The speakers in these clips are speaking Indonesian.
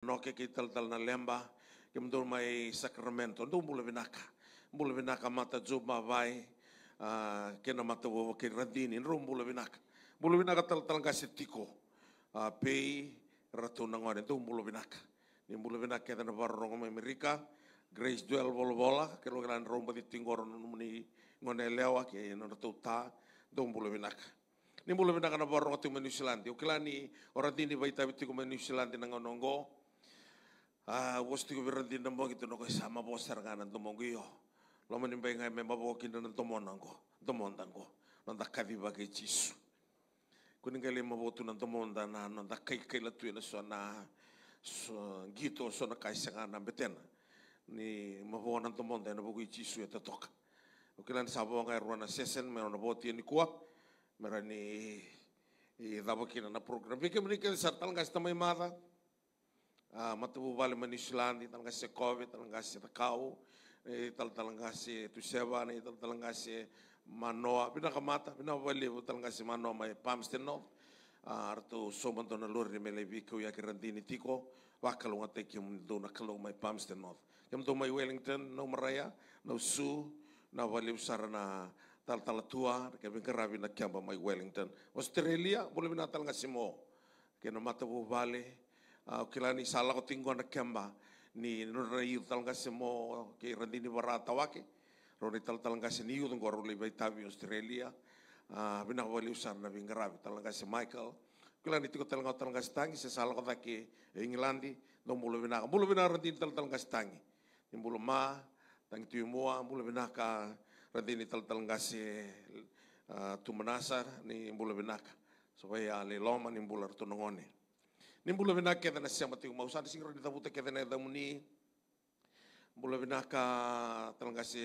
Noke kital tal na lemba, ke tur mai sakramento, tu mule vinaka, mule vinaka mata juba vai, ah, na mata wo ke radini, rum mule vinaka, mule vinaka tal tal setiko tiko, ah, pei ratu ngore tu mule vinaka, ni mule vinaka ke na barro ngome Amerika, Grace Duel bola ke kelo gran romba di tingoron muni ngone lewa ke na ratu ta, tu mule vinaka. Ni mule vinaka na barro ngati New Zealand, ukelani oradini vai tabi tiko New Zealand na ngonongo, a ah, bos tigo berhenti nembo gitu nongko sama bos serangan nanto monggo iya. yo lo menimpai ngai memba bawa kinde nanto mon nanggo nanto mon tanggo nanta kavi bagai cisu kuning kali mabo tu nanto mon tana nanta nah, gitu, kai kai latu ina suana su gito suana kai sengana beten nah. ni mabo nanto mon tana bo kui cisu ya tetok Kilan sabo ngai ruana sesen mero nabo tia ni kuak mero ni i dabo kina program Bikin mereka kai sartal ngai stamai Ah, mata manislan di shilandi si covid talangga si takau di talangga si tuseba di mano. si manoa pina kamata pina wali talangga si manoa mai no ah, artu somanto na lur ni melevi ko ya karantini tiko wakalunga te kium do na kalung mai no kium do mai wellington no maraya no su na wali na tal tal tua kevin karabi na kiamba mai wellington australia boleh binatal mo kena mata wale Ah, kila ni sala ko tingo na kemba ni nuna yu tal se mo ke rendini bara tawake roni tal tal se ni yu tungko roli bai tabi Australia ah, bina wali usar na bingarabi talanga Michael Kilani ni tiko talanga tal se tangi se sala ko taki Englandi no mulu bina mulu bina rendi tal tal tangi ni mulu ma tangi tu moa mulu bina ka rendini tal talanga se ah, tumanasar ni mulu bina ka supaya ale loma ni mulu tunongone. Nimbula vina ke dana siama tiu mausan sing rodi tabu tabute ke dana da muni. Bula kasih ka telanga se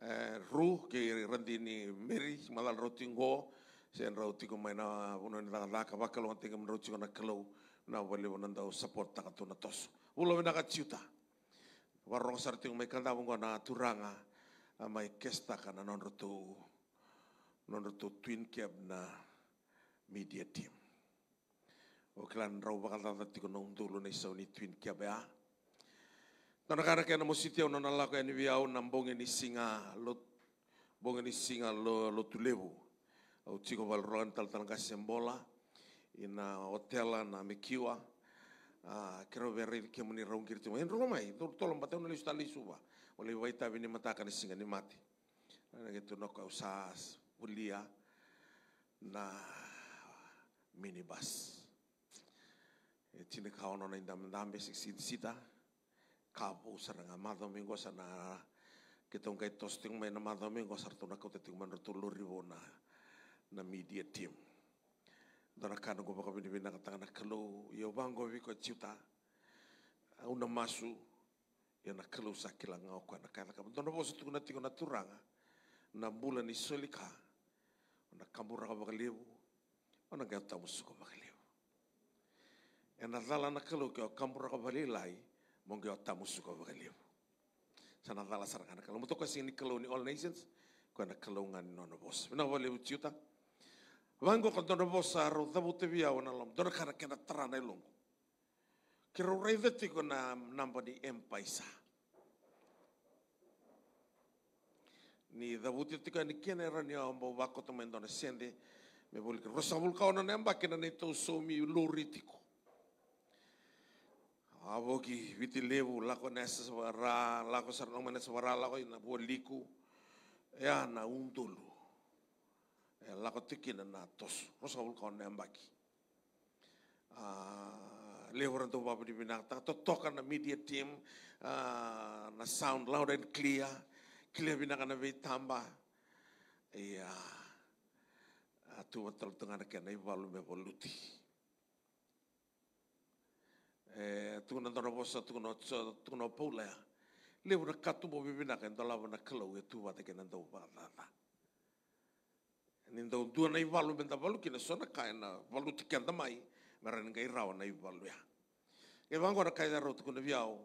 eh, ruh ke rendini meri malal roti ngo sen roti ko maina wono ni daga laka bakalo ante ke roti ko na kelo na wali wono ndau support taka tuna tos. Bula vina ka ciuta. Warong sarti mai kanda wongo na turanga mai kesta kana non rotu non rotu twin keb na media team. Oklan oh, rau rau wakatata tiko nong tulu nai sau ni twin kia bea. Tana kia kena mositi au nona lako eni wia au nam bonge ni singa lot bonge ni singa lo lo tulebu. Au tiko wal roan tal tana kasembola ina hotela na mekiwa. Kira ah, kero vere ke muni rau kiri timo. En mai tur tolong bateu nulis tali suba. Oleh waita bini mata kani singa ni mati. Nana gitu nok au saas bulia na minibus tina ya, kaono na indam dambe sik sin sita kapo saranga madho minggo sana kitong kai tosting mai na madho minggo sartuna ko teting man rutulu na media team dona kano go baka bini bina katanga na kelo yo ya, bango wi ko ciuta una masu ya na kalo sakila ngau ko na kala kam dona bosu tuna tiko na turanga na bulan isolika na kambura ka bakalebu ona ga tamu suko ena thala na kalu ke ka kampura lai mong mongi o tamusu ka bakaliu sana thala sarangana mo sini ni all nations ko na ngan ngani nono bos na vali uti tiuta wango ka dono bos ro tabu te bia wana lom dono kana kena tarana Kero kiro veti ko na namba di empaisa ni davuti tika ni kena rani o mbo wako to na sende me boli rosa vulkao na nemba kena ne to somi luritiko. Avogi viti levu lako nesa swara lako sarnomene swara lako ina liku ya na untulu ya lako tikina na tos rosa wul kon nembaki ah, levu rantu babu di to totoka na media team ah, na sound loud and clear clear binaka na vitamba ya atu ah, watal na kena ibalu me voluti e tuna tana wasa tuna tuna paulea. Le wana katu mo bibina ka ndala wana kalau e tuwa te kena ndau wātata. Eh, ya. Ni ndau dua nei eh, walu benda walu kina sona ka ena walu tika nda mai mara nga rawa nei ya. E eh, wango na kai daro tukuna viao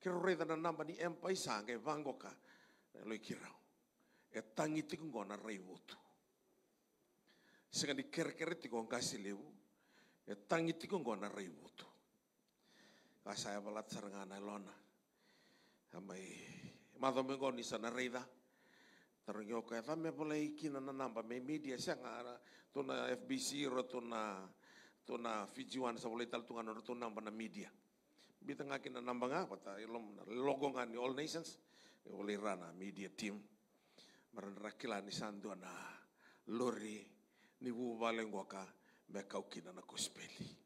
kero reida na namba ni empa sanga e wango ka lo ki E tangi tiku ngona rei wotu. Sengani kere kere tiku ngasi lewu e tangi tiku ngona rei wotu. Pasaya palat sarangana lona. Amai mato me goni sana reida. Tarangyo kaya ta me pala ikina na namba me media siang. nga tuna FBC ro tuna tuna Fijiwan sa wala ital tungan ro tuna namba na media. Bita nga kina namba nga pata ilom ya, nah, logo nga ni All Nations. Ya, boleh rana media team. Maran rakila ni sandu na lori ni wubale ngwaka me kina na kuspeli.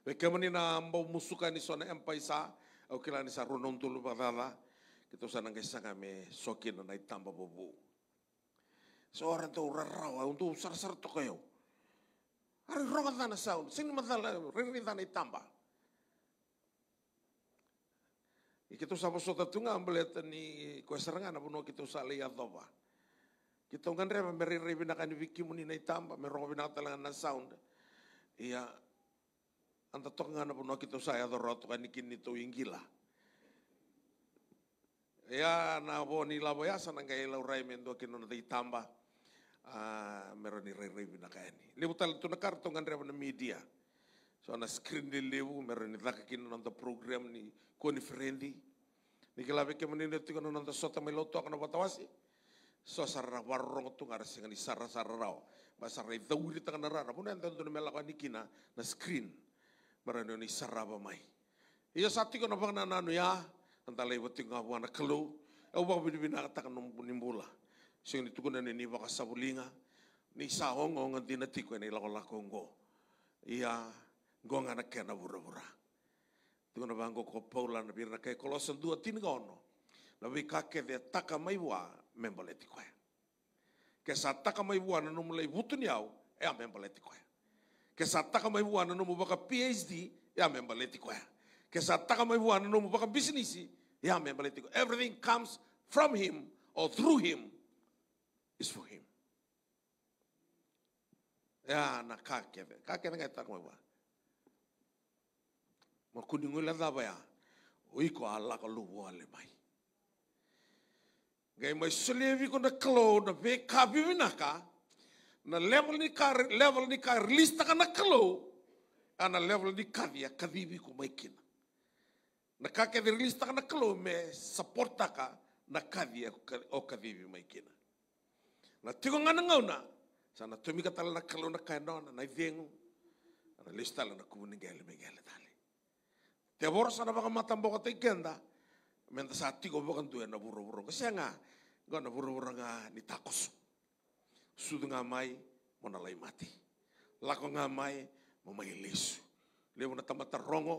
Bagaimana na mbau musuka ni sona empaisa, au kila ni sa ronom tulu patala, kita kami sokin na itamba bobo. Seorang tu rarawa untuk sar-sar to kayo. Ari rongan tanah saun, sini matala rinrin tanah itamba. Kita sama sota tunga ambelet ni kue serangan apa no kita lihat adoba. Kita ngan reba meri binakan wiki muni na itamba, merongan na sound. Iya, Anta tok ngana puno kita saya dorot kan ikin itu inggila. Ya na boni labo ya sana ngai laurai mendo kino na tei tamba. Ah, meroni rei rei bina kaini. Lebu tal tuna kartu ngan media. So na screen di lebu meroni taka kino nonton program ni koni frendi. Ni kelabe ke menino tiko nonton sota meloto akana batawasi. So sarra warong tu ngara singa ni sarra sararao. Basara i tawiri tanga narara. Puna entan tuna melakwa nikina na screen merenuni serapa mai. Iya sati kono pengen nanu ya, entah lewat tinggal apa anak kelu, eh ubah bini bini kata kan numpun nimbula, sing ini kono nini baka sabulinga, ni sahong ngong nganti nanti kue nila kola kongo, iya gong anak kena bura bura. Tunggu nopo anggo kopo ulan nabi kolosan dua tin gono, nabi kake de taka mai wa membole tikoe. Kesa taka mai wa nanu mulai butun yau, eh ya membole tikoe. Kesa taka mai buana no mubaka PhD, ya memba letiko ya. Kesa taka mai buana no mubaka business, ya memba letiko. Everything comes from him or through him is for him. Ya na kakeve. Kakeve ngai taka mai buwan. Ma kudingu la daba ya. Uiko ala ka lubu ale mai. Gai mai solevi kona kalo na ve kapi ka, na level ni ka level ni ka listakan taka na kalo ana level ni kadia kadibi ko maikina na ka ke listakan taka na kalo me support taka na kadia o kadibi maikina na tigo ngana na, sana tumi ka tala na kalo na kaino na na vengu ana la na ni gele me gele tali te bor sana baka matambo ka te kenda menta sa tigo bakan na buru-buru kasi nga gana buru-buru nga ni takosu sudu ngamai mai mona lai mati. Lako ngamai mai lesu. Le mona terongo, rongo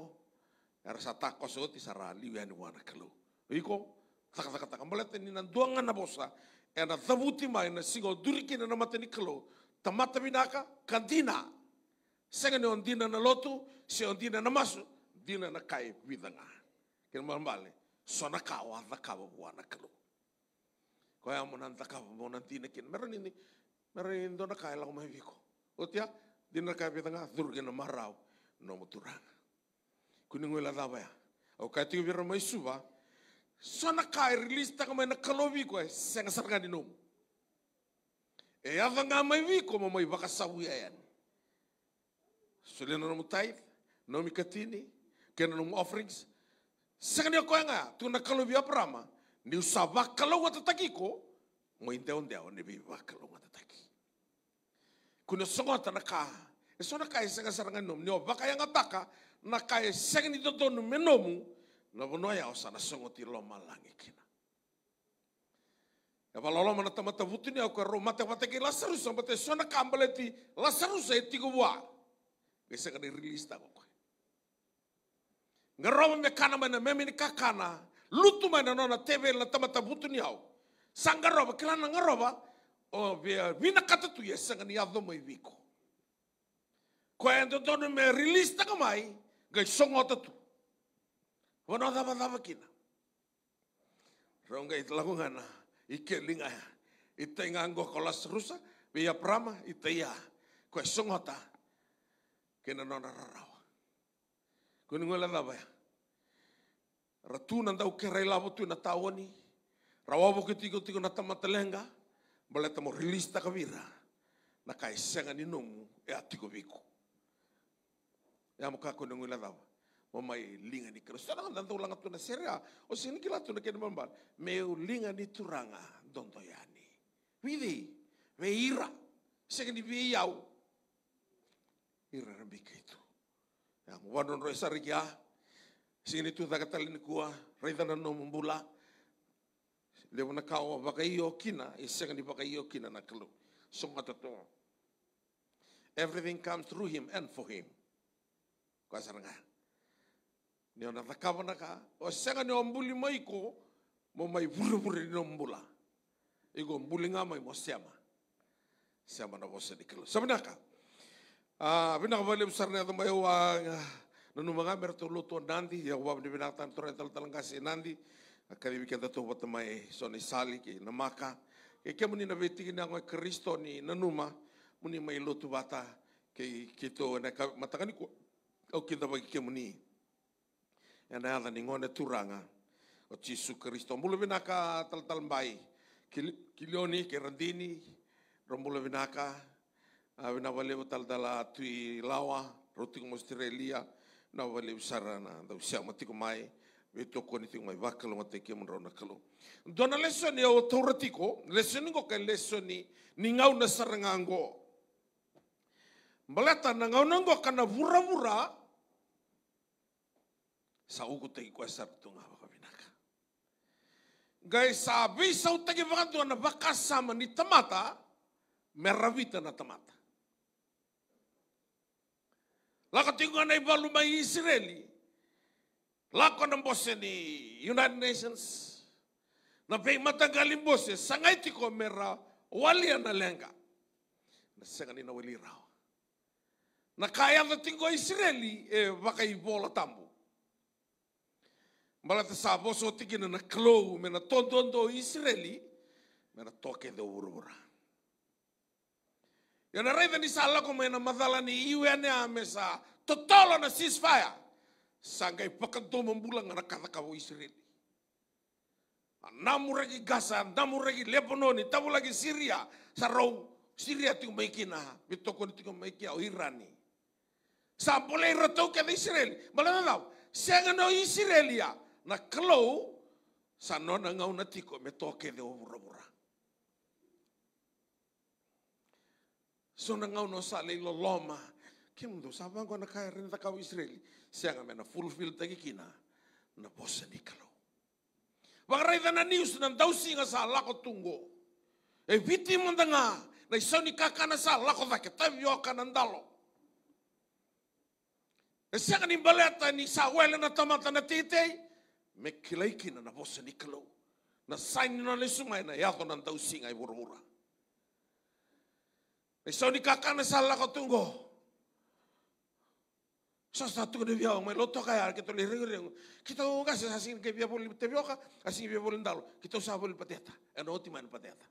erasa ya tako soti sara liu yani wana kelo. Iko taka taka taka malete ni nan duanga na bosa ena ya zabuti mai na singo duriki na kelu, ni kalu. Tamata binaka kantina. Senga ni ondina na lotu, se ondina na masu, dina na kai widanga. Kena malambale, sona kawa dhakawa wana kelo. Kaya mo nan dhakawa dina Meron ini, narendo na kaila o maviko. O tia, dina kai nga, thurge na marau, no muturanga. Kuningu ila dava ya. O kai tiku vira mai suba, na kai release ta mai na kalovi di nomu. E ava nga mai viko ma mai waka sawi ayan. Ya. Sulena nomu taith, nomi katini, kena nomu offerings, senga ni ko tu na kalovi aprama, ni usavaka lau takiko. mo inte onde ao ne biva kalonga Kuno songota na ka. E sona ka esenga saranga nom. nyo baka yang ataka na ka esenga ni toto nu menomu. Na bono ya osa na songoti lo malangi e kina. E valolo mana tamata e vutu ni au ka roma te wate ki lasaru Sama te sona ka ambaleti lasarus e tigo bua. ni rilis ta koe. Ngaroma me kana mana ni kakana. Lutu mana nona tebe la tamata vutu au. Sanggaroba, kilana ngaroba, Oh, kata tu yesa ngani yadho mai viko. Ko endo tonu me release taka mai, gai songo tatu. Wano dama dama kina. lagu ngana, ike linga, ya. ite nganggo kolas rusa, biya prama, ite ya, koe songo ta, kena nona rarawa. Kuni ngole dama ya. Ratu nanda ukerai lavo tu na tawani, rawawo kitiko tiko na tamatelenga, Balata mo release ta kawira na kaisangan ni nomu e ati ko biko. Ya mo kako nungu na dawa. Mo mai linga ni kero. Sana ngan danto ulang atuna seria. Ah. O sini kila tuna kene mambal. Me linga ni turanga donto yani. Widi. Me ira. ni di bi yau. Ira rambika itu. Ya mo wadon roesa rikia. Sini tu dakatalin kuwa. Ah. Raidana nomu mbula. Mbula. lewa na kawa kina, yokina, ni di iyo kina na kelu. Sunga totoo. Everything comes through him and for him. Kwasa nga. Niyo na takawa na oh, ka, o senga ni ombuli mai ko, mo mai buru-buru ni ombula. Igo ombuli nga mai mo sema sema na vosa di kelu. Sabi na ka, ah, pinakabalib sarna ito mayo ang, nanumanga ah, mertuluto nandi, yakuwa pinakatan to rental talaga si nandi, Akari wika tatu wata mai so ni sali ki na maka. Ke kia muni na vetiki na ngoi kristo ni nanuma muni mai lotu wata ke kito na ka matakani ko au kita bagi kia muni. Ena ala ni ngone turanga o Jesus Kristo. Mulu vinaka tal tal mbai kilioni ke randini rombulu vinaka vina ah, wale tal tal tui lawa rotik mo na wale sarana. Dau siamati ko mai. e toko ni tingo mai wakalo ma rona kalo. Dona lesson ni o ya tauratiko, lesson ni kai lesson ni, ni ngau na sarangango. Malata na ngau nango kana vura-vura, sa uku tegi koe sartu ngā waka binaka. Gai sa bi sa utagi wakatua na sama ni tamata, meravita na tamata. Lakati ngana Israeli, Lakon ng boses ni United Nations na pay matagaling boses, sangay ti ko mera, wali na lenga. Nasangan na wali raw. Nakaya na tingo Israeli, eh, baka ibola tambo. Malata sa boso tigin na naklo, mena do Israeli, mena toke do urura. Yan na rin ni sala ko mena madala ni iwe na ame sa totolo na ceasefire. sangai pakento membulang anak kata kau Israel. Namu lagi Gaza, namu lagi Lebanon, tamu lagi Syria, sarau Syria tinggal maikina, bitokon tinggal maikia Iran ni. Sampulai ratau kan Israel, malah nalau, siangan no Israel ya, na kalau sanona ngau natiko metoke de obura-bura. Sona ngau no sale loloma, kim do sabang kau nak kaya rinta kau Israel, siangame na fulfill tagi kina na posa ni kalau. Wakaray na news ng dausi nga sa lakot tunggo. E eh, viti mo nga na isaw ni kakana sa lakot na kitam yo ka nandalo. E eh, siya ka ni ni sa wala na tamata na titay, may kilay kina na posa ni kalau. Na sign na lisumay na yato ng dausi nga iburura. Isaw ni kakana sa lakot tunggo. Σαστατούρε βιά, ο μελό το καιά, και το λιρίγο ρίγο. Και το γάσε, α είναι και βιά πολύ τεβιόχα, α είναι βιά πολύ ντάλο. Και το σα πολύ πατέτα. Ενώ ό,τι μάνε πατέτα.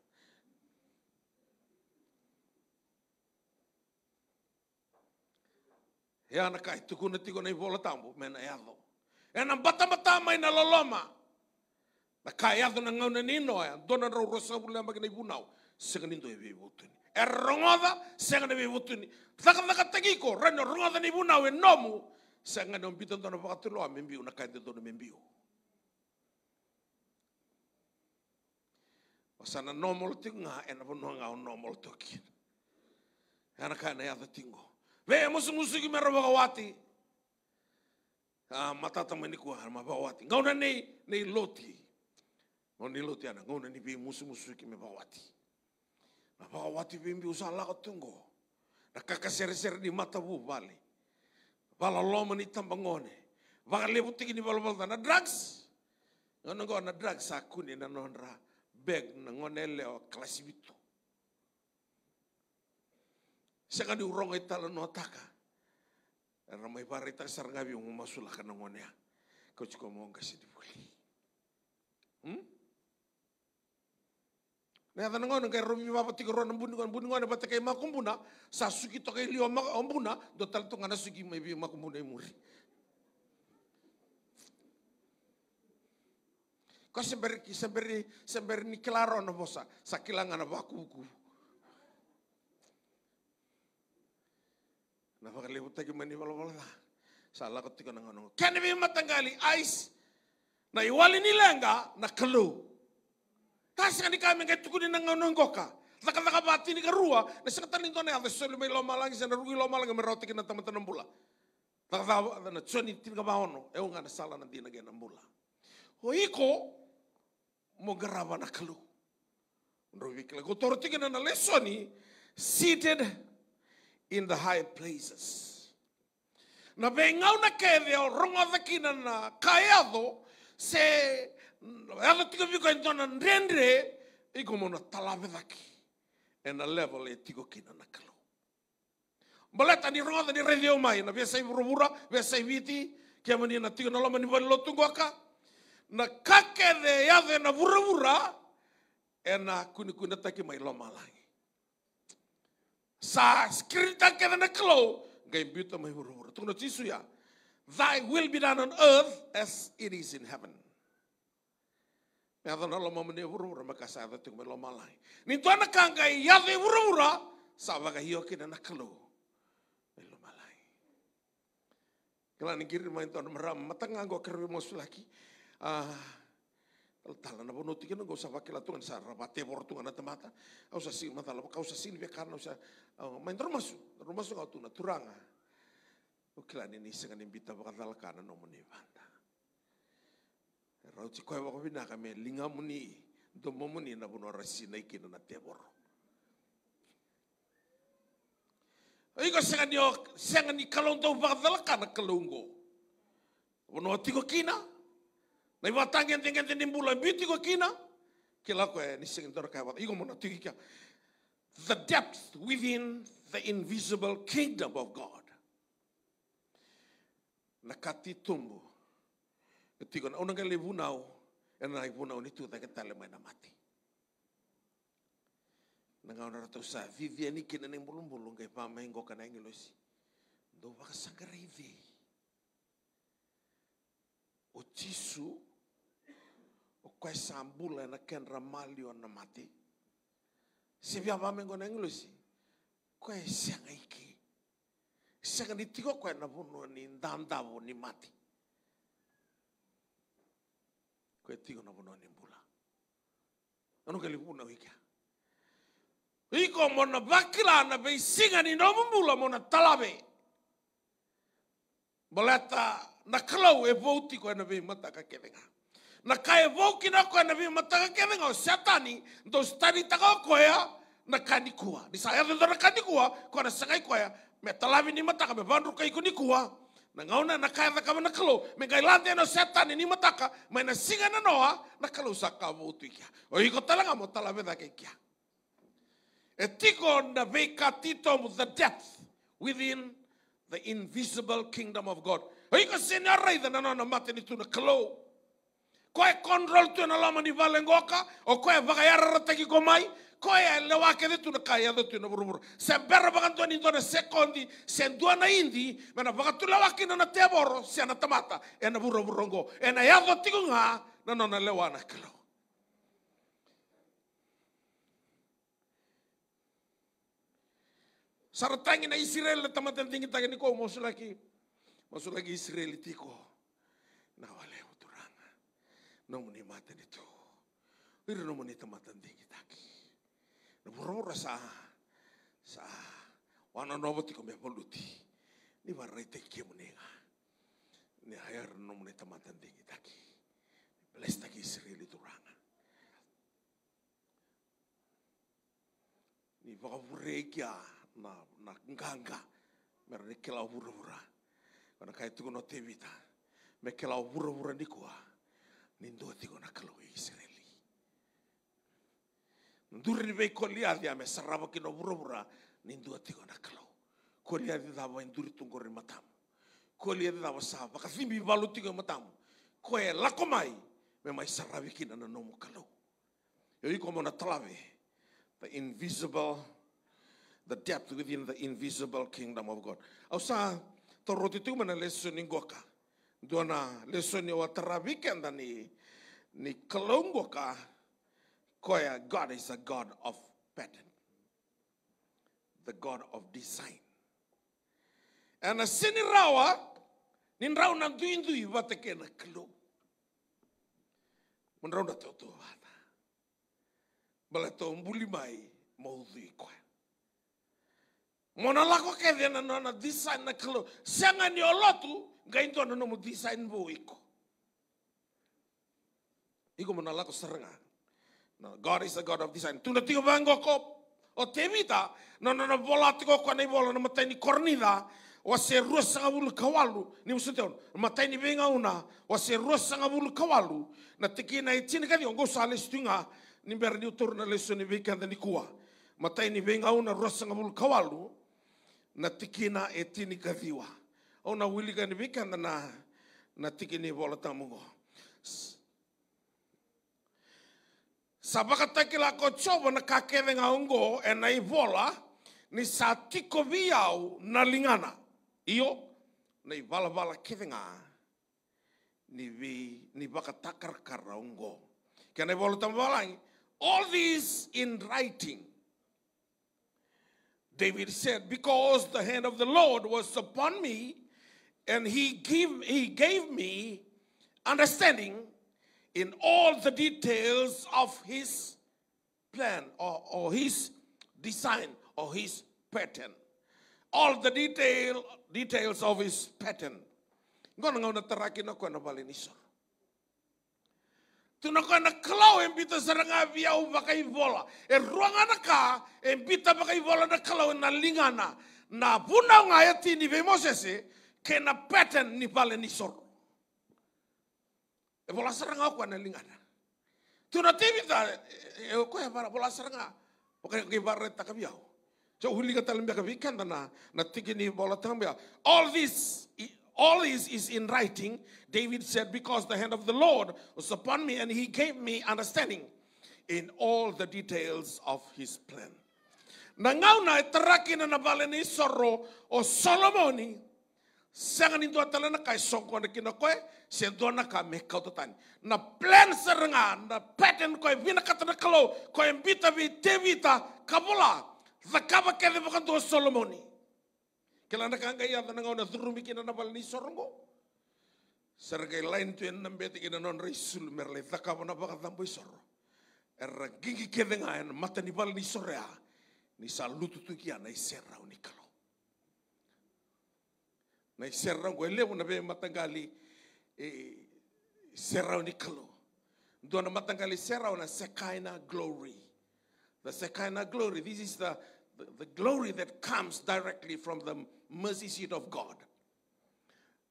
Εάν κάει του κούνε τίγο να υπόλα τάμπο, με ένα έδο. Ένα μπάτα μπατάμα είναι λολόμα. Να κάει έδο να γάουνε νίνο, εάν τόνα ρο ρωσάβου λέμα και να υπουνάω. Σε γνήν το εβίβο του είναι. e rongoda bi butuni bibutuni taka taka tekiko rano rongoda ni buna we nomu senga ne mbito ndono loa amembi una kaite ndono membiu osana nomol tinga ena bono nga nomol toki ana kana ya tingo ve musu musu ki mero bagawati ah matata mani ku har ma bagawati ngauna ni nei loti ngoni loti ana ngauna ni bi musu musu ki me bagawati wati bimbi usala tunggo. nakakasir ser di mata bali. Bala lo menitam bangone. Baka lebu tiki ni bala bala na drugs. Ngono ngo na drugs aku ni na nonra. Beg na ngone leo klasibito. Saka di urong itala no taka. Ramai barita sargabi umasulakan ya. Kau cukup mau kasih dibuli. Hmm? Nea tana ngona kai romi mapa tiko rona mbuni ngona mbuni ngona bata kai kumbuna Sa suki tokai lio ma ombuna. Do tal to ngana suki mai bi kumbuna i e muri. Ko semberi ki semberi semberi ni kelaro na bosa. Sa baku bakuku. Na fakalebu taki mani Sa wala Salah ketika nangona. Kene bi tangali ice. Na iwali lenga, na kelu. Tasang ni kami ngai tuku ni nangonongkoka. Laka-laka bati ni karua, na sa katanin to na yan, sa loma lang, Sana rugi loma lang, merote kina tamatanang bula. Laka-laka, na tsoni tin ka maono, ewa nga nasala na di na ganang bula. iko, mo garawa na kalu. Narugi kila, kotorti kina na lesoni, seated in the high places. Na bengau na kede o rongo na kina na se Ela te vi ko ntona ndrendre i ko mona talave level e tigo And na kalo. Baleta ni roda ni redio mai na vesa i rubura, vesa i viti, kia mani na tigo na lama ni de yade na burabura, ena kuni a taki mai lama Sa skrita kede na kalo, ngai biuta mai burabura. Thy will be done on earth as it is in heaven. na lo mamane urura maka sada tu me lo malai. Ni na kanga ia de urura sabaga hiyo kina nakalo. Me lo malai. Kala ni kiri main tuana meram matanga go kerbe mosulaki. Ah Tala na bono tikina go sava kela tungan sa rabate bor tungan na temata. Au sa sin matala kau sa sin be karna sa ah, main termasu. Termasu kau tuna turanga. Kala kela ni ni sengan imbita bakal kana no rauti koe wako pina kame linga muni domo muni na kuno rasi na ikina e na teboro Iko senga ni senga ni kalonto bagdalaka na kalungo. Wono tiko kina. Na iwa tangi ente ente ni mbula biti ko kina. Kila ko ni senga ndor kai Iko mona tiki kia. The depth within the invisible kingdom of God. Nakati tumbuh Tikon kon unang kali ena ay bunaw ni tuta kita lemay na mati. Nanga ona rata sa vivia ni kina neng bulung bulung kay pama hingo kana ang Dova ka O tisu, o kwai sambula na ken ramali on na mati. Sibia pama hingo na ang ilosi. Kwai ni tiko na buno ni ndandawo ni mati. kwetiko nabononi mbula anukeli kuna wika iko mona bakila na be singa ni nomu mbula mona talabe boleta na kalau e vouti ko na be mata ka kevenga na e vouki na ko na be mata ka kevenga o satani do stani ta ko ya na kanikua ni sa ya do na kanikua ko na sangai ko ya me talabe ni mata ka be vandu kai kuwa Nangauna nakaya ka na kalu, mengkailante no setan ini mataka, may nasinga na noa, nakalu sa kabuti kya. O iko talaga mo talaga da kya. Etiko na veka tito mo the depth within the invisible kingdom of God. O iko senior rey na no na mate ni tu na kalu. Koe control tu na lama ni valengoka, o koe vagayara rataki komai, koe e lewa ke de tuna kai ado tuna burubur. Sen berra bagan sekondi, sen na indi, mena bagan tu lewa ke nana te boro, tamata, ena burro ena yado tigunga, na nona lewa na kalau. Saratangi na Israel tamatan tinggi tagani ko mosulaki. Mosulaki Israel tiko. Na wale uturanga. No mata ni tu. Wira no Nomoromora sa, sa, wana nobo tiko kombe poluti. Ni warna ite kia munega Ni hayar nomune tamatan dingi taki. Bless taki Israeli turanga. Ni wakavure vurekia na, na nganga. Mera ni kela wura wura. Kana kai tuku no tevita. Me kela wura wura nikua. Nindoa tiko na Israeli. nduriri vei goliathi amesarava kino vuravura ni nduatigo na kalau goliathi thava induri tungori matamu goliathi thava sa vakathimbi valutigo matamu koe lakomai me mai saravi kina na nomo kalau eu iko mona talave the invisible the depth within the invisible kingdom of God au sa toroti tu mana lesoni ngoka dona lesoni wa taravika ndani ni kalau ngoka God is a God of pattern, the God of design. And a nin ninraw na tuindu iba teke na klo. Menraw na tau tua bata. Bala tau mbuli mai, mau tui koe. Mona lako ke dena na na design na klo. Sianga ni olotu, gain tuana nomu design bo iko. Iko mona lako serenga. No, God is the God of design. Tuna Tunatinga vango ko o te mita, no no no vola tiko ko nei vola no matai ni kornida, o se rua sanga vulu kawalu, ni musute on, matai ni venga una, o se rua sanga vulu kawalu, na tiki na i tina kadi, ongo sa le stunga, ni bera ni utoro na leso ni vika ni kua. Matai ni venga una rua sanga vulu kawalu, na tiki na e tini kadiwa. Ona wilika ni vika na na tiki ni vola tamungo. Sa pakataki la ko tsoba na ongo e na ivola ni sa tiko viau na lingana. Iyo, na bala wala wala kerenga ni vi ni pakatakar karongo. kaya na ivola tambalangi. All these in writing. David said, Because the hand of the Lord was upon me, and he, gave he gave me understanding in all the details of his plan or, or his design or his pattern. All the detail, details of his pattern. Ngono nga unataraki na kwa nabalinisan. Tunakana kalau embita saranga via ubaka ivola. E ruanga na ka, embita baka ivola na kalau na lingana. Na buna nga ayati ni vemosese, kena pattern ni balinisoro bolasaranga ko na lingana tuna tibi ta ko ya bara bolasaranga o ka ke bara ta ka biao so huli ka talim ka bikan na na tikini bolatang bia all this all this is in writing david said because the hand of the lord was upon me and he gave me understanding in all the details of his plan na nangauna e tarakina na baleni soro o solomoni Sangan indua talana kai songko na kina koe, se dona ka me kau tetani, Na plan serenga, na pattern koe vina na kalau, koe mbita vi te vita, kabula, zakaba kede bukan tua Solomoni. na kanga iya tananga na durumi kina na balani sorongo. Sergai lain tu na nambe kina non risul merle, zakaba na bakan tamboi soro. Erra gingi kede ngai na mata ni balani sorea, ni salutu tukia na iserau na iserrango eh, elevo na be matangali e serrao nikalo do na matangali serrao na sekaina glory the sekaina glory this is the, the the glory that comes directly from the mercy seat of God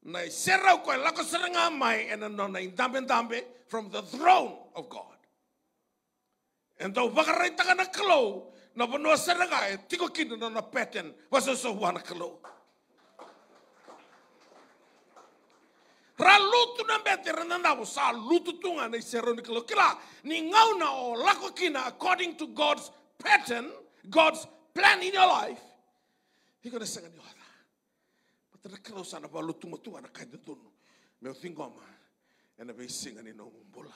na iserrao ko lako seranga mai and no na indambe ndambe from the throne of God and do bakarai taka na kalo na bono seranga eh, tiko kinu na pattern waso so wana kalo Ra lutu na bete sa luto tunga na ni kelo kila. Ni ngau na o lako kina according to God's pattern, God's plan in your life. He gonna sing ni ora. But the kelo sana ba lutu matunga na kaide tunu. Meu tingoma. Ena be singa ni no mbola.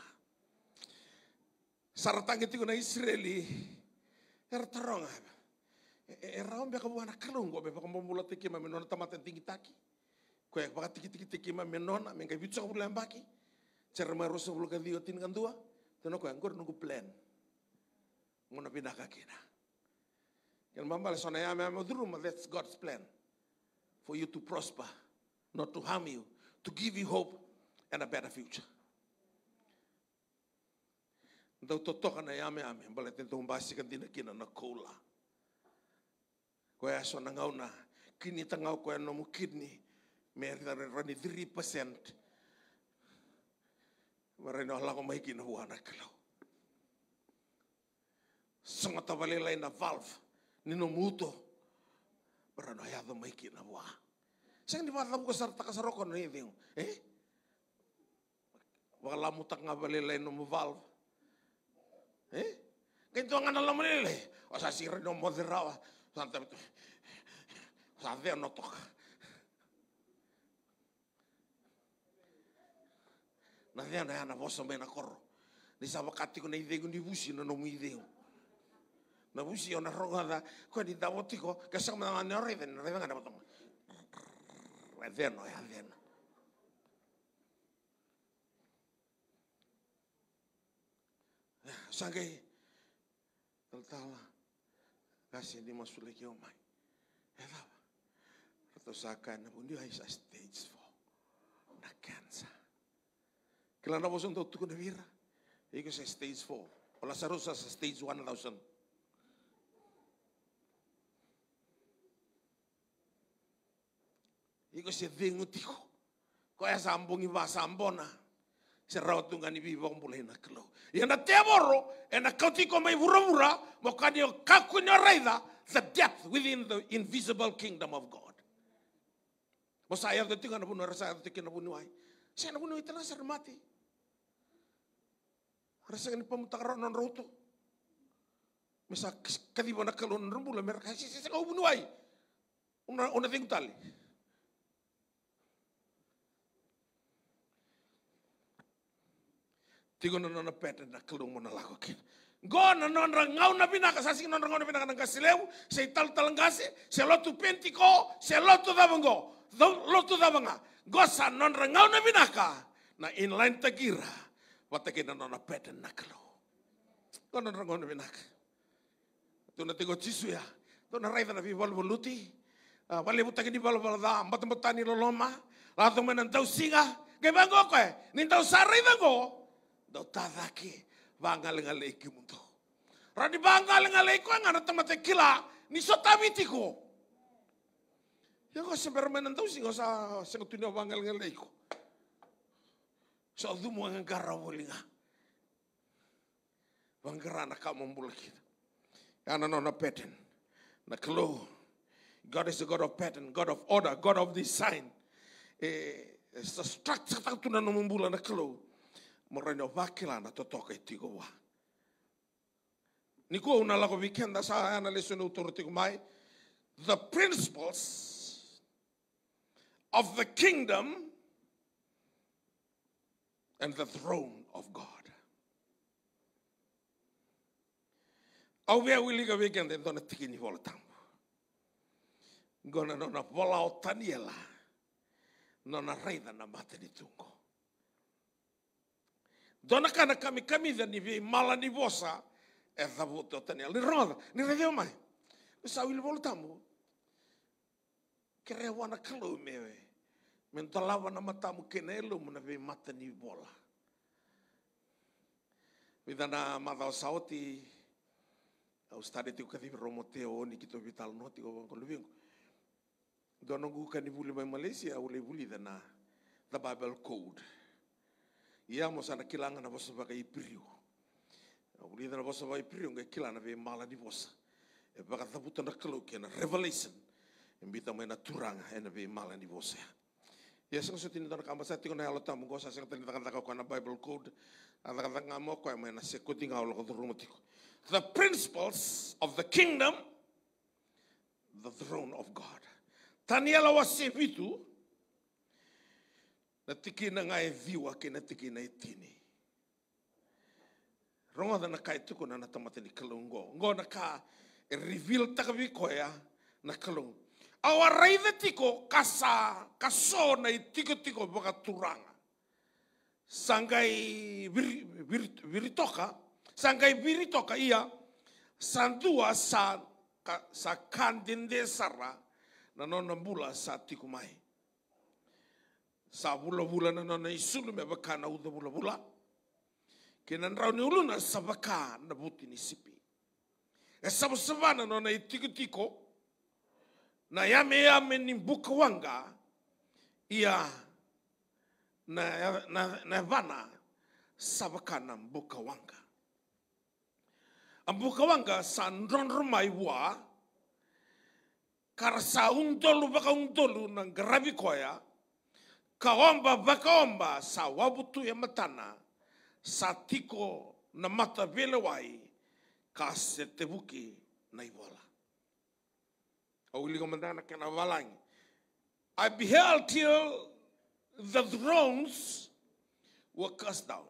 Saratangi tigo na Israeli. Era taronga. Era e, e ombe kabuana kalungo be pakamumbula tiki mamenona tamaten tingitaki. taki. Kwa baka tiki tiki tiki ma menona men kai vitsa kubula mbaki. Cerma roso bulu ka dio tin kan tua. Tono kwa ngor nunggu plan. Ngono pindah ka kina. Yang mambal sona ame me ma that's God's plan. For you to prosper, not to harm you, to give you hope and a better future. Ndau totoka kan, ya, na yame ame, mbale tento mbasi kan tina kina na kola. Kwa asona nangau ngauna, kini tangau kwa nomu kidney meron na rani 3%. Marino lang ko may ginawa na kalaw. Sanga tabalilay na valve, ninumuto. Marino hayado may ginawa. Sa hindi ba alam ko sa takasarokon na hindi Eh? Wala mo tak nga balilay no mo valve. Eh? Ganito ang alam mo nila eh. O sa sira ng moderawa. Santa Beto. Sa Deo no toka. na thea na yana vosa mena koro ni sa wakati ko na idhego ni nono na no muidheo na vusi ona rogada ko ni da botiko ka sa ma na reven reven na botoma reven no ya den sangai tala kasih di masuliki omai ela to saka na dia ai sa stage four, na cancer Κλανόμασταν na vira? νεβίρα. sa stage 4. Ο Λασαρός sa stage 1000. Iko se vengu tiko. Ko ya sambungi ba sambona. Se rautunga ni bibo mbule na klo. Ya na te borro, e na ko mai vura-vura, kani niyo kaku niyo raida, the depth within the invisible kingdom of God. Mo sa ayam te tinga na bunu rasa te na bunu na bunu itana ser mati. Rasangani pamutakaroa non roto. Mesa kadiba na kalon rumbula merka sisi kau bunuai, Una una ting tali. Tigo na nona peta na kalung mo na lako kin. Gona non rangaw na pinaka sasing non rangaw na pinaka ng Sei tal ital talanggase. Sa lotu pentiko. Sei lotu dabango. Lotu dabanga. san non rangaw na Na inline tagira watakina nona peten nakalo kono rangon minak tuna tego jisu ya tuna raitha na vivol voluti ah, wale butaki ni bal bal da mbat mbatani loloma la tu menan tau singa ke bango ko ni tau sare bango do tadaki bangal ngale ikimunto radi bangal ngale ko ngana temate kila ni sotabitiko Ya kok sembar menan tau singa sa sing tunia bangal ko So du mo ang karawolinga. Wangrana ka mumbulkit. Yana no na pattern. Na clue. God is the God of pattern, God of order, God of design. Eh, sa structure that tuna no mumbula na clue. Moreno vakila na totoka itigowa. Niko una lago weekend sa ana lesson authority mai. The principles of the kingdom and the throne of God. Auvea wiliga wegen den dona tikini wala tambo. Gona nona wala o taniela. Nona reida na mate ni tungo. Dona kana kami kamida ni vi mala ni vosa. E da voto taniela. Ni roda, ni redeo mai. Sa wili wala tambo. Kere wana kalu mewe. minta lawa nama tamu kenelo muna mata ni bola. na mata sauti au stade tiu kathi romoteo ni kito vital noti no tiu koluvingu. Dono gu kani vuli mai Malaysia ule vuli dana the Bible code. Ia mo sana kilanga na vosa baka ipriu. Vuli dana vosa baka ipriu ngai kilanga vei mala di vosa. E baka thaputa na kalau kena revelation. E mbita mai na turanga ena ve mala ni vosa. Ya sing sing tinitan kamu saya tinggal halo tamu gosa sing tinitan kata kau kana Bible code, kata kata ngamu kau yang mana sih kuti ngau lo kau The principles of the kingdom, the throne of God. Tania lawas sih itu, nanti kini ngai view aki nanti kini ngai tini. Rongo dana kai tuku nana tamat ini kelunggo, ngono kah reveal tak bi kau ya awarai na tiko kasa kaso na itiko tiko baka turanga. Sangay vir, vir, viritoka, sangay viritoka iya sandua sa ka, sa kandinde sara na nona bula sa mai. Sa bula bula na nona isulu me baka na uda bula bula. Kinan raw ni uluna sa baka na buti ni sipi. E sabu sabana nona itiko tiko, tiko na yame yame nimbukuwanga iya na, na, nevana sabaka na mbukawanga ambukawanga sa ndronrumai wa karsa undolu baka undolu na grabi koya kaomba bakaomba sa wabutu ya matana sa tiko na mata velewai ka setebuki na ibola I beheld till the thrones were cast down,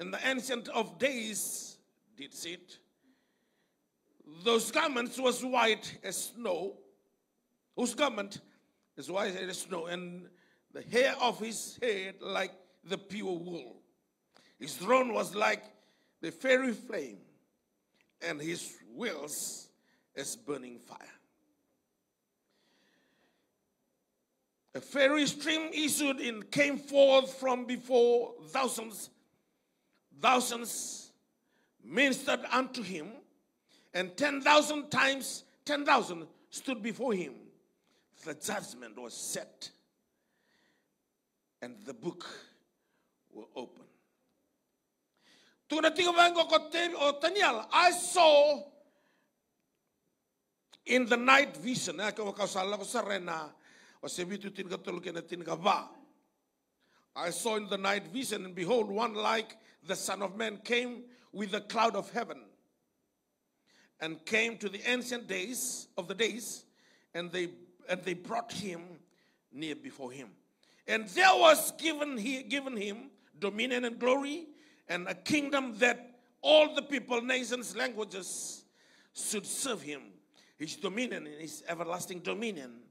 and the ancient of days did sit. Those garments was white as snow, whose garment is white as snow, and the hair of his head like the pure wool. His throne was like the fiery flame, and his wheels as burning fire. A fairy stream issued and came forth from before thousands. Thousands ministered unto him, and 10,000 times 10,000 stood before him. The judgment was set, and the book were opened. I saw in the night vision. I saw in the night vision, and behold, one like the Son of Man came with the cloud of heaven and came to the ancient days of the days, and they, and they brought him near before him. And there was given, he, given him dominion and glory and a kingdom that all the people, nations, languages should serve him. His dominion and his everlasting dominion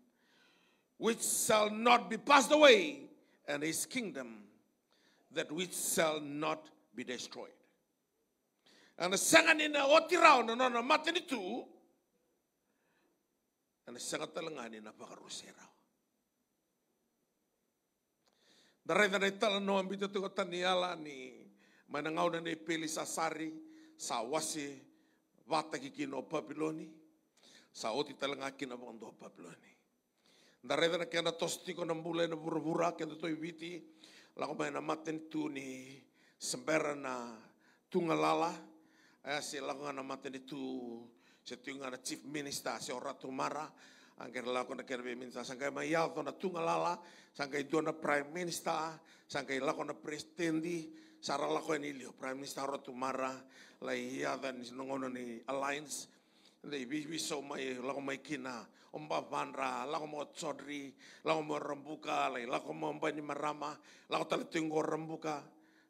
which shall not be passed away, and his kingdom that which shall not be destroyed. And sangan ina otiraw na nona matani tu, and sangat talangan ina pakaruseraw. Daray na itala no ambito bito tuko taniala ni manangaw na ipili sa sari, sa wasi, wata kikino papiloni, sa oti talangakin abang do papiloni. Da revena ke ana tosti ko nambula na burbura ke to ibiti la ko na maten tuni sembera na tungalala si e se la na maten tu se tunga na chief minister si ora mara. angker la ko na kerbe minsa sangkai ma ya na tungalala sangkai do na prime minister sangkai la ko na presidendi sara la ko ni prime minister ora mara. la ya dan nongono ni alliance bi bi so mai ko mai kina, omba vanra, ko mo tsodri, ko mo rembuka, lai ko mo mbani marama marama, ko tal tingo rembuka.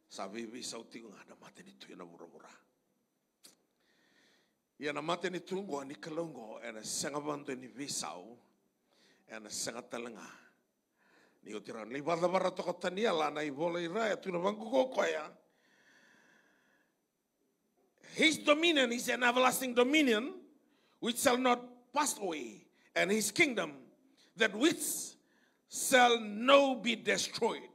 Sa bi so tingo ah, na mate ni tuina mura-mura. ya na mate ni tungo ni kelonggo ena senga bantu ni visau, ena senga talenga. Ni utiran li wada bara toko tania na i ira i raya, tuina vangu kokoya. ya. His dominion is an everlasting dominion. which shall not pass away, and his kingdom that which shall no be destroyed.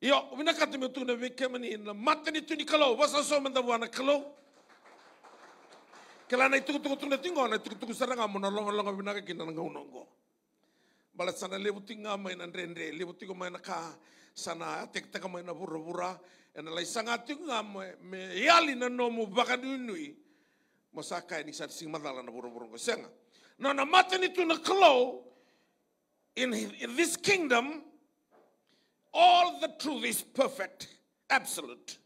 Yo, wina kati me tuna we kema ni na mata ni tuni kalau, wasa so manda wana kalau. Kala na tuku tuku tuna tingo na tuku tuku saranga mona longa longa wina ka kina nga unongo. Bala sana lebu tinga mai na rendre, lebu tingo mai na ka sana tek taka mai na bura bura, ena lai sanga tinga me yali na nomu baka nunui masaka ni sa sing madala na burung-burung ko senga. No na mata ni tuna klo in, this kingdom all the truth is perfect, absolute,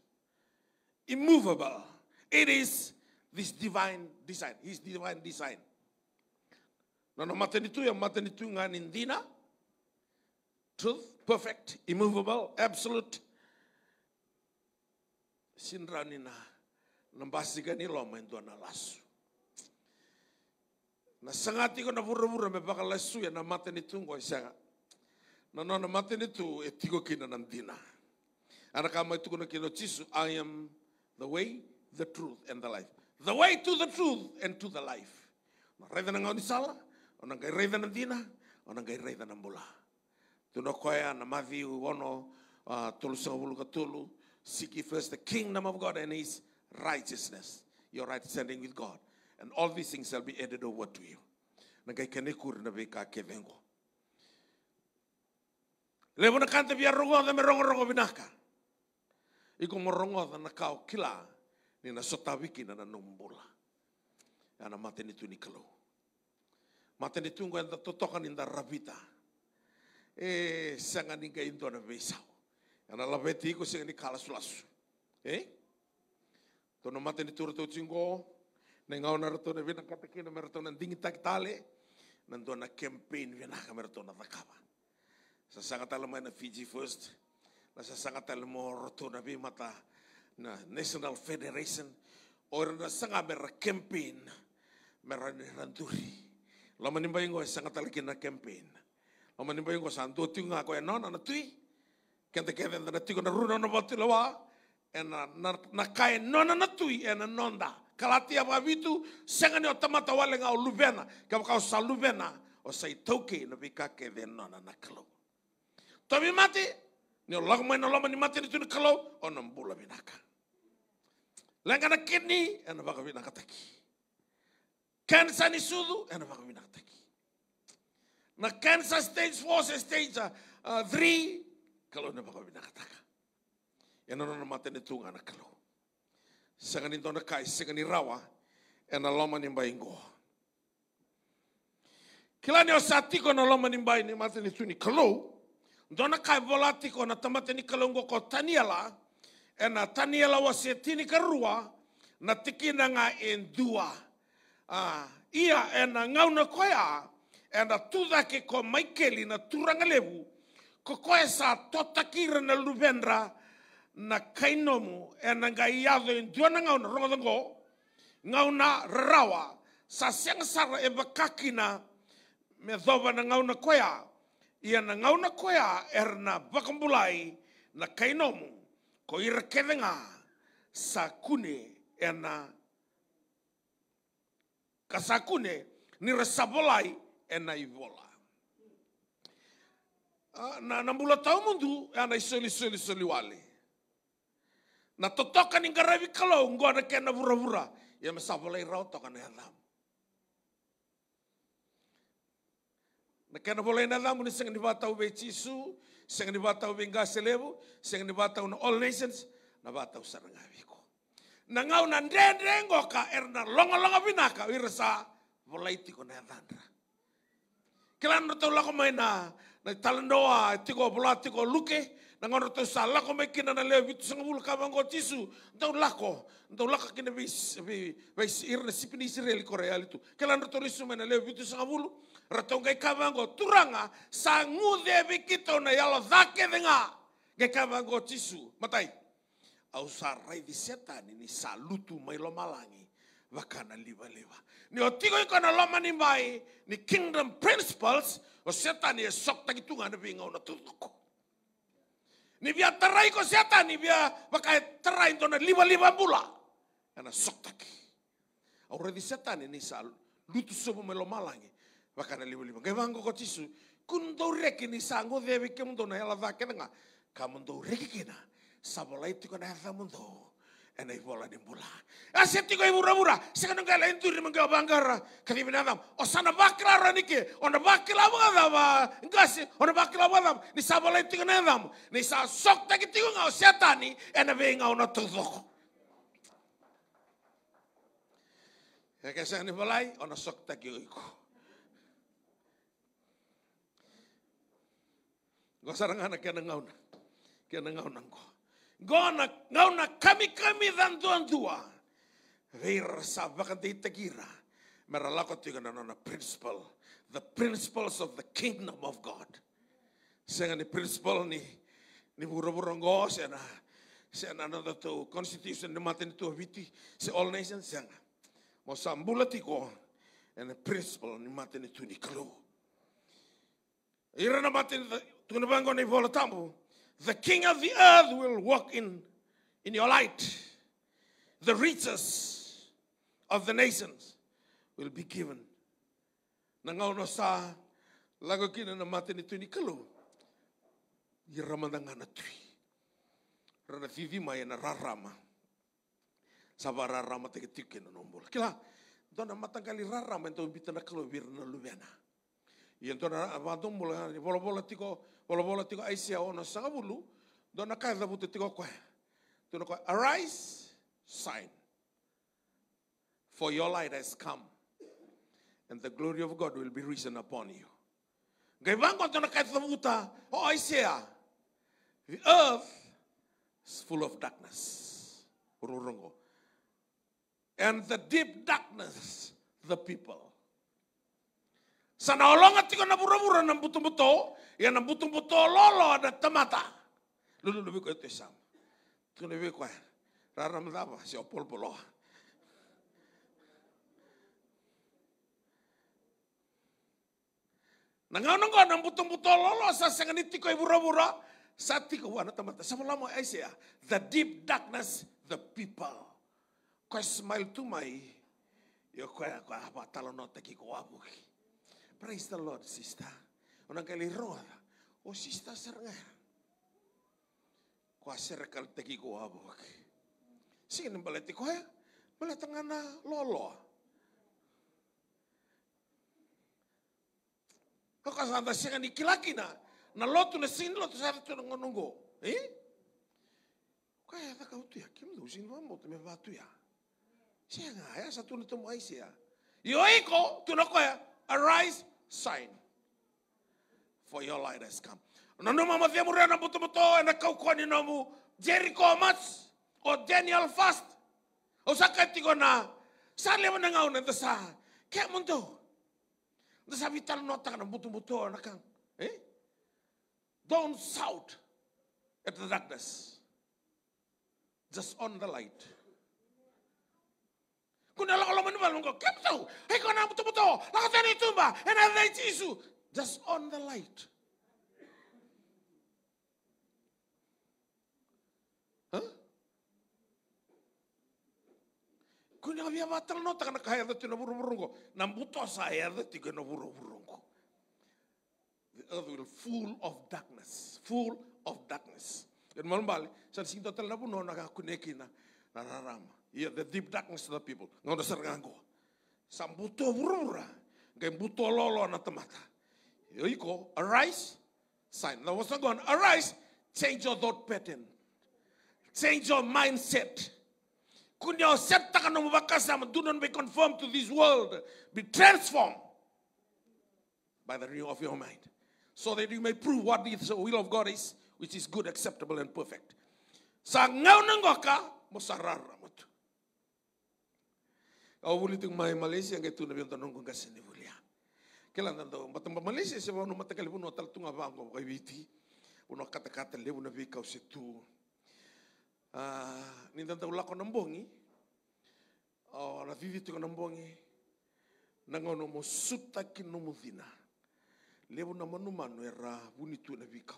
immovable. It is this divine design, his divine design. No na mata ni tu ya mata ni tu ngan indina truth perfect, immovable, absolute. Sinranina. Nempasikan ini lo main tuan alasu. Na sangati ko na pura-pura me bakal lesu ya na maten nah, ya, itu ngoi sanga. Na no na maten itu etiko kina nandina. anak kama itu kuna kino cisu. I am the way, the truth and the life. The way to the truth and to the life. Na reda na ngau ni sala, ona ngai reda na dina, ona ngai reda na mbula. koya na mavi wono uh, tulu sanga katulu, seek ye first the kingdom of God and his righteousness, your right standing with God. And all these things shall be added over to you. Levo na kante via rongo na me rongo rongo binaka. Iko mo rongo da na kau kila ni na sotawiki na na numbola. Ana ya mate ni tuni kalau. Mate ni tungo enda ya totokan inda rabita. E sanga ninga indo na vesau. Ana ya laveti iko sanga ni kalasulasu. Eh? Tono mate ni turu cinggo, neng au narto na vina kateki na merto na dingi tak tale, ndo na campaign vina ka merto na takava. Sa sanga talama na Fiji first, na sa sanga mo roto na vi mata na National Federation, or na sanga mera campaign, mera ranturi. Lama ni e sa sanga talaki na campaign. Lama ni bayingo sa antu tinga ko nona na tui, kente kete na tiko na runa na batu lawa, ena na, na kai nona na tui ena nonda. Kalatia wawitu sengani ni otamata wale nga lubena. Kau kau sa lubena o tauke na ke de nona na kalau. Tapi mati, ni lagu main loma ni mati ni tu ni kalau bula binaka. na kini ena baka binaka taki. Kansa ni sudu ena baka binaka taki. Na kansa stage 4 stage 3 uh, kalau ena baka binaka taka. Yan ano naman tinitunga na kalo. Sa ganito na kay, ni rawa, ah, and alaman yung bayin ko. Kila niyo sa ko na alaman yung bayin, matin ito ni kalo, doon na kay volati ko na tamatin ni kalunggo ko taniala, and taniala ah, taniela wasetini karua, na tikina nga endua. Uh, ia e na ngau na koea, e na tudake ko maikeli na turanga levu, ko koe sa totakira na luvendra, na kainomu e na ngai yado in tuana ngau na rongodongo, ngau na rarawa, sa siangasara e bakakina me dhoba na ngau na koya, ia na ngau na koya er na bakambulai na kainomu, ko ira kedenga sa kune e na kasakune ni resabolai e na ivola. Uh, na, na tau mundu e na isoli soli soli wale. Na totokan inga rabi kalau ngua na kena vura-vura. Ia ya, masapalai rau tokan na lam. Na nah, kena boleh na lam ni sengen dibatau be cisu, sengen batau be ngga selebu, sengen na all nations, na batau sarangabi ko. Na ngau na ngo ka er longa-longa binaka wirasa boleh tiko na landra. Kelan na tau lako maina, na talandoa tiko bola tiko luke, Nangon roto sa lako kina na lewi tu sangul kabang ko tisu. ndau lako. ndau lako kina vis vis irna sipini Israel Korea itu. nroto roto sume na lewi tu sangul. Roto ngai kabang turanga sangu debi kito na yalo dake denga. Ngai kabang ko tisu. Matai. Au sarai di setan ini salutu mai lo malangi. vakana liwa liwa. Ni otigo ikona loma ni mai. Ni kingdom principles. O setan ni esok takitungan na bingau na tutuko. Ni terai tarai ko siata, ni biya makai tona lima-lima bula. sok taki. Aure di setan ini nisa lutu sobo melomalangi. Makana lima-lima. Gemango ko tisu. Kun do reki ni sango dewi na tona hela vakenenga. Kamun tau reki kena. Sabolai itu kena, mun mundo ena ibola nimbula. Asetigo ibura bura, sekana itu enturi banggara, bangara, kati oh osana bakla ke, ona bakla ah. enggak sih, ona bakla wadam, ni sabala kena nenam, ni sa sok tak itu ngau setani, ena benga ona tudoko. Ya kesa ni balai, ona sok taki gitu uiku. sarang anak kena ngau na, kena ngau nangko. Gona, na kami-kami dan tuan-tua. Weir sabakan di tegira. Meralako tiga nanona principle. The principles of the kingdom of God. Sehingga ni principle ni, ni buru-buru ngos ya nah. Saya nanona tu constitution ni matin tu viti. Se all nations sehingga. Mau sambulati ko. And principle ni matin tu ni clue. Irana matin tu ni ni vola tambu. The king of the earth will walk in, in your light. The riches of the nations will be given. Nangau no sa lago kina na mate ni tuni kalu. I ramadanga na tui. Rana vivi maya na rarama. Sava rarama te tiki na nombol. Kila, dona matangali rarama ento bita na kalu birna lubena. I entona vadombola ni bola bola tiko bolobola tigo aisia ono sagabulu dona kada butu tigo koe tuno koe arise sign for your light has come and the glory of God will be risen upon you ngai vango tona kada buta o aisia the earth is full of darkness ururungo and the deep darkness the people Sana olong ati bura-bura na butung-buto, ya na butung-buto lolo ada temata. Lulu lebih itu sam, Tuh lebih kuat. Rara mendapa si opol poloh. Nangau nangau na butung-buto lolo sa iti tiko bura-bura. Sa tiko wana temata. Sama lama Asia, the deep darkness, the people. Kau smile tu mai. Yo ya, kau apa talonote kiko kau abuki. Praise the Lord, sister. Orang kali roda. O oh, sister serengah. Kwa serkal teki ko abok. Sin balati ko ya. na lolo. Kau kasih anda sih kan dikilaki na, na lotu na sin lotu saya tu nunggu nunggu, eh? Kau ya tak kau tu ya, kim tu sin mau tu mewah tu ya. Siapa ya satu nutup aisyah. Yoiko ya. tu nak kau ya, arise sign for your light has come. Nanu mama dia mura na butu butu ena kau kuani namu Jericho mas o Daniel fast o sakai tigo na sale menengau na desa kaya muntu desa vital nota na butu butu na kang eh don't shout at the darkness just on the light Kuna la kolo manuwa lungo kepso. He kona mutu mutu. La kotene tumba. Ena vei jisu. Just on the light. Huh? Kuna via batal no takana kaya da tina buru burungo. Nambuto saya da tiga no buru burungo. The earth will full of darkness. Full of darkness. Yan malumbali. San sinto tala oh, na buno na kakunekina. Nararama. Yeah, the deep darkness of the people. Nga dasar nganggo. Sambuto buto burura. Kaya buto lolo na temata. Iko, arise, sign. Now what's not going? Arise, change your thought pattern. Change your mindset. Kunya set takano mubakasam. Do not be conformed to this world. Be transformed by the renewal of your mind. So that you may prove what the will of God is, which is good, acceptable, and perfect. Sa ngau ng goka, Awuli ting mai Malaysia ngai nabi nabi tanong kong kasi ni bulia. Kelan tanto matamba Malaysia se wano matakal puno tal tunga bango kai viti. Uno kata-kata le nabi vi kau situ. Ah, ni tanto ulako nambongi. Oh, na vivi tu nambongi. Nanga no suta ki dina. manu manu era buni tu nabi kau.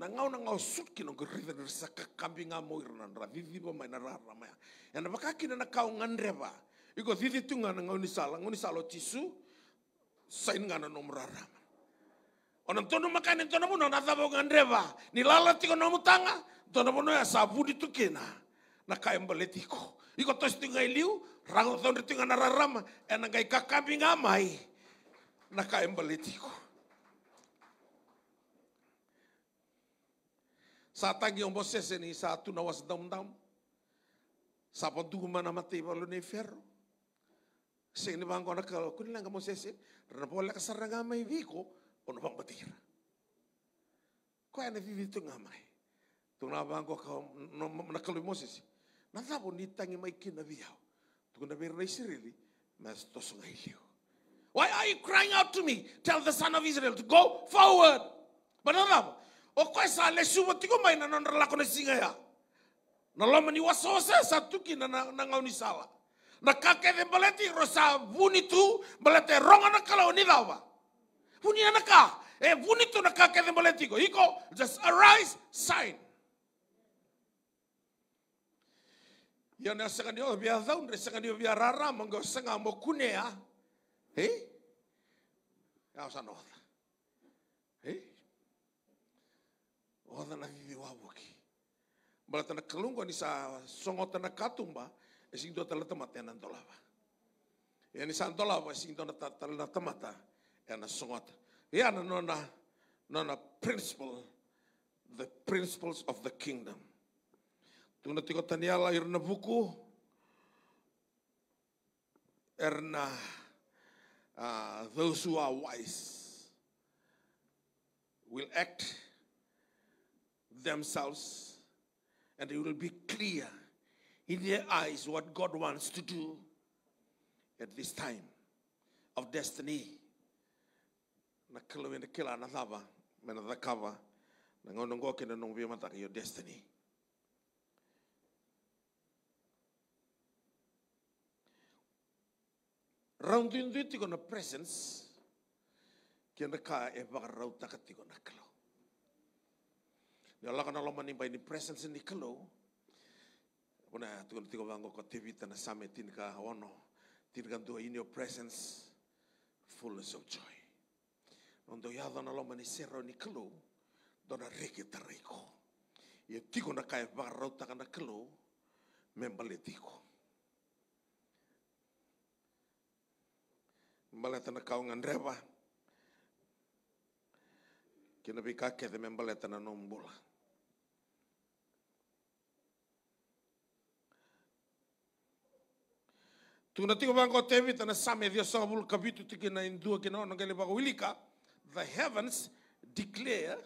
nangau nangau sut kino nersa gerisa kakambinga moirna nra vivi ba mai nara ya. yang bakaki kaki nana kau reba. Iko titi tu ngana ngoni sala, ngoni salo tisu, sain ngana nomrara. Onan tono makanin tono mono na tabo ngandeva. ni lala tiko nomu tanga, tono mono ya sabu di tukena, na kaem baletiko. Iko tos ngai liu, rango tono tunga na rarama, ena eh, ngai kakabi ngamai, na kaem baletiko. lagi tangi ombosese ni sa satu nawas daun-daun, sapa dugu mana mati balu ferro, Sing ni bang kona kalau kuni lang mosesi, rana pola kasar nga mai viko, ono bang batira. Kwa ana vivi tu nga mai. Tu na bang ka no nakalo mo mosesi, Na tabo ni tangi mai kina viau, Tu na be mas toso nga Why are you crying out to me? Tell the son of Israel to go forward. Banana. O kwa sa le suwa tiko mai na non rala singa ya. Na lomani sa satuki na sala na kakeve baleti rosa vuni tu balete ronga na kala oni dawa. Vuni ka e vuni tu na kakeve baleti ko iko just arise sign. Ya na sanga dio o zaun re sanga dio o rara mango sanga mo ya. He? Ya sa no. He? Oda na vivi wabuki. Balata na kalungo ni sa songota na katumba tala temata tenan tolava. Yani santolava to na tala temata ena songot. Yana nona nona principle the principles of the kingdom. Tuna tiko taniala lahir na buku erna uh, those who are wise will act themselves and it will be clear in their eyes what God wants to do at this time of destiny. kila na mena your destiny. in dito na presence, kina ka e bagarau takati ko kalo. Ni Allah kana ni presence ni kalo. Una tukul tiko bango ko tivita tana same tin ka hawono. Tin kan tua in your presence. Fullness of joy. Nondo yado na loma ni serro ni kelu. Dona reke tariko. Ia tiko na kai barau taka na kelu. Membale tiko. tana kau kaungan reba. Kina bika kete membaleta na nombula. Membala. Tuna tiko bang ko tevi tana same dia sa bul kabitu tiki na indua kina ona gale bago ilika. The heavens declare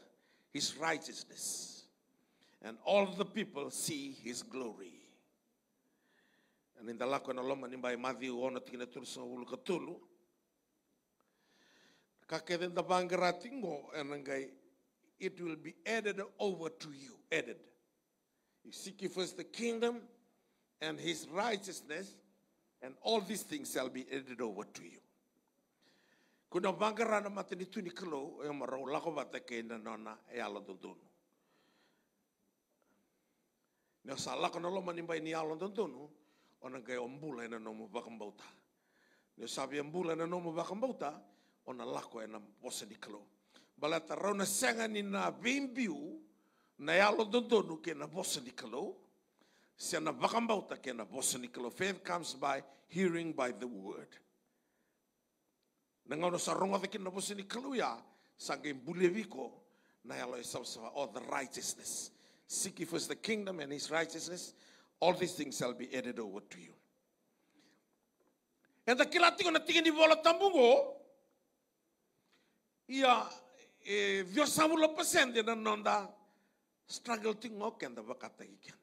his righteousness and all the people see his glory. And in the lako na loma ni mbai madhi uona tiki na tulu sa bul katulu. Kakeden da bang ratingo enangai it will be added over to you. Added. You seek first the kingdom and his righteousness and all these things shall be added over to you. Kuna mangara na matini tuni kelo e ya marau ko bata ke na nona e ala ya dodono. Ne sala kono lo manimba ni ala ya dodono ona ke ombula na nomo bakambauta. Ne sabi ombula na nomo bakambauta ona lako e na posa ni kelo. Bala tarau na senga ni na bimbiu na ala dodono ke na posa ni kelo. Sena bakambauta kena faith comes by hearing by the word. Nangono sarunga the kina ya sangin buleviko na yalo isabsava e all the righteousness. Seek ye first the kingdom and his righteousness. All these things shall be added over to you. And the kilatiko na tingin di bola tambungo. Ia e viosamulo pasende na nonda struggle tingo kenda bakata ikan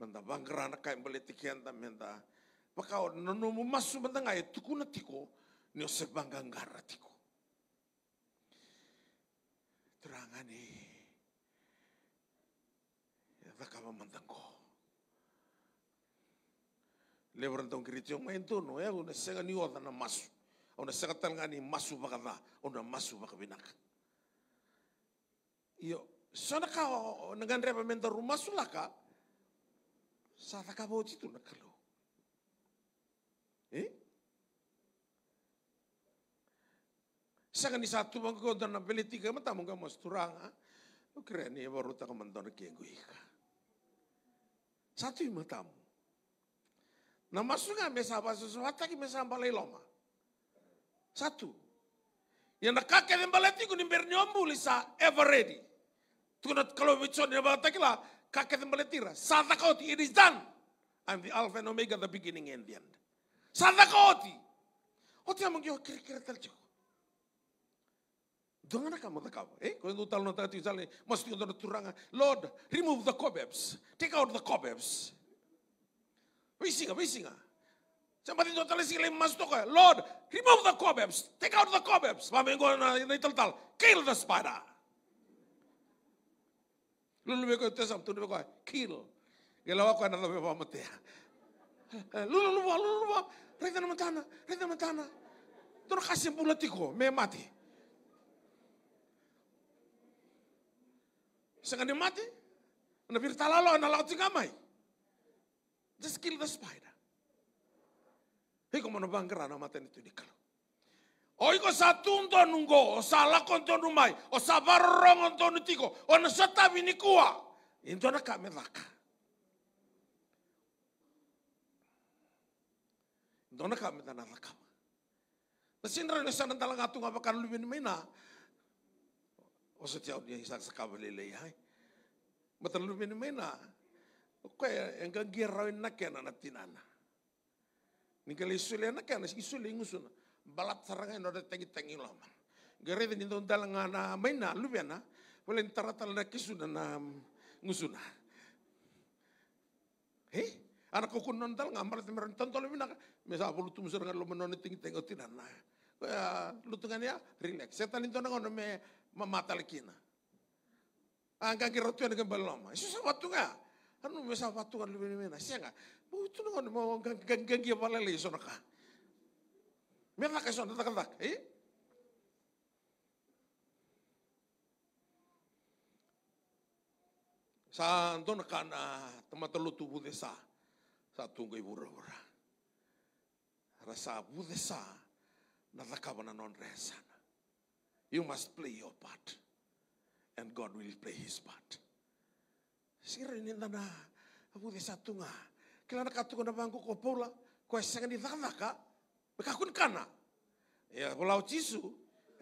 menta bangkara kai tikian ya ta menta Pakau, nono masu menta ngai tuku tiko nio sebangga ngara tiko terangani ya menta ko. lebron tong kiritio main no ya una sega ni wata na masu una sega masuk, masu bakada una masu bakabinak iyo Sana kau nagan repa menta rumah sulaka eh? Saya kan di satu bangku ko dan napili tiga mata mo ka mas turanga. O kira ni baru tak mantan kengui ka. Satu yung matamu. Na masunga kan, mesah apa sesuatu ki mesa balai loma. Satu. Yang nak kakek yang balai tiku ni bernyombuli sa ever ready. Tunat kalau bicara ni tak kira. Kakek Meletira, Sadakoti, it is done. I'm the Alpha and Omega, the beginning and the end. Sadakoti. Ότι άμα και ο κύριε Τελτσίκο. Jangan kamu takau. Eh, kau itu tahu nanti jalan. Mesti ada turanga. Lord, remove the cobwebs. Take out the cobwebs. Wisinga, wisinga. Sampai itu tahu sih lem Lord, remove the cobwebs. Take out the cobwebs. Mami gue na itu tal. Kill the spider itu ಲೂಲ್ಬೇಕು ವ್ಯತ್ಯಾಸ ತುಂಡಬೇಕು ಕೀಲು ಗೆಲುವ ಅನ್ನೋದು ಮತ್ತೆ lulu lulu rekta nama tanah, rekta nama tanah. Terus kasih pula tiko, me mati. mati, nabi talalo anak laut kamai. Just kill the spider. Hei, kau mau nubang kerana mati itu dikalau. Oiko oh, sa tundo nunggo, o oh, sa lakon nto numai, o sa on nto nutiko, o na sa tabi ni kua. Into na kami laka. Into na kami tanah laka. Nasinra na sana talaga itong abakan lumin may na. O sa tiyaw niya isang sa kabalilay ay. lumin may na. Kaya ang gagirawin na kaya na natinana. Ningkali isuli na kaya na isuli ngusuna balat sarangnya noda de tengi tengi lama. Gerede ni don dalang ngana maina lubiana, wala tarata na kisuna na ngusuna. He? Anak kokun non dala ngamar te meron tanto lebih nak, mesa bulu tum saranga lo menone tengi tengi Lutungan ya, relax. saya Setan itu nangono me mamata lekina. Angka kira tuan dengan baloma. Susah waktu nggak? Anu mesa waktu kan lebih mana? Siapa nggak? Bu itu nangono mau gang ganggi apa lagi sonaka? Même la question de Takandak. Eh? Sa don kana tamatalo tu budesa sa tunggu ibu rora. Rasa budesa na takabana non resana. You must play your part and God will play his part. Sira ini nana budesa tunga. Kelana katunga na bangku kopola. Kuasa yang ditakandak pekakun Ya walau jisu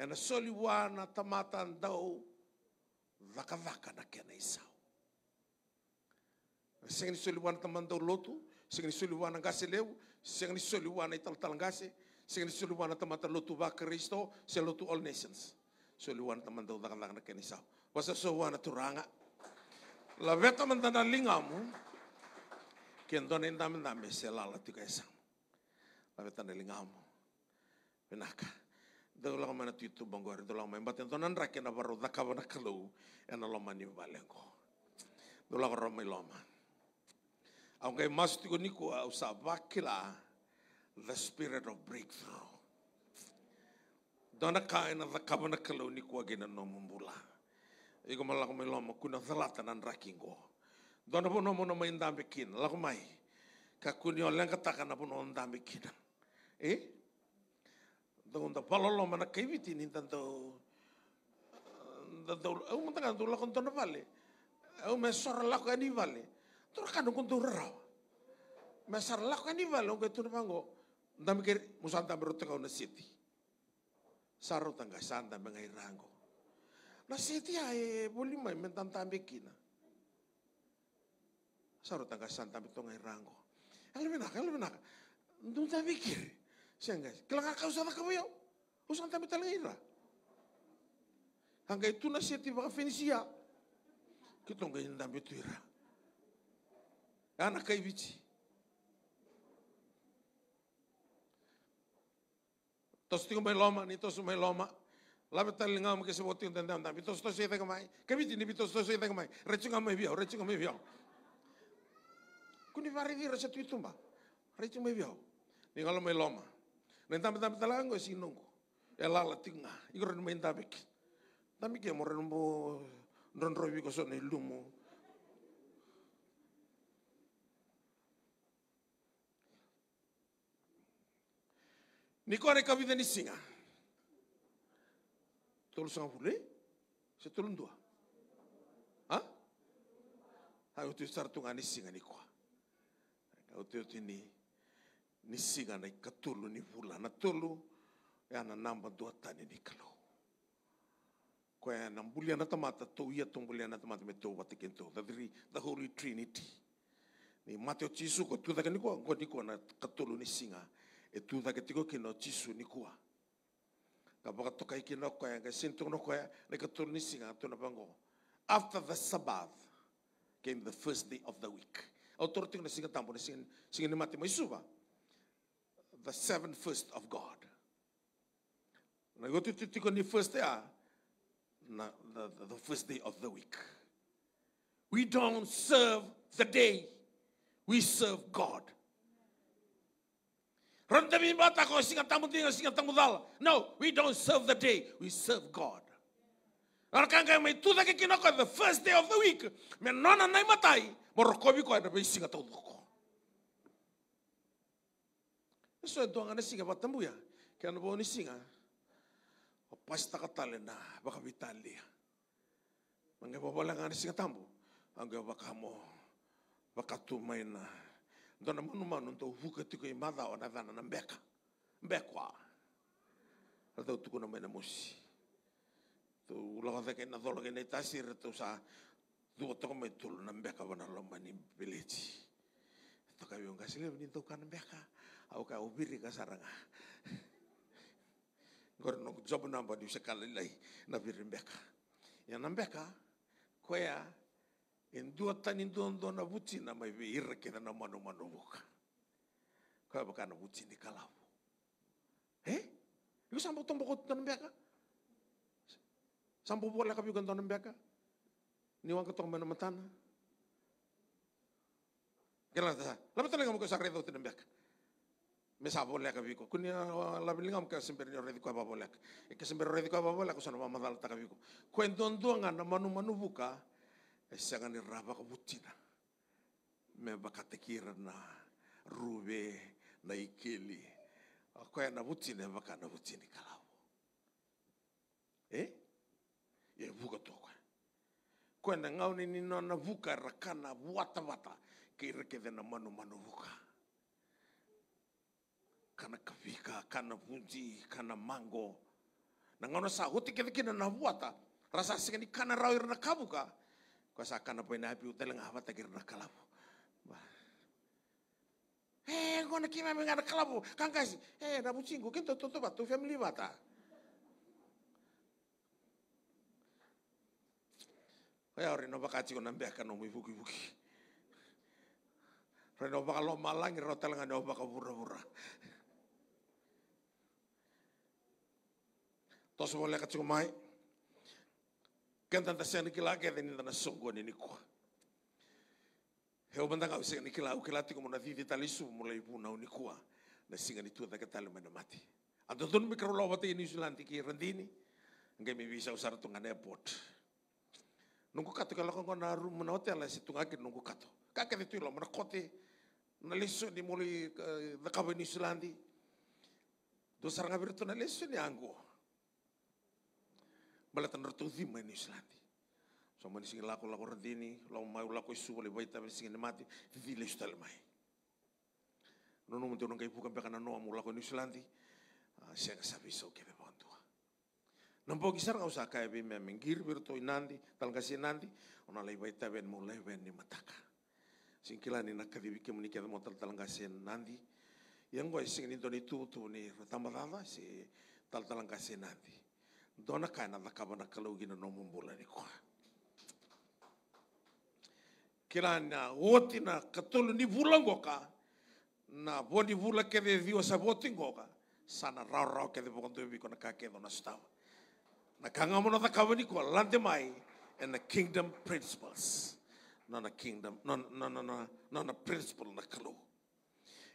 ena soliwa na tamatan dau vaka vaka na kena isau. Sengi ni soliwa taman dau lotu, sengi ni soliwa na ngase leu, sengi ni soliwa na italatal ngase, tamatan lotu vaka Kristo, se lotu all nations. Soliwa na taman dau vaka vaka na kena isau. Wasa sowa na turanga. La veta mandana lingamu, Kendo nenda ndame se lala tika isau. ತರತನಲ್ಲಿ Dulu ವಿನಾಕ Dolo mana titu dulu dolo mana batin tonan rakin apa roda kawan kelu. ena lama ni balengo. Dolo Aku loma. masuk mas tigo niku usa vakila the spirit of breakthrough. Dona kaina the kawan kelu? niku agena no mumbula. Igo malak mai loma kuna thalata nan rakingo. Dona bono indah bikin. Lagu mai? Kakuni yang katakan apa non ndambikina. Eh? Tangunta palolo mana kaibiti ni tanto tanto au mantanga tu lakon tona vale. Au mesor lako ani vale. Tur kanu kuntu rawa. Mesor lako ani vale ngai tu mango. Ndam mikir musanta berut kau na siti. tangga santa mengai rango. Na siti ai boli mai mentanta bikina. Ah. Saru tangga santa bitongai rango. Elmenak, elmenak. Ndunta bikir. Siang guys, kalau nggak ka mo yun. Usan ang tabi talaga ira. Hanggang itu na tiba ka finisiya. Kitong ganyan ang itu tira. Anak kay Bichi. Tapos tingin loma, nito sa may loma. Lama tali ngam ke sebut tiun tentang tapi tos tos saya tengah mai. nih jadi tos tos saya tengah mai. Rezeki kami biar, rezeki kami biar. Kuni mari di rezeki itu mbak. Rezeki kami biar. Nih kalau mai loma. Nen tambe tambe lango si sinongo. E eh, lala tinga. Iko ron beki. Tami kia ya moran bo ron robi ko sone lumo. lumu. kavida ni singa. Tolu sang vule. Se tolu ndua. Ha? Ha utu sartunga ni singa niko. Ha utu utu ni. ny siga ika tolo ny volana tolo iananamba doa tany koa ianambuli anatamata tou ia tombuli anatamata me tou vatakentou dadiri the holy trinity ni mateo jisu ko tudake nikua go nikua na katolo ni singa e tudake tiko kino jisu nikua kapaka tokai kino koya ga sintono koya na katolo ni singa tona pango after the sabbath came the first day of the week autor tiko na singa tambo ni singa singa ni mateo isuba the seven first of God. Nagotitikoni first day, ah, the, first day of the week. We don't serve the day, we serve God. No, we don't serve the day, we serve God. Rakanga mai tuda ke kinoko the first day of the week. Me nona nai matai, morokobi ko ay ada be singa ko. それどんがねしがばったんぶや。キャンボにしが。おっぱしたかたれな、ばかびたりや。Mangga bawa langan singa tambu, angga bakamo, bakatu maina, dona manu manu to huka tiku imada ona dana untuk mbekwa, rata utuku na maina musi, tu ulawa teke na dolo ke neitasi rata usa, tu otoko mai tulu nambeka wana lomba ni bileci, toka wionga sile wani toka nambeka, au ka ubiri ka saranga ngor no job na ba di sekali lai na birimbeka ya nambeka koya indua tani don na buti na mai irre ke na manu manu buka koya baka na buti ni kalau eh iku sampo tombok nambeka sampu bola kapi kan nambeka ni wang ketong mana matana Kelata, lagi talaga mo kasakre daw tinambyak. με σαβόλια βίκο. Κουνή λαμπιλίγα μου και συμπερινή ρεδικό απαβόλια. Και συμπερινή ρεδικό απαβόλια κουσαν μάμα δάλα τα καβίκο. Κουέντον τούαγα να μανού μανού βούκα. Εσύ αγανή ράβα καβούτινα. Με βακατεκύρα να ρούβε να ikeli. Akoya na βούτινε βακα να βούτινε καλά. Ε, ε βούκα το κοέ. Κουέντα γάουνι νινό να βούκα ρακάνα βουάτα βάτα. Και ήρκεδε να μανού μανού βούκα. kana kana kana mango na ngono sa hotikivikina na vuata rasa sengani kana rawir na kabuka kwa sa kana poina hapi uteleng havata kira na kalabu eh ngono kima ngana kalabu kangkasi eh na bucingku kento toto batu family bata Kaya no bakachi ko nambe akano ibuki-buki. Reno bakalo malang, rino talaga no bakabura-bura. tos bole ka tsuk mai ken tan tasen ki la ke den tan sogo ni ko he obanda ka usen ki la u ki la ti komo na vivi talisu mo le ipu na uni ko na singa ni tu da ka mati ato ton ni ki rendini nge mi bisa usar tu ngane bot nungu kato ka lo ko na ru mo na hotel si ngake nungu kato ka ke lo mo na kote na lisu ni mo le da ka ni zulanti na ni angu. Balatan rato di ni islati. So mani singin lako lako radini, lau mai lako isu wale baita mani singin mati, di isu tal mai. Nono munti orang kai bukan pekana noa mu lako ni islati, siang sabi so kebe bantua. Nampo kisar ngau sakai be me menggir berto inandi, kasi nandi, ona lai baita ben mu lai ben ni mataka. Singkila ni nakadibi ke muni tal tal talkasi nanti, yang gua singin itu ni tutu ni tambah tambah si tal talkasi nanti. ndona kana thakabana kalau gina no mumbula ni kwa kirana woti na katolu ni vula ngoka na boni vula ke de dio sa voti ngoka sana rao rao ke de bokondo bi kona ka ke do na stawa na kanga mona thakabani kwa lande mai and the kingdom principles not a kingdom no no no no not a principle na clue,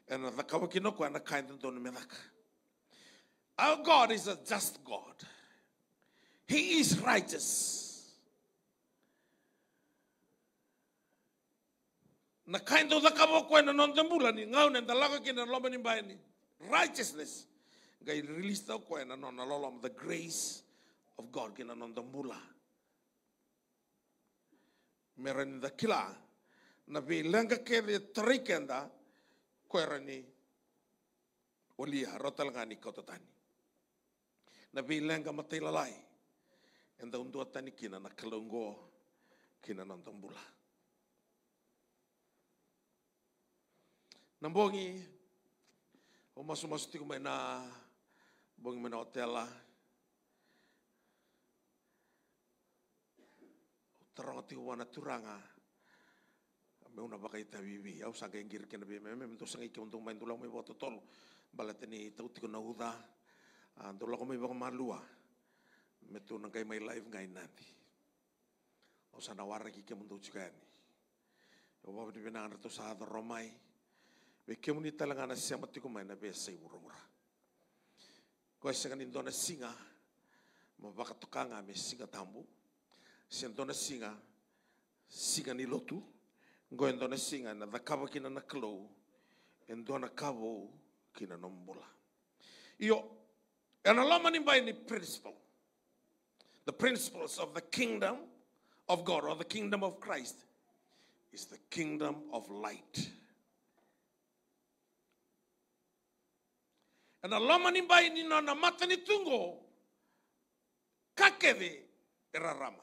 and thakawa kinoko ana kind don medaka Our God is a just God. He is righteous. Na kain da kabo ko na non tembula ni ngau nen da laga kina lomba ni bai ni righteousness. Gai release to ko na non alolom the grace of God kina non tembula. Meron da kila na vi langa ke de trikenda ko ni olia rotal ngani kototani. Na vi langa matelalai. lalai enda undua tani kina na kalongo kina na tambula. Nambongi, o masu masu tiku mena bongi mena otela. hotela. Terong tiku wana turanga. Meu na bakai tabibi, Aku sangka inggir kena bi, memang tu sangka untuk main tulang Mau botol tol. balat tahu tahu na uda, tulang ah, mai bang malua. Metu nang kai life ngai nanti, O sana nawara ki ke mundu jugani. O wabu di binang rato sa romai. Be ke muni talaga na siya mati kumay na besa i burungura. Ko esa kan indona singa. Mabakatukanga me singa tambu. Si indona singa. Singa ni lotu. Ngo indona singa na dakawa kina na klow. Indona e kabo kina nombola, Iyo, Ena lama ni bai ni principle. the principles of the kingdom of God or the kingdom of Christ is the kingdom of light. And aloma ni ni no na mata tungo kakeve erarama.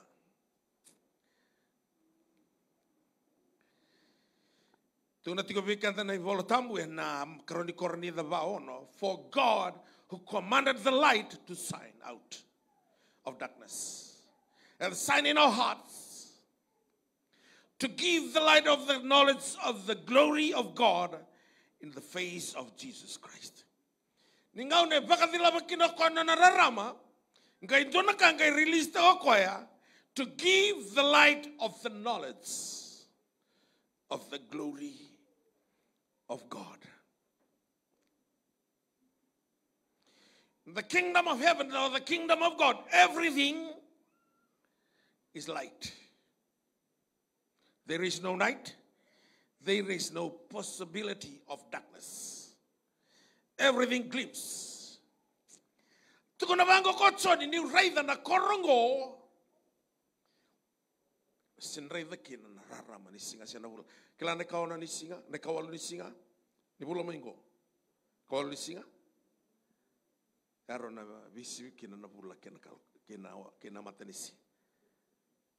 Tuna tiko vikanta na volotambu na kroni the for God who commanded the light to shine out of darkness and sign in our hearts to give the light of the knowledge of the glory of God in the face of Jesus Christ. Ningaw ne baka dila na nararama, ngay doon na release na koya to give the light of the knowledge of the glory of God. the kingdom of heaven or the kingdom of God, everything is light. There is no night. There is no possibility of darkness. Everything gleams. Tukuna vango kotsoni ni raitha na korongo. Sin raitha kina na rarama ni singa sina bula. Kila ne kaona ni singa, ne kawalo ni singa, ni bula maingo. ni singa, Arona na visi kina na pula kina kal kina kina matanisi.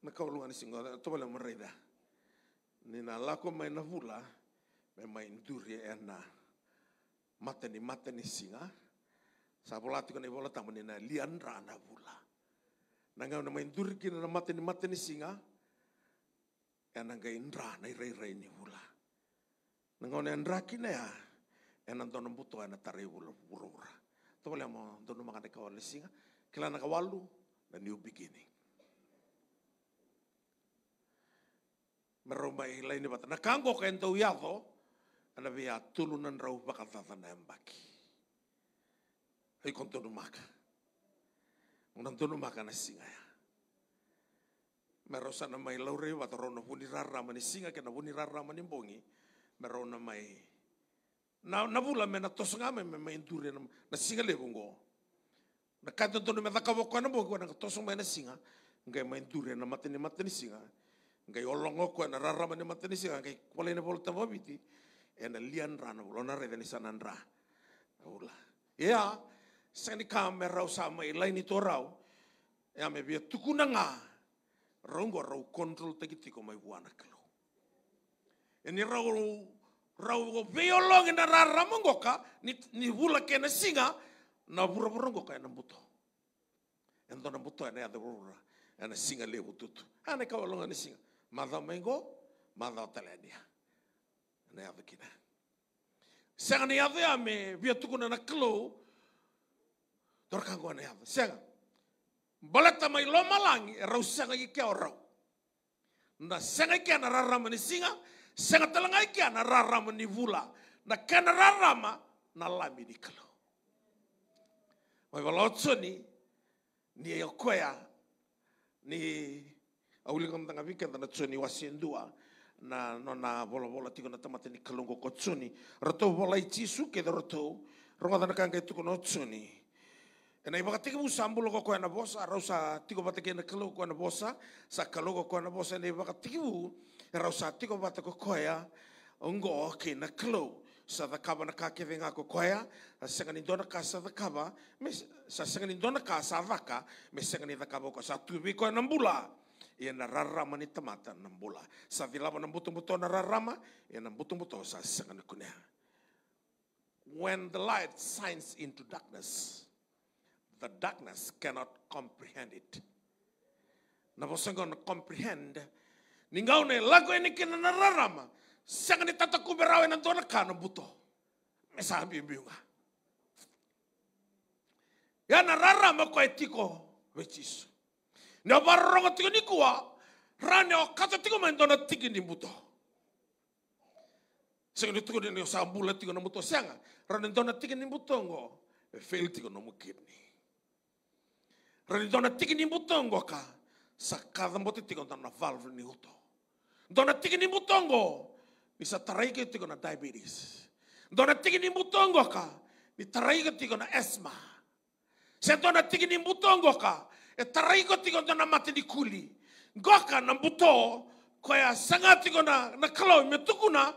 Na kaulungan ngoda, to mereda. Ni na lako mai na pula me mai nduri ena matani matani singa. Sa pola tu kana tamu tamani na ra na pula. Na ngau na mai nduri kina na matani matani singa. Ena ngai ndra na rei rei ni pula. Na ngau na ndra kina ya. Ena ndono buto ena tarai dono donu makane kawal singa, kelana kawalu, the new beginning. Meromba ilai ni bata, nakango kento yado, ana via tulunan rau bakatata na embaki. Hei kontonu maka. Munan tono maka na singa ya. merosa na mai laure bata rono puni rara mani singa, kena puni rara mani bongi, merona mai na na bula me na tosanga me me inture na na singa le bongo na kato to me ta kabo na boko na tosanga me na singa ngai me inture na mateni mateni singa ngai olongo ko na rarama ne mateni singa ngai kwale ne volta e ena lian rana bolo na rede ni sanandra ola ya seni ka me rau sama ilai ni to rau ya me bia nga rongo rau kontrol tekitiko mai buana kalo ini e rau Rau rawo beolonge na rarama ngoka ni, ni wula kena singa na wurawura ngoka ena buto endo na buto ena yade wurawura ena singa le wututu ane kawalonga ni singa madha mengo madha otalenia ena yade kina senga ni yade ame ya via tukuna na kilo dorkango ena yade senga baleta mai lo malangi rau senga ike rau na senga ike na rarama ni singa Senga telengai iki na rarama ni vula. Na kena rarama na lami ni kalo. Mai wala ni e koea ya. ni aulinga tanga vika na tsoni wasindua na nona bola bola tiko na tamate ni kalungo ko tsoni. Roto bola itsi suke da roto Roma kange kanga itu kono tsoni. Ena iba kateke mu sambulo ko ko na bosa rosa tiko bateke na kalo ko na bosa sa kalo ko na bosa ena iba kateke ko ungo ke na klo. Sa kaba na ka ko dona ka sa kaba, me sa dona ka sa vaka, me kaba ko sa na mbula. Ia na rarama ni tamata na mbula. Sa na na rarama, ia na sa kunea. When the light shines into darkness, the darkness cannot comprehend it. Now, we going to comprehend Ningau ne lagu ini kena nararama sanga ni tata berawe na dona kano buto mesa bimbinga ah. ya nararama ku etiko wechiso ne barrongo tiko nikua ah. rane o oh, kata tiko mendona tiki ni buto sanga ni tiko ni sambula tiko na buto sanga ah. rane dona tiki ni buto ngo fail tiko no ni. rane dona tiki ni buto ngo ka Sakadam mbote tiko na valve ni Dona tiki ni mutongo. Ni sa tarai ke tiko na diabetes. Dona tiki ni mutongo ka. Ni tarai ke tiko na asthma. Se dona tiki ni mutongo ka. E tarai ke tiko dona mati ni kuli. Goka na buto. Koya sanga tiko na, na kalau me tukuna.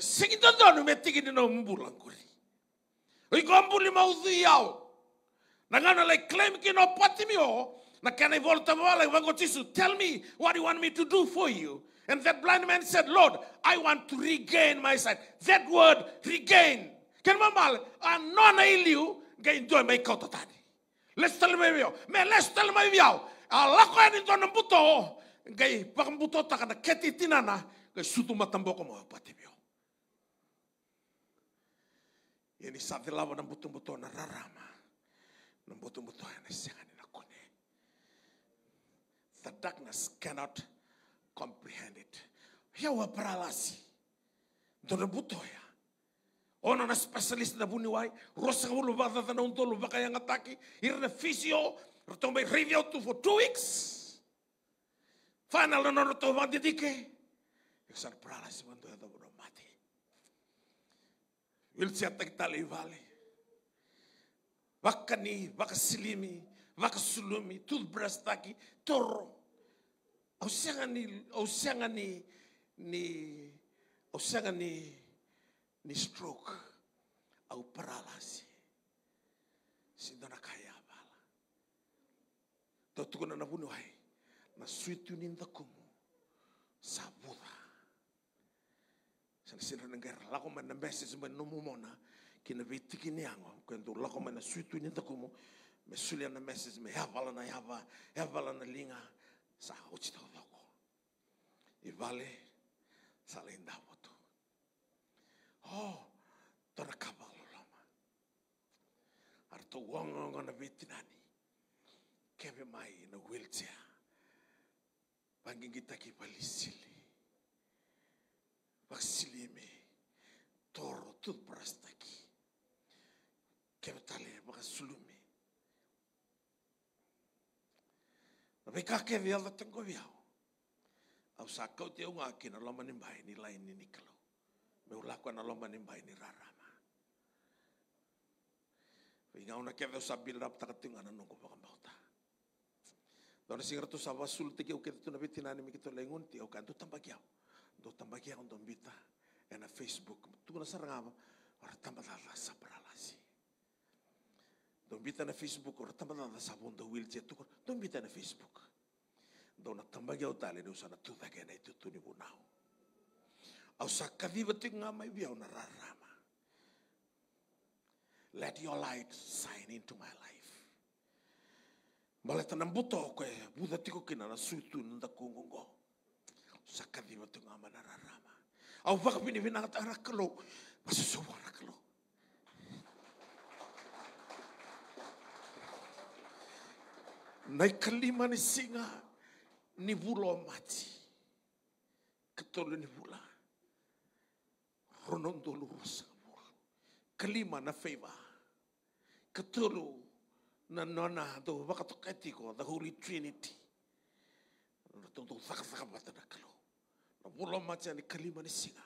Sigi dondonu me tiki ni na umbulang kuli. Oi gombuli mauzi yao. Nangana lai claim ki pati patimi o. Na i volta mawala wango tisu. Tell me what you want me to do for you. And that blind man said, Lord, I want to regain my sight. That word, regain. Kan mamal, anona iliu, gain doi mai kau tatani. Let's tell me Me let's tell me viau. Allah kau yang itu nembuto. Gai pakambuto takana keti tinana. Gai sutu matamboko mo pati viau. Ya Ini saat lawa nembuto-buto na rarama. Nembuto-buto yang sengan na kone. The darkness cannot comprehend it. Ja ya pralasi? paralasi. Dona butoya. Ono oh, na specialist na buni wai. Rosa ka wulu bata tana unto lu baka yang ataki. Ir na Rato mai review for two weeks. Final na rato mati dike. Iksar paralasi mando ya dobro ya, mati. Wil siatek tali vali. Wakani, wakasilimi, wakasulumi, toothbrush taki, toro. Usangan ni, usangan ni, ni, usangan ni, ni stroke au paralysis. Sindo na kaya bala. Totoo na nabunuhay na sweet yun in the kumu sa Buddha. Sana sila nang gara. Lako man na message man numumona kinabitikin niya Kwento lako man na sweet yun in the kumu. Mesulia na message me yavala na yava, yavala na linga sa 싸우지도 않고 이발에 살린다 못도 Arto 돌아가발로라마 아르토 왕왕거나 비트나니 kebe mai na wheelchair pangingita ki palisili vaksilimi toro tut prastaki kebe tale makasulumi Rika ke vea la tango viau. Au sakau kau te unga ki na loma ni mbai ni lai ni nikalo. Me ula na loma ni mbai ni rarama. Vinga una ke vea sabi bila rap takatunga na nungu baka Dona singa kan tu sa wasul te ke uketu na bitina ni mikito lengun ti au kantu tambakiau. Do Ena Facebook. Tu na sarangama. Ora tambah la sapral. Te invitan na Facebook, or tambana na sabun da wilje tukor, te invitan Facebook. Da na tamba au tale ne usana tu dake na itu tuni bunau. Au sakaviva tik ngamai biau na rarama. Let your light shine into my life. Bale tanam buto koe, buda tiko kina na sutu nda kungungo. Sakaviva tik ngamai na rarama. Au vakapini vinangata arakalo, masusuwa arakalo. naika lima ni singa ni bulo mati ketolo ni kelima na feiva ketolo na nona to ketiko the holy trinity saka saka vakavakavata na kalo na bulo mati ani kelima ni singa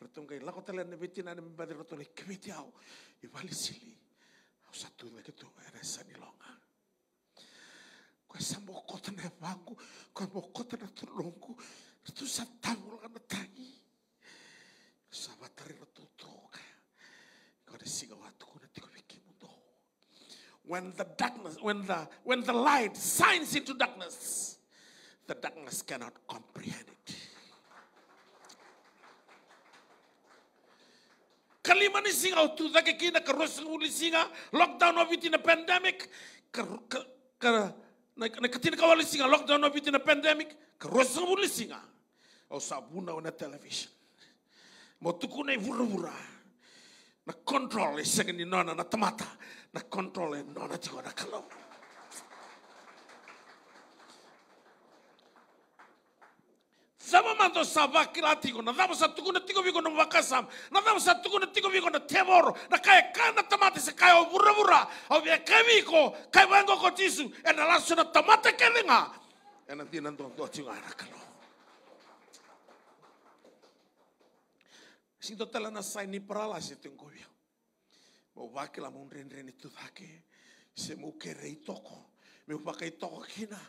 ratonga i lakotala na vetina na mibadi ratona i keveti au i valisili au satunga ketunga longa Questa moccota ne vangu, questa moccota ne tulungu, tu satangul kan tangi. Sabatari na tutroka. God is single at When the darkness, when the when the light shines into darkness, the darkness cannot comprehend it. kalima ni singa o tudake kina ka rosang lockdown of it in a pandemic ka ka na katinaka wala singa lockdown no bitina pandemic ka rosa singa au sabuna ona television mo tuku nei vuravura na control e ni nona na tamata na control e nona tiko na kalau Sama mando sava kilati na dama sa tukuna tiko viko no wakasam, na dama sa tukuna tiko viko no teboro, na kaya kana tamate se kaya obura bura, obia kemiko, kaya wango ko tisu, ena lasu na tamate kelinga, ena tina ndo ndo tinga arakalo. Sinto tela na sai ni prala se tengo bia, mo wake la mun ren itu se mo kerei toko, me pakai toko kina,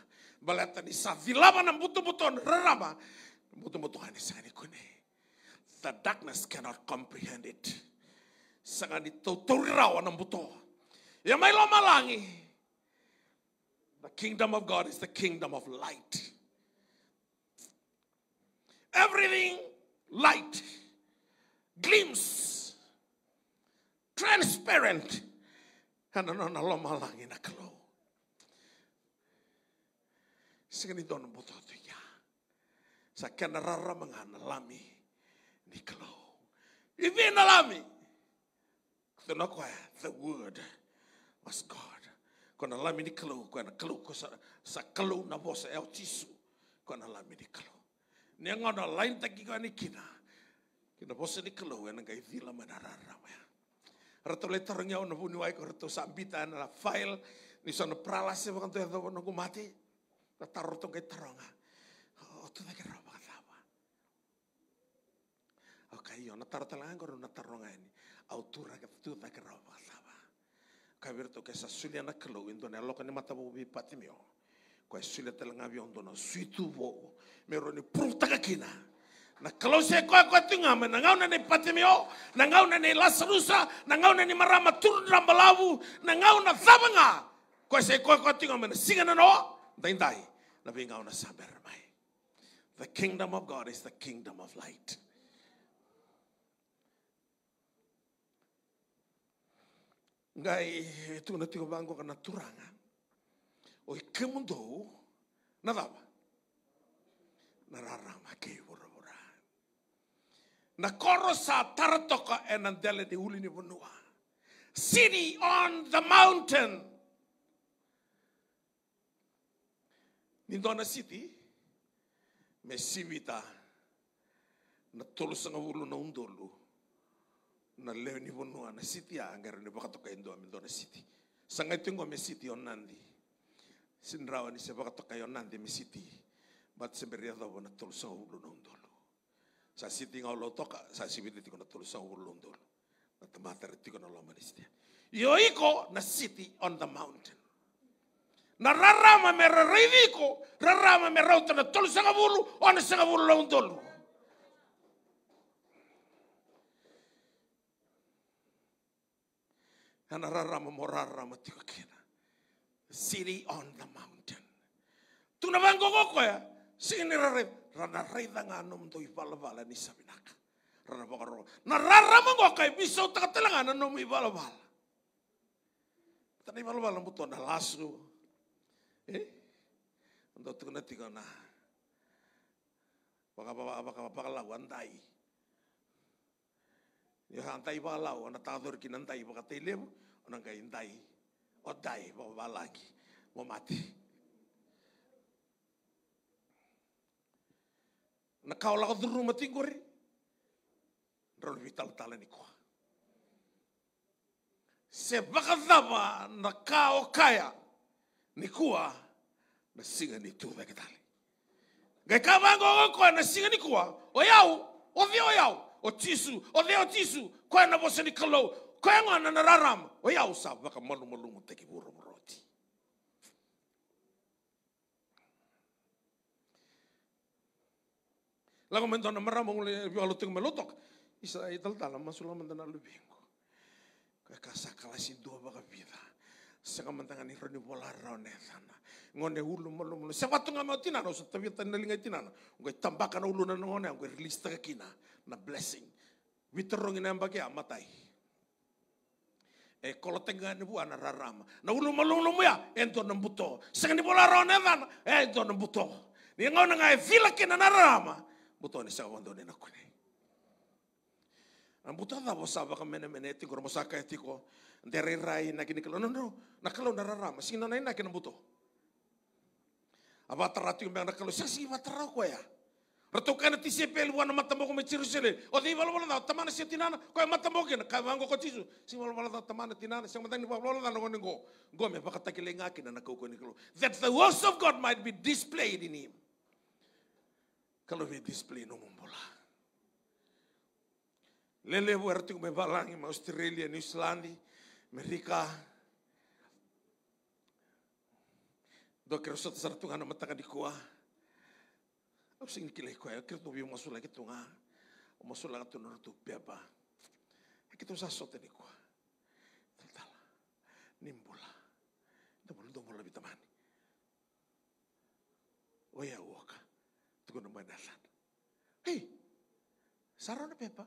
balatan isa vilaba na butu buton rarama, The darkness cannot comprehend it. Sangat dituturawan ang buto. Yang may The kingdom of God is the kingdom of light. Everything light, gleams, transparent, and ano na lumalangin na glow. Sa ganito buto ito. sa rara mangana lami ni klo ibi na lami no kwa ya? the word was god Kau lami ni klo na klo kosa sa klo na bosa el tisu Kau lami ni klo ni ngona lain taki kwa ni kina kina bosa ni klo ena ngai dila manarara ma Rato le tarangnya ona puni wai ko rato bita na file ni sona pralase wakanto ya dawon ko mati. Taruto kai taranga. kira. tu da saba ka virto sa sulia na indo na loka ni patimio ko sulia na suitu bo mero ni pruta ka kina na se ko ko na ni patimio na ni na ni marama tur na balavu na sabanga ko se ko ko na singa na no dai dai na saber mai The kingdom of God is the kingdom of light. ngai na tigo bango kana turanga oi kemundo na vava na ma ke na koro sa taratoka dale de uli ni bonua city on the mountain nindona city me sivita na tolo sanga na undolu na leo ni bonua na city a ngero ni bakato kayo ndo amin na city sanga ito me city on nandi sinrawa ni baka bakato kayo nandi me city bat sa beria daw na tulsa ulo nondolo sa city nga ulo toka sa sibiti ko na tulsa ulo nondolo na tamatar tiko na laman Yo iko na city on the mountain na rarama me rariviko rarama me rauta na tulsa ngabulu on sa ngabulu nondolo City on the mountain. Tuna bang koko ya. sini rara rana reda nganum to ibal bala ni sabinak. Rana bakaro, na rara mango kay ya, utak telang anum ibal bala. Tani ibal bala muto na lasu. Eh, Untuk tuna tiga na. Baka baka baka baka lawan dai. Ni hantai balau, ana tadur kinantai baka telem, ana kaintai. O dai, mo balaki, mo mati. Na kau lako duru mati kore. Rol vital tala ni Se baka daba na kao kaya ni na singa ni tuwa kitali. Gai kamango kwa na singa ni kuwa, o yau, otisu leo otisu ko na bosini kalo ko nga na nararam o ya usa baka malu malu teki buru roti la komento na maramo ngule biolo tung melotok isa ital dalam lu bingo lubingo ka kasa kala si dua ka vida saka ni ironi bola rone sana ngone ulu malu-malu, se watu nga mau so sa tan na linga tinana tambaka tambakan ulu na ngone ngai rilis taka kina na blessing. E na inambagya, matay. E kolotenga ni buwa rarama. Na ulu malulu ya, ento na buto. Sanga ni bula raw nevan, ento na buto. Ni ngau na ngai e vilaki na rarama. Buto ni sanga wando ni kune. Na buto na wasaba ka mene mene, eti kuro masaka eti ko. Dere rai na kinikalaw. No, no, na rarama. Sina na ina kinabuto. Abataratu yung mga nakalaw. Sasi batarako ya. Ra tau kana ti sepe lu wana matamoko me Oh, O te iwala wala tamana se tinana, koe matamoko na, wango ko Si wala wala tamana tinana, se matani wala wala tau ngo. go me pakatake le ngaki na nakau That the works of God might be displayed in him. Kalau be display no mumbola. Lele buat tiku me balangi ma Australia, New Zealand, Amerika. Doker sot sartungan matanga di kuah. Aku ya, Ang singkilay gitu, ko ay kito bi masulat kito nga. Masulat kito nur tu beba. Kito sa sote ni ko. Tala. Nimbula. Domol domol labi tamani. Oya oh woka. Oh, Tugo no manasan. Hey. Sarona ya, pepa.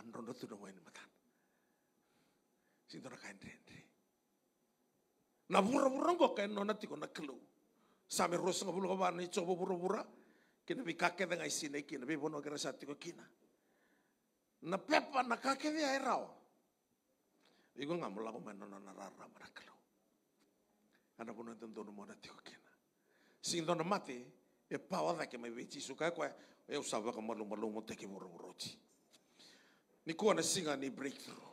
Androno tu no matan. Sinto na nah, kain rendre. Na bura-bura ko kain no nati ko na kelu. Sami rosa ngabulu kabani coba bura-bura. Kina mi kake venga sine kina bi bono kira sati ko kina. Na pepa na kake via airau, Igo nga mula ko meno na narara marakalo. Ana bono tento no mona kina. Sing dono mati e pawa dake me vici suka ko e usaba ka malu malu mo teke boro boroti. Ni kuana singa ni breakthrough.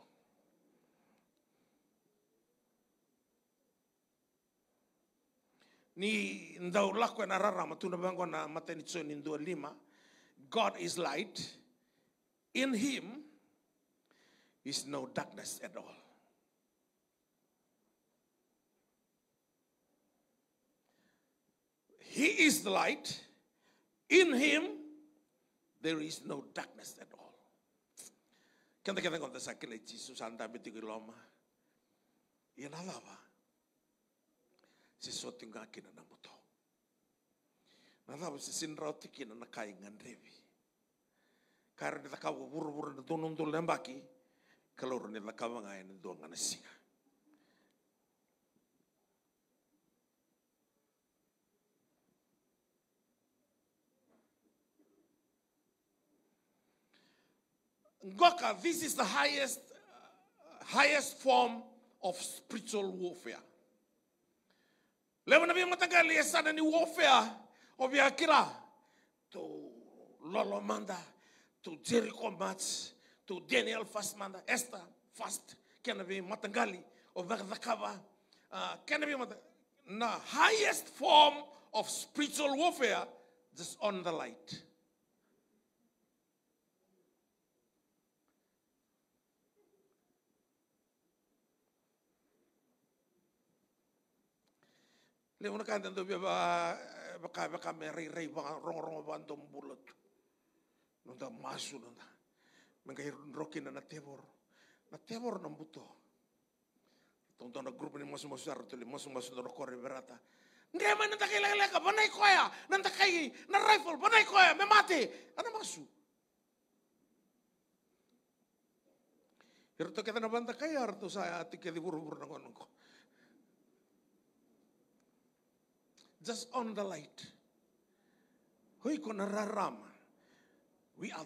Ni ndau lako na rara matunda bango na matenizo ni ndua lima. God is light. In him is no darkness at all. He is the light. In him there is no darkness at all. Kanta kanta konta sakile Jesus anda beti loma. Ia lava. sesuatu nga kina na muto. Nathabu sesin tiki na nakai kita kau buru-buru wuru-wuru na dunundul lembaki, orang nih takawa ngai na duanga singa. Ngoka, this is the highest, highest form of spiritual warfare. Lewa na you, matangali e sana ni warfare ah, of your kira. to lolo manda, to Jericho mats, to Daniel fast manda, Esther fast. can be matangali o the Uh, Can be matangali. the highest form of spiritual warfare, just on the light. 근데 오늘 baka baka 바카 바카 메리 rong rong 롱롱 반돔 불럿 nunda masu nunda mengai roki na tebor na tebor na buto tonton na grupo ni masu masu arto li masu masu na kore berata ngai man nanta kai leleka banai koya nanta kai na rifle banai koya me mati ana masu Irto kita na banta kaya arto saya ati kedi buru-buru na konong ko. just on the light. We are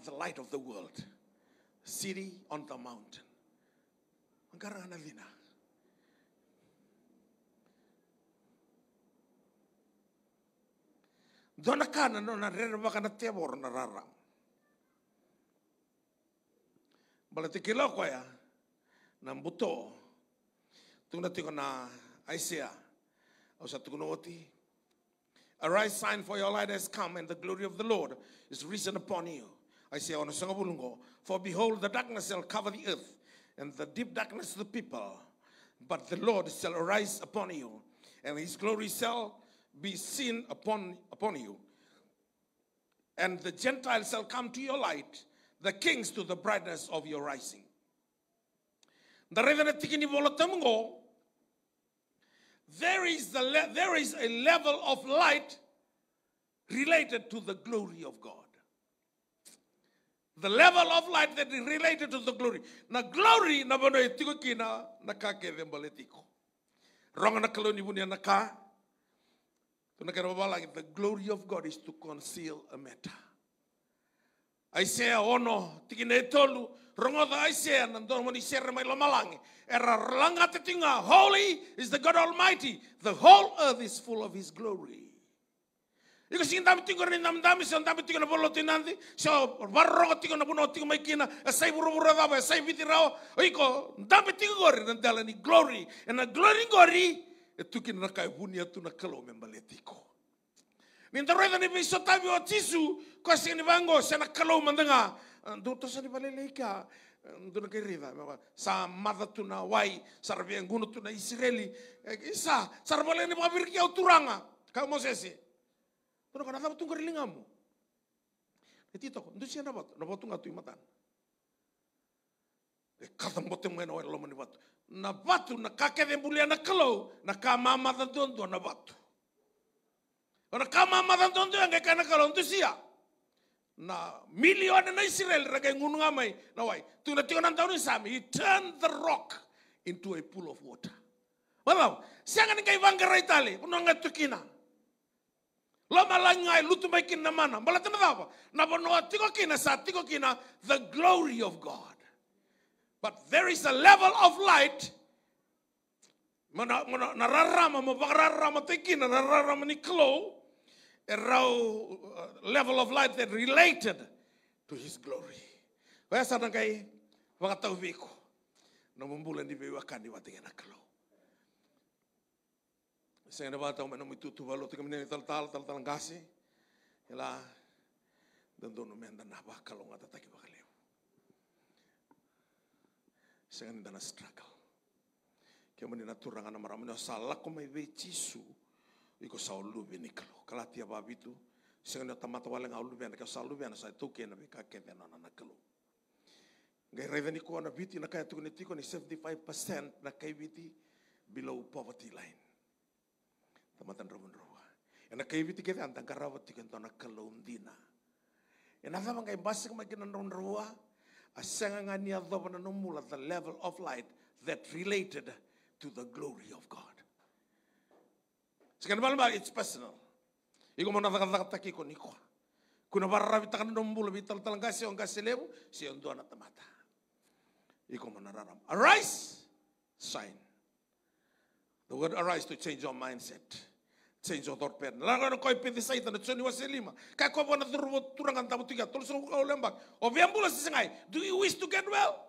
the light of the world, city on the mountain. Dona kana no na rere baka na tebo ro na raram. Bala kila ko ya na mbuto. Tungna tiko na aisea. Au sa tukuno Arise, sign for your light has come, and the glory of the Lord is risen upon you. I say, For behold, the darkness shall cover the earth, and the deep darkness the people. But the Lord shall arise upon you, and his glory shall be seen upon, upon you. And the Gentiles shall come to your light, the kings to the brightness of your rising. The revenant tiki ni bolo temungo, there is, the le- there is a level of light related to the glory of God. The level of light that is related to the glory. Na glory na bono etiko kina na ka ke rembaletiko. Wrong na kaloni bunia na ka. the glory of God is to conceal a matter. I say, oh no, tikinetolu, Rongoda ise and dormoni sere mai lomalangi. Era langa tetinga. Holy is the God Almighty. The whole earth is full of His glory. Iko sing dami tingo ni nam dami sa dami tingo na bolo tinandi sa barro tingo na buno tingo mai kina sai buru buru dava sai viti rao iko dami tingo gori na dala ni glory and a glory gori tuki na kai bunia atu na kalo membaletiko. Nintaroida ni bisotavi o tisu kwa singi vango sa na kalo mandanga dotasany ke donakareva sa matatuna wai saravianguna tuna israeli isa virki au auturanga ka mosese na kana vava tunga rilingamu eti toko ndusia na vato na vato tu tui e kata mbote mwena wai lomani vato na vato na kakeve mbulia na kalou na ka mamata dondua na vato Na ka mamata dondua ngai kana kalou ndusia na million na Israel ragay ngunungamay naway. Tunatiyon ang taon ni Sam, he turned the rock into a pool of water. Walaw, siya nga kay Vangaray tali, puno nga tukina. Lamalangay, lutumay kinamana. kin na mana. daw, nabunuwa tiko kina sa tiko kina, the glory of God. But there is a level of light nararama mo, pakararama tikina, nararama ni Chloe, a uh, level of life that related to His glory. Waya sana kai tau ubiko na mumbulan ni bewa kani watinga na kalo. Senga na bata umena muitutu balo tinga mene tal tal tal tal ngasi. Ela dandono menda na ba kalo ngata taki bakaleu. Senga ni dana struggle. Kemani na turanga na maramino salako mai bechisu. Senga iko saulu binikalo kala tia babitu na tamata wale ngau lubiana ka saulu biana sa tuke na beka kete na na kalo ngai reve ko na biti na kaya tu ni tiko ni 75% na kai biti below poverty line tamata ndrobun roa ena kai biti kete antang karawa kento na kalo undina. ena fama ngai basik makina ndron roba asenga ngani adobana no mula the level of light that related to the glory of God it's personal. Iko mo nakakatakataki ko niko. Kuna barra bitakan nombul bital talangka si ongka selebu si ondua na tamata. Iko mo nararam. Arise, shine. The word arise to change your mindset. Change your thought pattern. Laga no koi pedi saita na tsoni waselima. Kaya kwa wana turangan tamu tiga. Tulus nung kau lembak. O viambula sisengai. Do you wish to get well?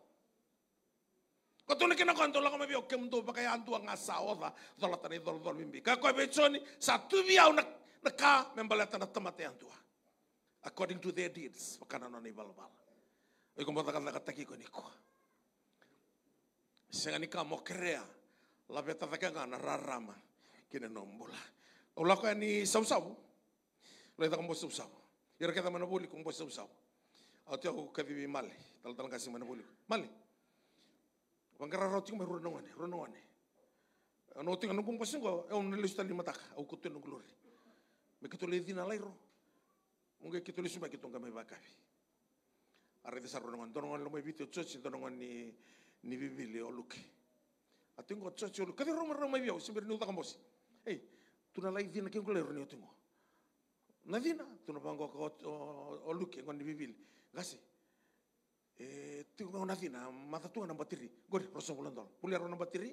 Kotole kena kontola kama kem kemto pakai antua ngasa oza dola tani dola dola bimbi. Ka choni sa satu biau nak neka membala tana temate antua. According to their deeds, pakana no ni bala bala. Oi kombo taka taka taki ko niko. Senga nika mo krea la beta taka ngana rarama kine nombola. Ola kwa ni sau sau. Ola ita kumbo sau sau. mana boli kombo sau sau. Aku te mali, kadibi tal kasi mana boli. mali. Wangara roting meru nongan, ru nongan. Ano tinga nungkung pasing ko, eh unang listo lima tak, au kutu nung glory. Me kito le dina lairo. Munga kito le sumba kito ngame bakabi. Arre de sarro nongan, donongan lo bito chochi, donongan ni ni bibili o luke. Atingo chochi o luke, kadi roma roma biau, simbir nuta kambosi. Ei, tuna lai dina kengo le roni otingo. Na dina, tuna pango o luke, ngon ni bibili. Gasi, e tu una na mata tu na batiri gori proso bulondol puliar na batiri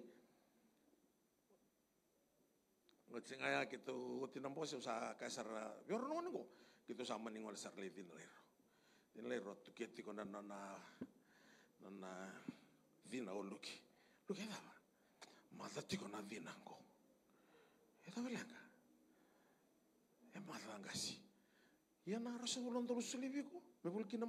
ngocing aya kitu tinampos sa kasar uh, biar no ngo kitu sama ningol sar letin lero tin lero tu gitu, kiti kona na na dina o oh, luki luki dava mata tiko na dina ngo eta belanga e mata ngasi ia ya, na roso bulondol sulibiko me bulki na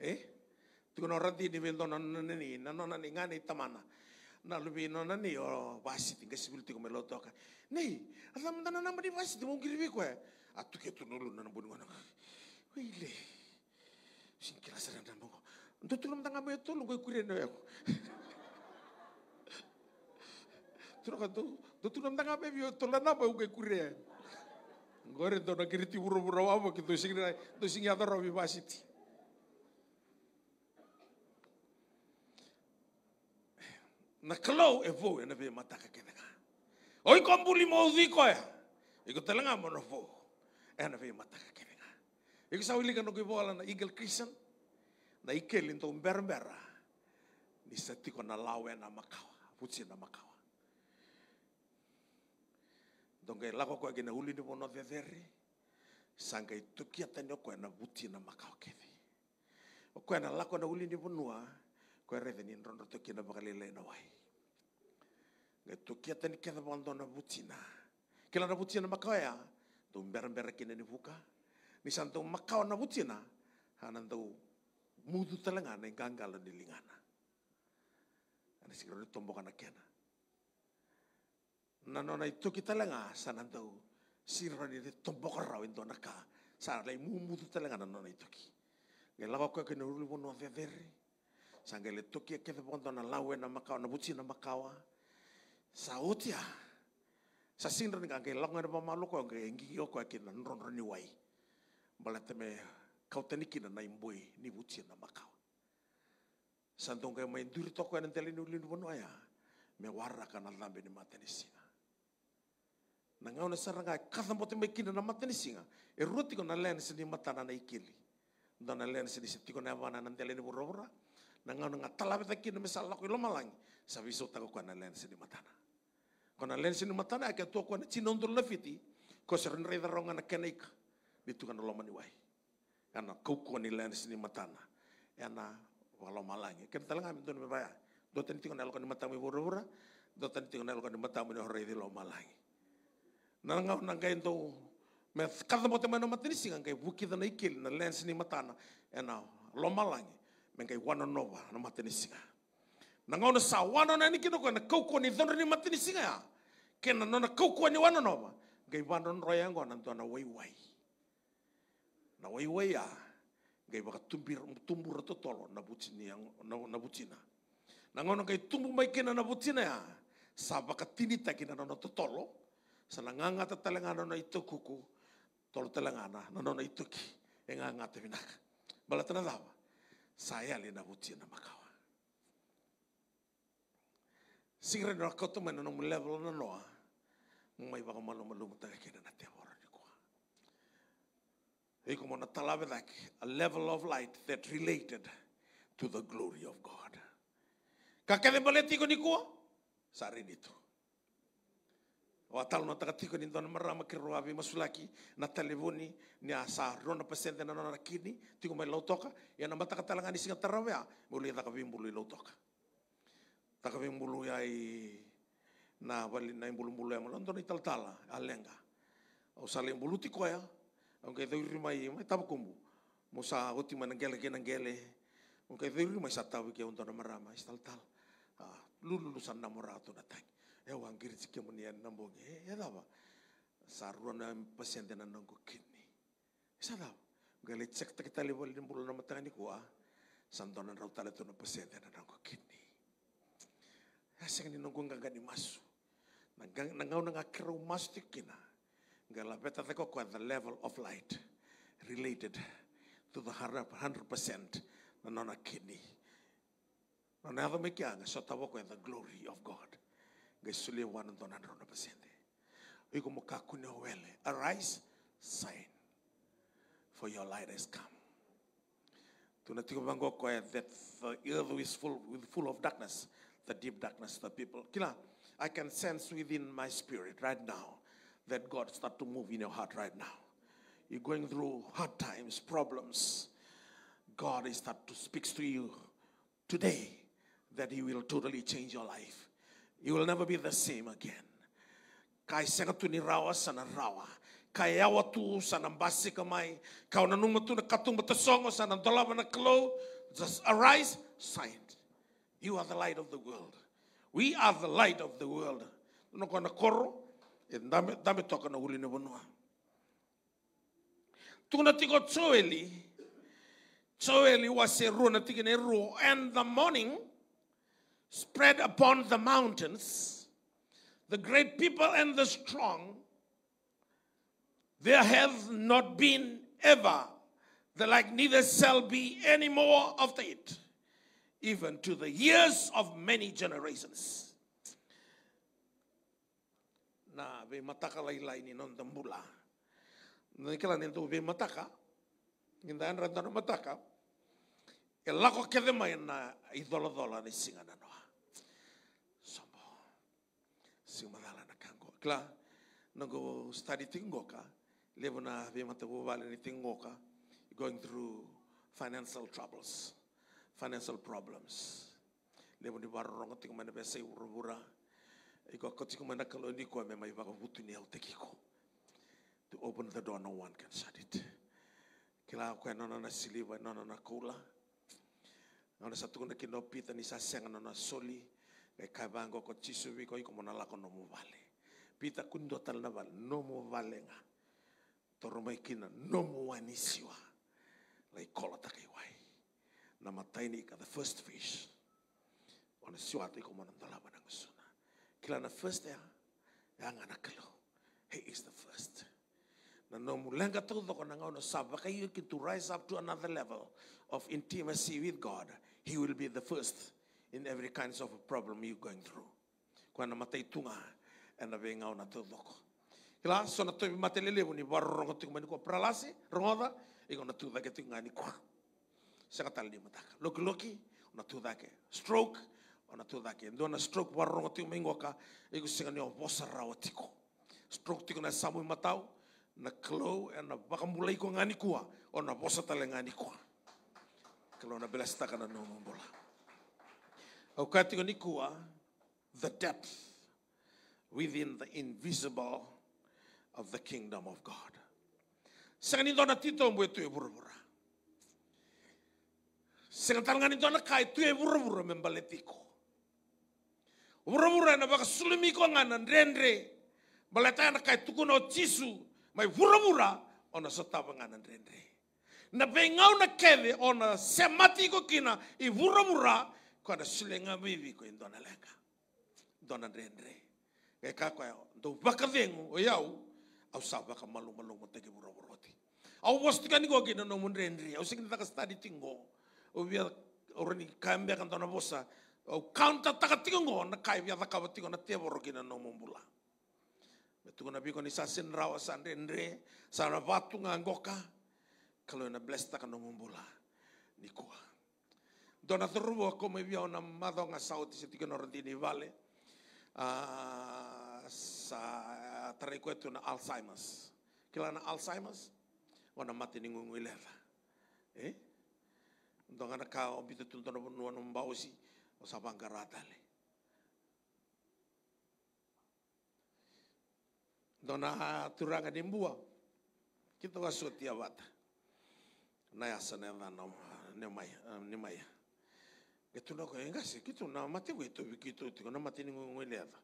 Eh? Tukono rati ni vento nonone ni, nanona ni ngani tamana. Na lupi nona ni o oh, basi, tinga sibili tiko meloto ka. Nei, ata mtana nama ni wasi timo ngiri biko e. Atu ke tu nulu nana buni wana. Wile. Singkira sarang dan bongo. Ntu tu lumta ngabe tu lungo ikure no yako. Tu ka tu, kan tu tu lumta ngabe bio tu lana ba uke Ngore tu na kiri ti buru buru wabo ki tu singira, tu singira robi na kalau e vou ena ve mataka kenenga. Oi kombuli maudhi koe. Iko telanga mono vou ena ve mataka kenenga. Iko sa wilika no kibola na Eagle Christian na ikelin to mberbera. Ni setiko na lawe na makawa. Putsi na makawa. Donge lako koe gina uli ni mono veveri. Sanga itukia tani kwa na buti na makawa kevi. Kwa na lako na uli ni monua. koe revenindro ndro tokina vakalelaina wai gai tokia tanikece vaaldona vutsina kila na vutsina makao ia dou berabera kina ni vuka ni santo dou makao na vutsina hana dou mudu talangana i gagala ni lingana ana sikironi tombokana kena na nona i toki talaga sana dou sironi ni tomboka rau i dona ka sa lai mumudu talangana nona i toki gai lava koe kina ruli vono avevere sangele toki ke pe ponto na lawe na makawa na buci na makawa. Sautia. Sa sindra ni kange longa na mamaloko ngi ngi yoko ake na nronro ni wai. Balate me kautaniki na na imboi ni buci na makawa. Sandonga me duri toko na tele ni ulin bono aya. Me warra kana lambe ni matani singa. Na ngau na saranga katha mote me kina na matani singa. E rutiko na len ni matana na ikili. Dona len sini sitiko na wana na tele ni borobora nanga nga talabe ta kinu misal lako lo malangi sa viso ta ko na lensi ni matana ko na lensi ni matana ka to ko na tinondro na fiti ko ser nre da ronga na kenaik bitu kan lo mani wai Kana kau ko ni lensi ni matana ana walo malangi ken tala ngami to ni baya do tan tingo na lo ni matamu ibu rura, do tani tingo na lo ni matamu ni horre di lo malangi nanga nanga ento me mo te mana matini singa kai buki dana ikil na lensi ni matana ena lomalangi wano nova na Nangau Na ngauna wano na ni kino kona kauko ni dono ni matenisiga ya. Kena nona kauko ni Gai wano nro ya ngona nantua na wai. Na wai ya. Ngai waka tumbura totolo na butini yang na, na butina. Na tumbu mai kena na butina ya. Sa baka tinita kina nona totolo. Sa na ngangata nona na kuku. Tolo talangana na nona ki. E ngangata minaka. Balatana dawa. saya buti na makawa singira na koto mana no level na loa mai ba malo malo mutanga kena na te bora ni kwa e como na talave like a level of light that related to the glory of God ka kede baleti ko ni kwa sari o watalo na takatiko ni dona marama ki roavi masulaki na televoni ni asa rona pasente na nona kini tiko mai lotoka ya na mata katalanga ni singa tarawea muli takavi mbulu i lautoka takavi mbulu ya i na wali na imbulu mbulu ya malondo ni taltala alenga o sale mbulu tiko ya au kai thui rima i mai tabakumbu musa oti manangele kenangele au kai thui rima i satawi ke ondona marama istaltal taltala ah, lulu lusan namorato na tangi e wangiri tsike muni ya nambongi e eh, ya lava sarua na pasiente na nango kidney isa lava ngale tsek tak tali wali mbulu na matangani kuwa ah. santonan rau tala tuna tena na kini kidney ya, asa ngani nango nganga ni masu nangau nanga kero masu tikina ngala beta teko kwa the level of light related to the harap 100% na nona kini Nona hava mekianga, so tawako the glory of God. ngaisulie wana ntona ndrona pasende iko mukaku ne arise sign for your light has come tunatiko bangoko that the earth is full with full of darkness the deep darkness the people kila i can sense within my spirit right now that god start to move in your heart right now you're going through hard times problems god is start to speaks to you today that he will totally change your life you will never be the same again. Kai senga tu ni rawa sana rawa. Kai awa tu sana kamai. Kau na nunga tu na katumba tasongo sana dolaba na klo. Just arise, sign. You are the light of the world. We are the light of the world. No na koro. Dame dame toka na huli nebonua. Tuna tiko choeli. Choeli was a runa tiki ne ru. And the morning, spread upon the mountains, the great people and the strong, there have not been ever the like, neither shall be any more of it, even to the years of many generations. na be mataka lailai ni non dambula. Nikela nendo be mataka, inda anra dano mataka, elako kede mai na idolo dola ni singa nano. siumagala na kango. Kla, nango study tingoka, levo na vimata wovale ni tingoka, going through financial troubles, financial problems. Levo ni warongo tingo mana besa urubura, iko kotingo mana kalo ni ko mema iwa wutu ni tekiko. To open the door, no one can shut it. Kila ko no na siliwa, no na kula. Nona sa tukuna kinopita ni sa senga no na soli, e kabango ko tisubi ko iko monala ko nomu vale pita kundo tal na val nomu valenga toroma ikina nomu wanisiwa lai kola takai wai na matai ni ika the first fish ona siwa to iko monala tala banang suna kila na first ya yang anak kelo he is the first na nomu lenga to ko na ngona sabaka you to rise up to another level of intimacy with God he will be the first in every kinds of problem you're going through. Kwa na mataitunga and ave ngau na tudoko. Kila so na tobi matelelevu ni barrongo tiku mani kwa pralasi, rongoda, iko na tudake tiku ngani kwa. Saka tali mataka. Loki loki, na tudake. Stroke, na tudake. Ndo na stroke barrongo tiku mingo ka, iko sika ni oposa rawa Stroke tiku na samu matau, na klo, na baka ko ngani kwa, o na posa tali ngani kwa. Kalau na belas takana no bola. Okationikua, the depth within the invisible of the kingdom of God. Sing nito na tito mo ito iburubura. Sing talangan nito na kay ito iburubura membaletiko. Burubura na baka sulimi ko nga nandrendre. Baleta na kay tukuno chisu. May burubura ona sa tapa nga Na bengaw na kede ona sematiko kina iburubura kora silenga mivi ko indona leka dona dendre e ka yao do baka vengu o yao au sa waka malu malu mo tege buro buroti au was kani kwa kina no mun au sikini taka stadi tingo kambia kan dona bosa au kanta taka tingo na kai bia taka tingo na tia boro kina no mumbula bula Betul nabi ko sasin rawa san dendre sana batu kalau na blessed kan no nikuah. bula Τον ανθρώπο ακόμα μια ομάδα nga sauti se tiko dini vale ah, sa traiko etu na Alzheimer's. Kila na Alzheimer's ona mati ningung ileva. Eh? Ndonga na ka obito tuntono nuwa numbausi o sabanga ratale. Dona turanga dimbua kita wasutia wata. Naya sana nama nemaya nemaya sih kita Etu nako engase kitu na mate we to kitu tiko na mate ni ngweleava.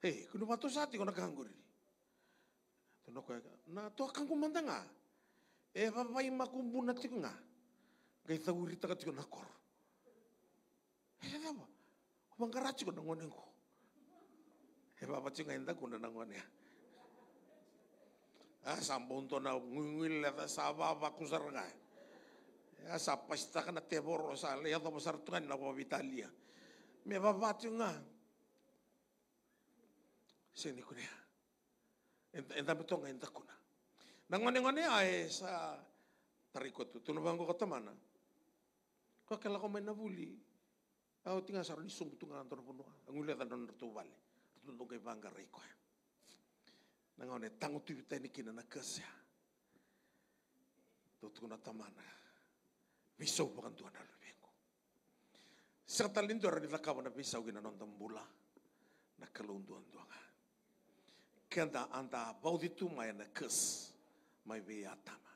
Hey, kuno mato sati kono kanguri. Etu nako na to kangu mandanga. E vavai makumbuna tiko nga. Gai thauri taka tiko na kor. E vava. Wangarachi kono ngone ngo. E vava tiko enda kuna na ya, Ah, sambon tuh na ngweleava sa aku kusaranga. Ya? Eh, sapasta pasta kana tebor sa lehat mo sartungan na Italia. Me va nga. Sini ko niya. Ang dami ito nga, hindi ko na. Nangone-ngone ay sa tarikot. Tunubang ko katamana. Ah. Kakala ko may nabuli. Ako ah, tinga sa rin isong ito nga ang tunupuno. Ah. Ang ulit ang doon natubali. Tunubang kay Bangga Rico. Nangone, tango tuyutay ni kinanakasya. Tutukon na tamana. Tutukon na tamana. Misau bukan Tuhan dalam minggu. Sa talindo di lakau na pisau nonton tambula na tuan doang. Kenda anta bauditu maya na kes may biyatama.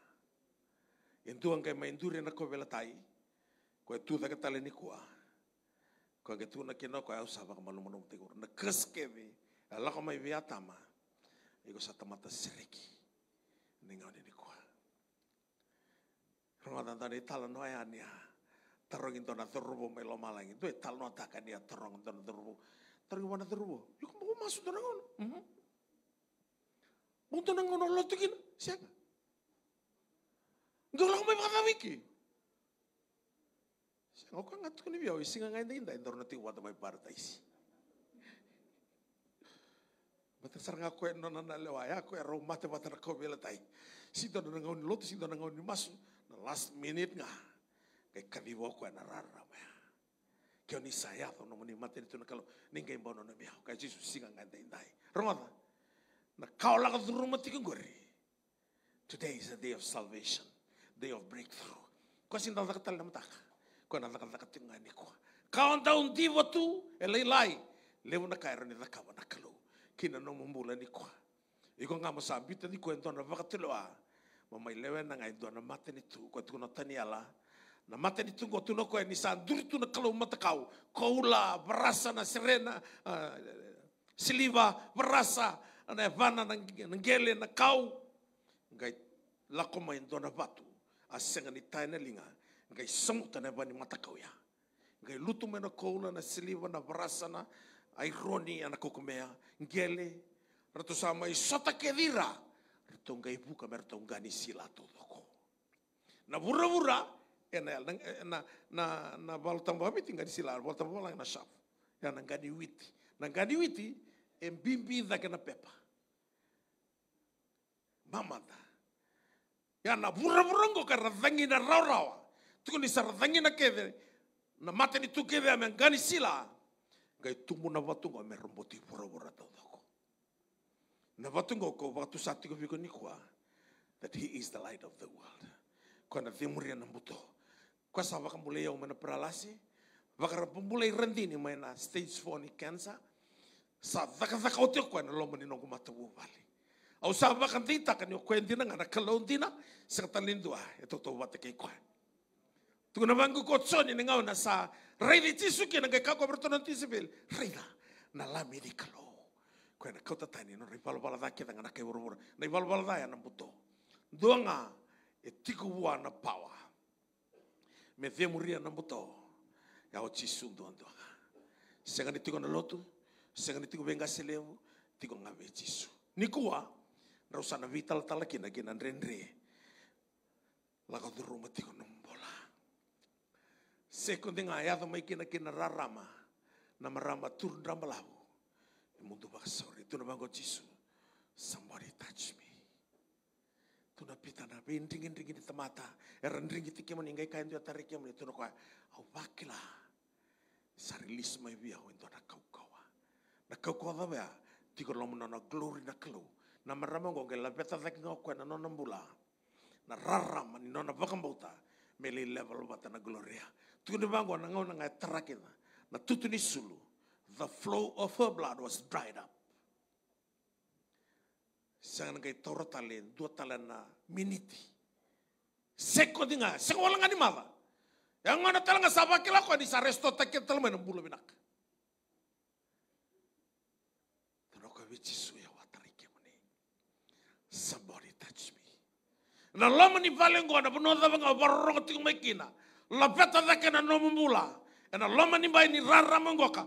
Induan main duri na kobelatay kau tu da katalini kuwa. Ko kau tu na kau harus sabar malu malu tegur. na kes kebe Allah mai may biyatama. Iko sa tamata seriki. Ningaw ni Ramadantani talano ayania. Ya. terongin intona turbo melo malang itu talano takani ya tarong intona turbo. Tarong mana turbo? Yuk ya, mau masuk tanah ngono. Mm-hmm. mau tanah ngono lo tukin siapa? Gak lah mau kata wiki. Saya kok nggak tuh nih biau isi nggak ngain tinta internet itu waktu mau partai sih. Bata sar aku kue nona na lewa ya kue rumah tempat terkau bela tai. Sinto na ngaun lotu, sinto na ngaun last minute nga, kay kaniwa ko nararama. Ya? Kyo ni saya to no mati nito Kalau kalo, ninggay bono na biyaw, kay Jesus singa nga dainday. Rumata, na kaulakat rumati kong gori. Today is a day of salvation, day of breakthrough. Kasi nalakatal na matak, kung nalakatal nga ni ko. Countdown di wa tu, elay lay, lewa na kairo ni nakawa na kalo, kinanong mumbula ni ko. Iko nga masabi, tadi ko ento na vakatiloa, mamaileve na do na mate ni tu ko tu na tani ala na mate ni tu ko tu na ko ni sa dur tu na kalau mata kau kau berasa na serena uh, siliva berasa na evana na ngele na kau ngai lako mai do na vatu asenga ni taina linga ngai samuta na vani mata kau ya ngai lutu mena kaula na siliva na berasa na ai roni ana kokomea ngele ratu sama i sota kedira Retonga ibuka mertonga ni sila todoko. Na bura-bura ena eh, eh, na na na na bami tinggal gani sila balutang bola na shaf. Ya na gani witi. Na gani witi embimbi bimbi dake na pepa. Mamata. Ya na bura-bura ngo karena dangi na rawa Tukun ni saradangi na kede. Na mate ni tukede gani sila. Gai tumu na watunga meremboti bura-bura todoko ngoko watu sati ko biko nikwa that he is the light of the world. Kona vimuri na mbuto. Ko sa baka mulai ya au mana peralasi, baka mulai ya ni mana stage 4 ni cancer. Sa vaka vaka otyo ko na lomo ni nongo matu bali. Au sa baka dita kan yo kwendina ngana kalon dina sekatan lindua eto ya to wate kai kwa. Tuna bangu kotsoni ni ngau na sa reidi tisuki na kai kako bertonan tisipil. Rei na lami di kalon na kota tani no ripalo dake kia tanga nake urubura. Nei palo palo dake na buto. Duanga e tiku wua na pawa. Me ve muria na buto. Ya o chisu duan duanga. Senga ni tiku eh? na lotu. Senga ni tiku venga selewu. Tiku ngabe chisu. Nikua. Rausana vital tala kina kina nrenre. Laka duruma tiku nombola. Sekundi ngayado e mai kina kina rarama. Nama marama turun ramba labu mundubaksori tunabango jisu somebody touch me tuna pita na ndingi ndingi di tamata era eh, ndingi tiki ningai kain tua tariki mo tuna kwa au wakila sari lis mai via ho na kau kawa na kau kawa tiko na glory na kelo na marama ngo ngela beta kwa na nona mbula na rarama ni nona vakambauta level bata na gloria tuna bango na ngau na ngai tarakina sulu the flow of her blood was dried up. Sanganagay dua duotalen na miniti. Seko nga, seko walang animala. Yang mana talaga sabak kila ko, di sa resto takit talaman ng bulo binak. Tanoko wichi suya watarike mune. Somebody touch me. Na lama ni valengo na punoda banga barong ting makina. Lapeta dakana mula. Na lama ni bayi ni rara mangoka.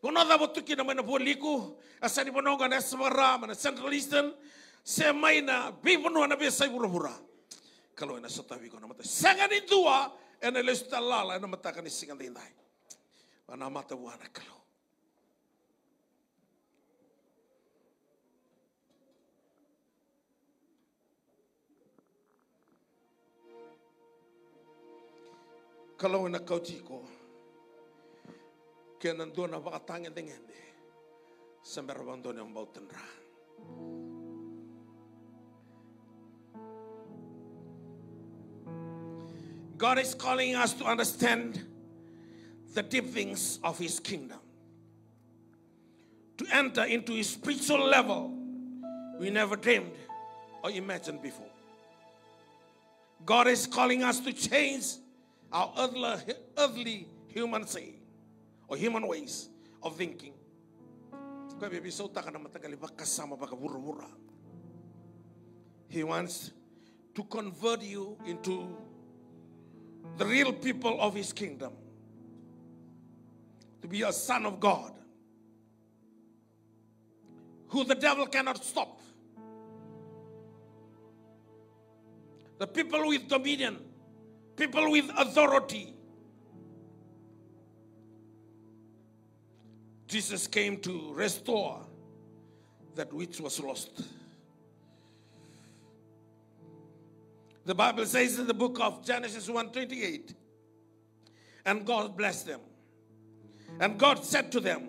Kono da botu kina mana poliku, asani bononga na esmara mana central eastern, se maina bi bonua na be sai bura Kalau ena sota bi kono mata. ni dua, ena sota lala, ena mata kan singa isingan tindai. Mana mata buana kalau. Kalau ena kau tiko, kaya nandun ang ng hindi sa merabang doon ang mountain God is calling us to understand the deep things of His kingdom. To enter into a spiritual level we never dreamed or imagined before. God is calling us to change our earthly, human state or human ways of thinking. Kaya bibisota ka na kasama baka He wants to convert you into the real people of his kingdom. To be a son of God. Who the devil cannot stop. The people with dominion, people with authority, Jesus came to restore that which was lost. The Bible says in the book of Genesis 1:28, and God blessed them. And God said to them,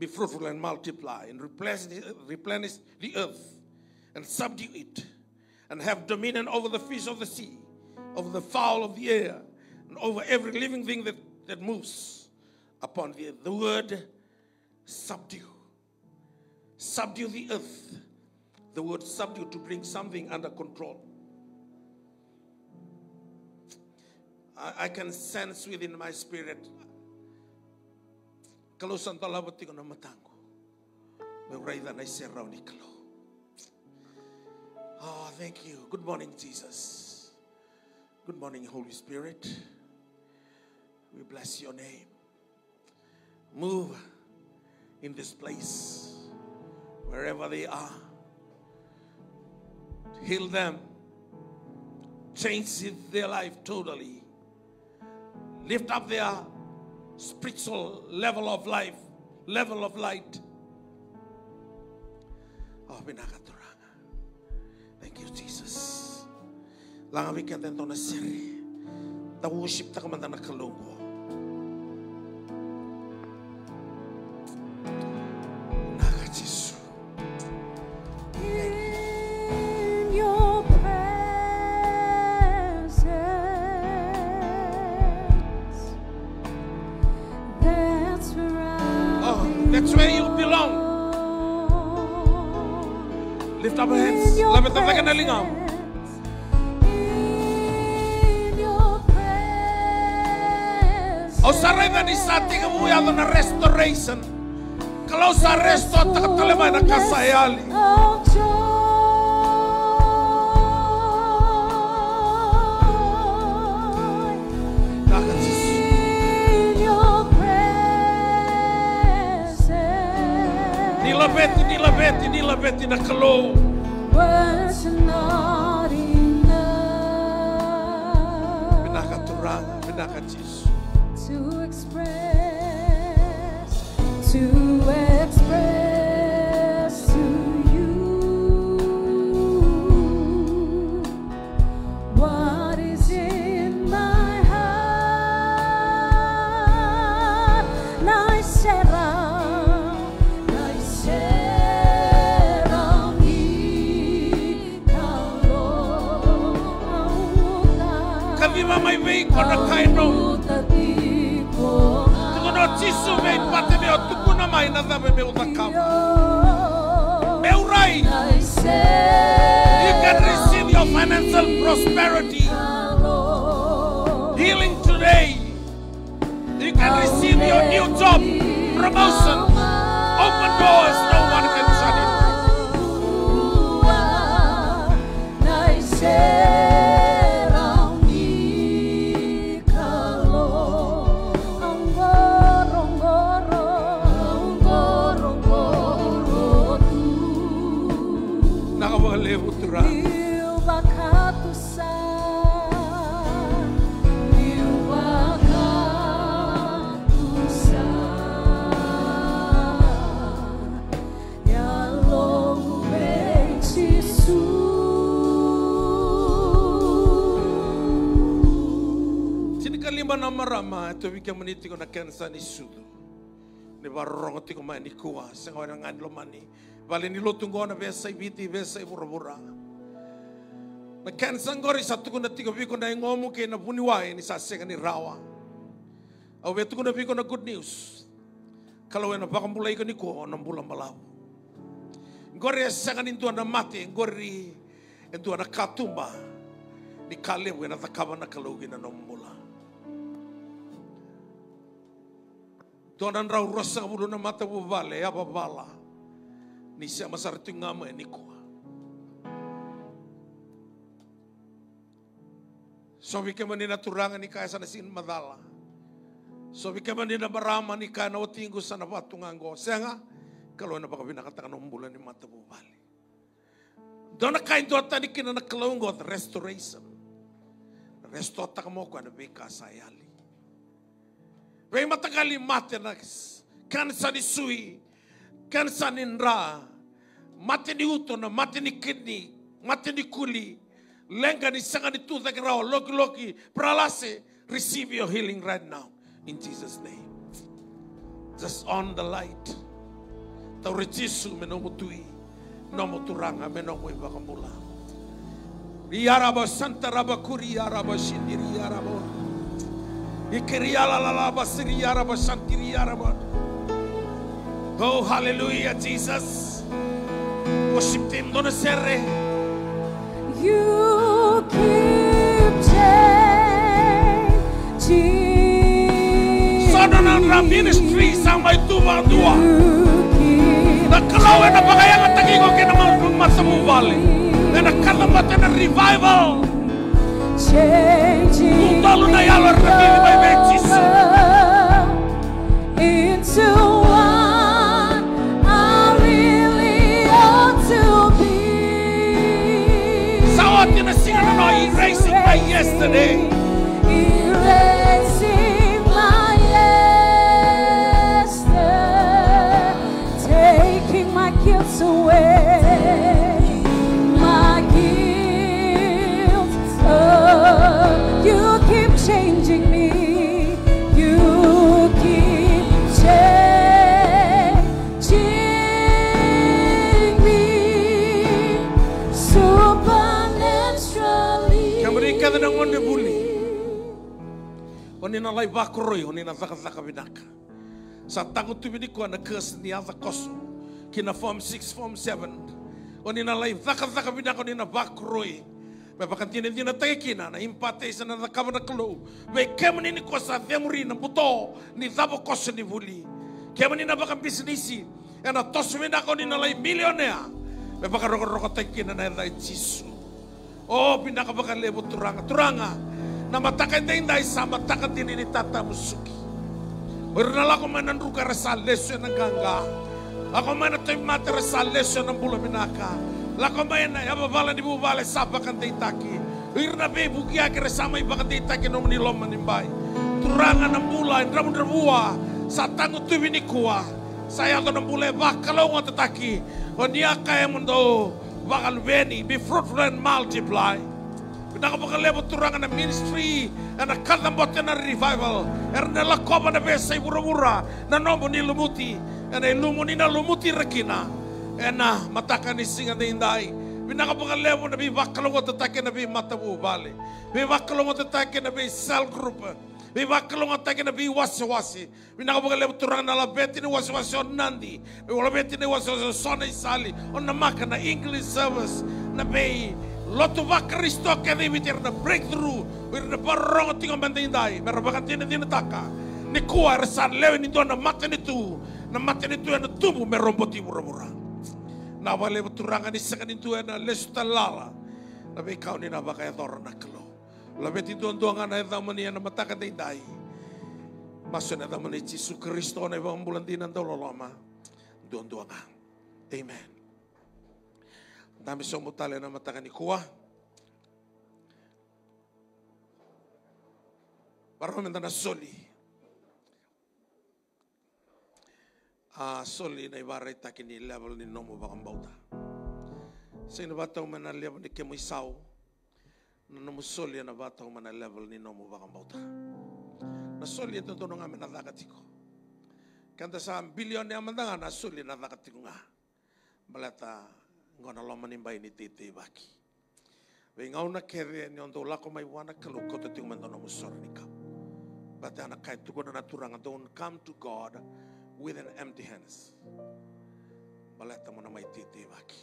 Be fruitful and multiply, and replenish the, replenish the earth, and subdue it, and have dominion over the fish of the sea, over the fowl of the air, and over every living thing that, that moves upon the earth. The word subdue. Subdue the earth. The word subdue to bring something under control. I, I can sense within my spirit. Kalusan talabati ko na matango. May rayda na isiraw ni Kalo. Oh, thank you. Good morning, Jesus. Good morning, Holy Spirit. We bless your name. Move in this place, wherever they are. Heal them, change their life totally, lift up their spiritual level of life, level of light. Oh, Thank you, Jesus. Langawikan din na siri. Tawuship ta man na kalungo. na restoration. kalau restoa kattelemaina kanssa eali. Nila beti, nila beti, nila beti na kalou. Words are not enough. Minaka turanga, minaka Wanapaino. You can receive your financial prosperity. Healing today. You can receive your new job, promotion, open doors. mana marama e tobi kia tiko na kensa ni sudu. Ne warongo tiko ma ni kua, senga lo mani. Vale ni na vesa i viti, vesa i burabura. Na kensa ngori satuku na tiko viko na ingomu ke na puni wae ni sasenga ni rawa. Au vetuku na viko na good news. Kalau wana pakambula iko ni kua, na mbula malawu. Ngori e senga ni na mate, ngori e na katumba. Ni kalewe na takavana kalau gina Tonan rau rasa kamu mata bu vale apa bala Ni sia masar ngama ni So wike manina turangan ni kaya sana sin madala. So wike manina barama ni kaya na watinggu sana patungango. Senga kalau na baka binakatakan umbulan ni mata bu vale. Dona kain dota tadi kina na god restoration. Restota kamoko na bika sayali. Vei matagali matenax, cancer ni sui, cancer ni nra, mate ni utono, mate ni kidney, mate ni kuli, lenga ni sanga ni toothache loki loki, pralase, receive your healing right now in Jesus' name. Just on the light. Taurichisu menomutui, nomoturanga menomui bakamula. Riarabo Santa Rabakuri Arabo Shindiri Arabo. Oh, hallelujah, Jesus. Worship Him. Don't serre. You keep changing. Saudara ministry sampai Tuhan dua. Nakalawan na pagayang at naging ko kinamang magmasamuvali. Na nakalamat na revival. Mundul Into what I really ought to be. yesterday. Onina lai vakuroi, onina zakazaka vinaka. Sa tango tu vini kua na kersi ni aza koso. Kina form 6, form 7. Onina lai zakazaka vinaka, onina vakuroi. Me pakan tina dina tege kina na impate isa na zakama vana kalo. Me kema ni kua sa vemuri na buto ni zabo koso ni vuli. Kemani na pakan bisnisi. E na tosu vinaka, onina lai milionea. Me pakan roko roko tege kina na edai jisu. Oh, pindah ke lebo lebut turanga. Turanga. Namatakaitenda tini ni tata musuki. Werna lako manan ruka resalesio na ganga. Lako mana toy mata resalesio na bulu minaka. Lako mana ya babala di bubale sapa kan teitaki. Wirna be buki akere sama iba kan teitaki no meni loma nimbai. Turangan na bula indra mundra bua. Satangu tuwi ni kua Saya to na bule bakalo ngatetaki. Onia kaya mundo. Bakal veni be fruitful and multiply. Nanga mga lebo turanga na ministry. And a katambot na revival. Er na lakoba na besa iburamura. Na nomo ni lumuti. Eh, And nah, ay lumo ni na lumuti rakina. And eh, na mataka ni singa na inday. Binakapakalebo na bivakalong at atake na bi matabubali. Bivakalong at atake na bi cell group. Vivakalong atake na bi wasi-wasi. lebo turanga na labeti ni wasi-wasi on nandi. Labeti ni wasi-wasi on sona isali. On na maka na English service. Na bi Lot wa Kristo kedi witir na breakthrough wir na barong tinga mandindai merabakan tina tina taka ni kuar resan lewe ni dona mate ni tu na mate ni tu na tubu meromboti murmura na wale turanga ni sekan ni tu na lesuta lala na be kau ni na baka tor na kelo la be ti don donga na eda mani na mata ka dai maso na eda mani Yesus Kristo na evambulan dinan lama don donga amen Dami sumutala na matakan ni Kuwa. Parlamenta na soli. Ah, soli na ibaray takin ni level ni nomo bakang bauta. Sino ba tao man na level ni Kemo Isaw? Na nomo soli na ba tao man na level ni nomo bakang bauta? Na soli ito tunong amin na dakatiko. Kanta sa bilyon ni amandanga na soli na dakatiko nga. Balata, ngona lo manimba ini titi bagi, Venga una kere ni ondo lako mai wana kalu kota ting mandono musor ni kap. But ana kai tu kona naturanga don't come to God with an empty hands. Baleta mona mai titi baki.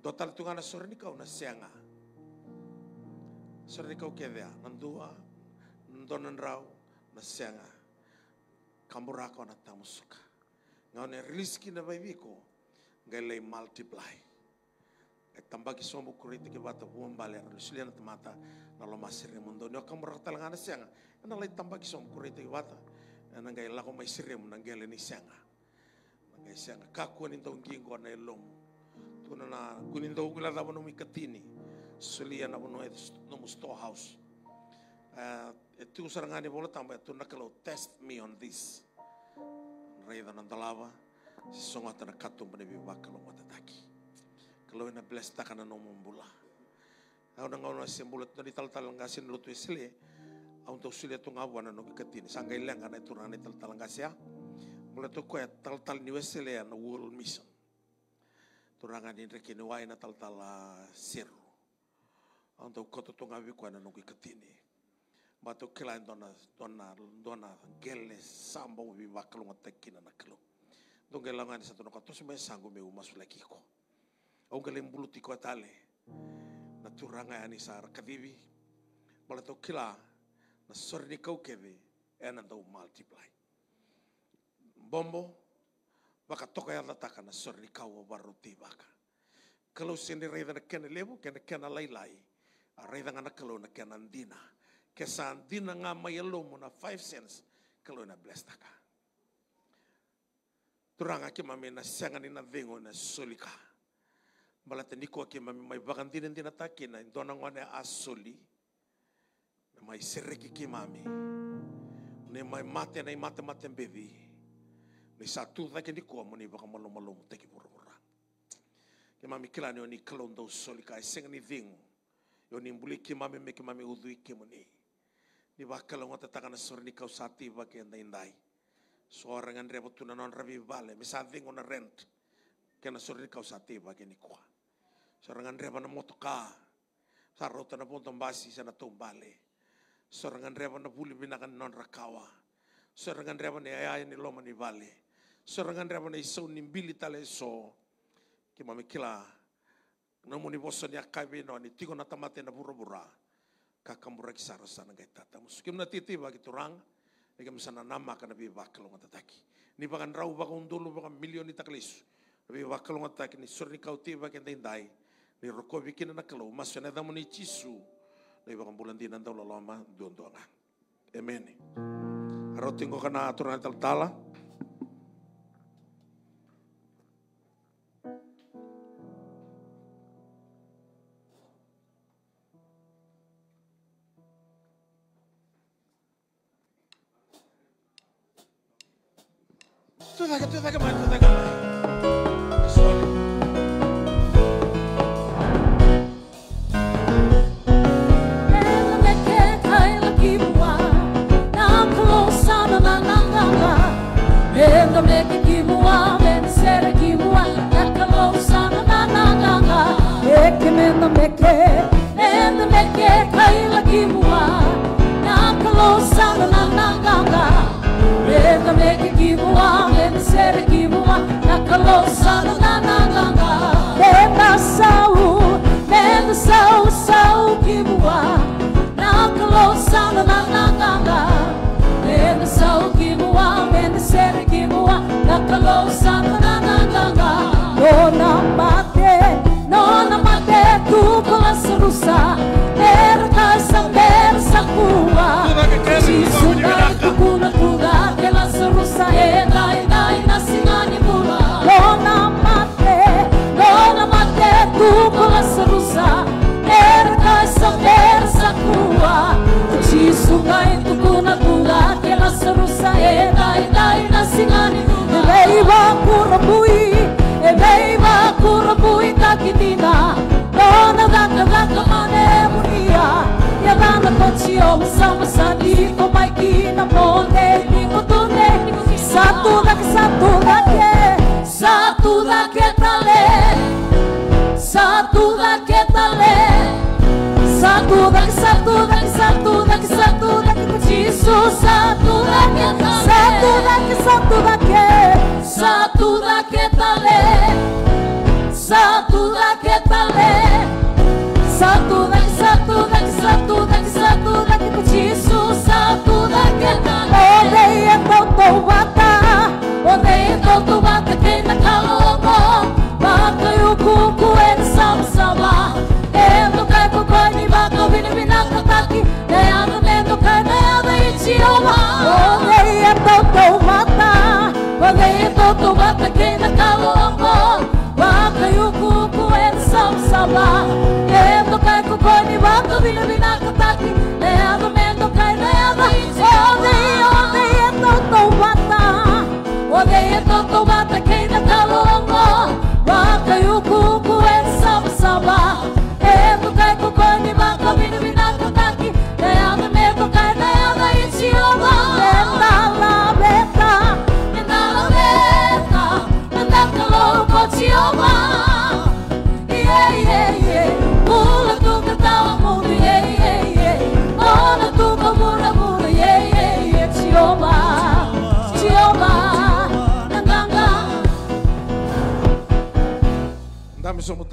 Dotar tungana sor ni kau na senga. Sor ni kau kedea nandua ndonan rau na senga. Kamburako na tamusuka. Ngau ne release kina baibiko ngelei multiply. E tambaki sombo kuriti ke bata wumbale na anu lusulia na tamata na lo masire mundo ni okam rata langana sianga. E na lai tambaki sombo kuriti ke bata e na ngai lako mai sire mu na ngele ni sianga. Na ngai sianga kaku ni tong gingo na elom. Tuna na kuni tong no mikatini. Sulia ya na bono e no musto house. E eh, tu sarangani bola tamba tu na test me on this. Rei dan dalawa. その後のカットもねびばかのまたたき。Kalau ina belas takana anu nomum bula. Aku nang ngono sembulat nari tal tal ngasin lutu isle. Aku tuh sulit tuh ngawan nang ketin. Sangga ilang karena itu nani tal tal ngasia. Ya. Mulai tuh kue tal tal ni wesle ya anu world mission. Turangan ini kini wae na tal tal ah, siru. Aku to koto tuh ngawi kue nang ketini. Batu kelain dona dona dona geles sambung bibakal ngatekin anak lo tongelangan sa satu ato sa may sanggo may umasulaki ko. geleng galing buluti ko atale. Naturanga ani sa Malato kila na sorni kau Ena and multiply. Bombo, baka toka yang latakan na sorni kau baru baka. Kalau sini reda na kena lebu kena kena laylay. Reda nga na kalau na kena andina. Kesa ndina ngama mayalo na five cents, kalau na bless taka. turanga ke mame na sangani na vengo na solika. Balata niko ke mame mai bagandina dina take na ndona ngwane asoli. Na mai sereki ke mame. Ne mai mate na mate mate mbevi. Ne satu na ke niko mo ni baka malo malo mo teki burura. Ke mame kila ne oni kalondo solika sangani vengo. Yo ni mbuli ke mame me ke mame udui ke mo ni. Ni bakala ngata takana sore ni kausati ba ke ndai ndai. seorang yang non rabi bale misalnya ngona rent kena suri kau sate bagi ni kuah seorang yang na motoka sarota na pontong basi sana tombale seorang yang reva na puli binakan non rakawa seorang yang reva na ayah ni loma ni bale seorang yang repot na iso mbili tale so kima mikila namun ni bosan ya no ni tigo na tamate na bura-bura kakambura kisara sana gaitata musukim na titi bagi Rika misana nama kana bi bakalo ngata taki. Ni bakan rau bakon dulu bakan milion ita kalisu. Bi bakalo ngata taki ni suri kau tiba kenta dai. Ni roko bikin na kalau masya na damu ni cisu. Ni bakan bulan di nantau lalama duon duangan. Amen. Roti ngokana aturan tal tala. pekee, en meke kailakiwa, na na nanganga, en meke kiwa, en ser na na nanganga, en sau, sau sau kiwa, na na nanganga, en sau kiwa, en ser na na nanganga, no namba. Τα ντάι τα ντάι τα σιγά λεϊ βακούρα πούι, Εντάι βακούρα πούι τα κοινιτά, να πω ότι όσο μα ανήκω, παϊκίνε, μπότε, μήκο τότε. Σα του δακ, σα του δακ, σα του δακ, σα του δακ. satu dan satu dan satu dan satu dan sioma Onei e toto mata odeia e toto mata Quem na calomba Waka yuku kuen sam saba Endo kai kukoni Waka vina vina kataki Endo mendo kai reda Onei, onei odeia toto mata Onei e toto tá mata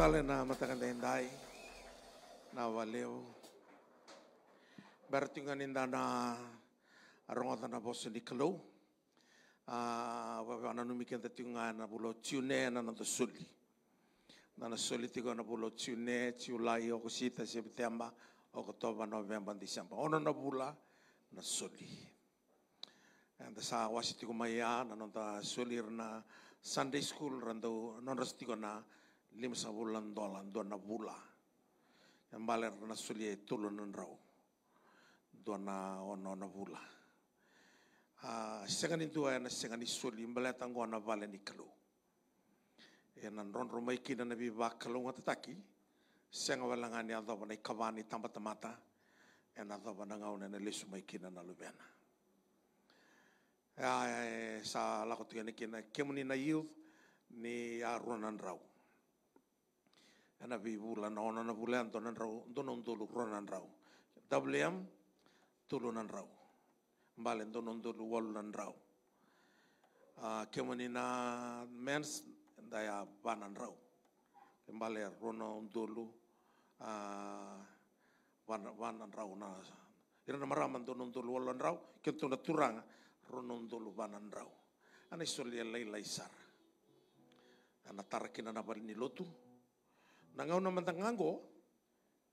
ತಲೆನ ಮತಗಂದೆಯಿಂದಾಯಿ ನಾವು ಅಲ್ಲಿವು ಬರ್ತಿಂಗನಿಂದ ನಾ ಅರಂಗದನ ಬಸ್ ನಿಕ್ಕಲು ನಾನು ಮಿಕ್ಕಂತ ತಿಂಗ ನಬುಲೋ ಚಿಯುನೆ ನನ್ನದು ಸುಲಿ ನನ್ನ ಸುಲಿ ತಿಗೋ ನಬುಲೋ ಚಿಯುನೆ ಚಿಯುಲಾಯಿ ಒಕ ಸೀತ ಸೆಪ್ಟೆಂಬ ಅಕ್ಟೋಬರ್ ನವೆಂಬರ್ ಡಿಸೆಂಬರ್ ಅವನು ನಬುಲ na suli. And sa wasi ti kumaya, nanonta suli na Sunday school, rando, non rasti ko na lim sa bulan dolan dona bula yang baler na sulie tulun rau dona ono na bula a ah, sengani tua na sengani suli mbele tanggo na vale ni kalu enan ron rumai kina na bi bakalo ngatataki senga walangani adoba na ikabani tambatamata ena adoba na ngau na lesu mai kina na lubena sa lakotu kina kemuni na yiu ni arunan rau vi bibula na ona na bulan tonan rau, tonon tulu ronan rau. Tabliam tulunan rau. Balen tonon tulu walunan rau. Uh, kemani na mens daya banan rau. Kembali rono untulu uh, ah, banan rau na irana maraman to nundul walan raw kento na turang runundul banan raw ana isol ya lai sar ana tarkina na bal ni lotu Nangau naman tangango,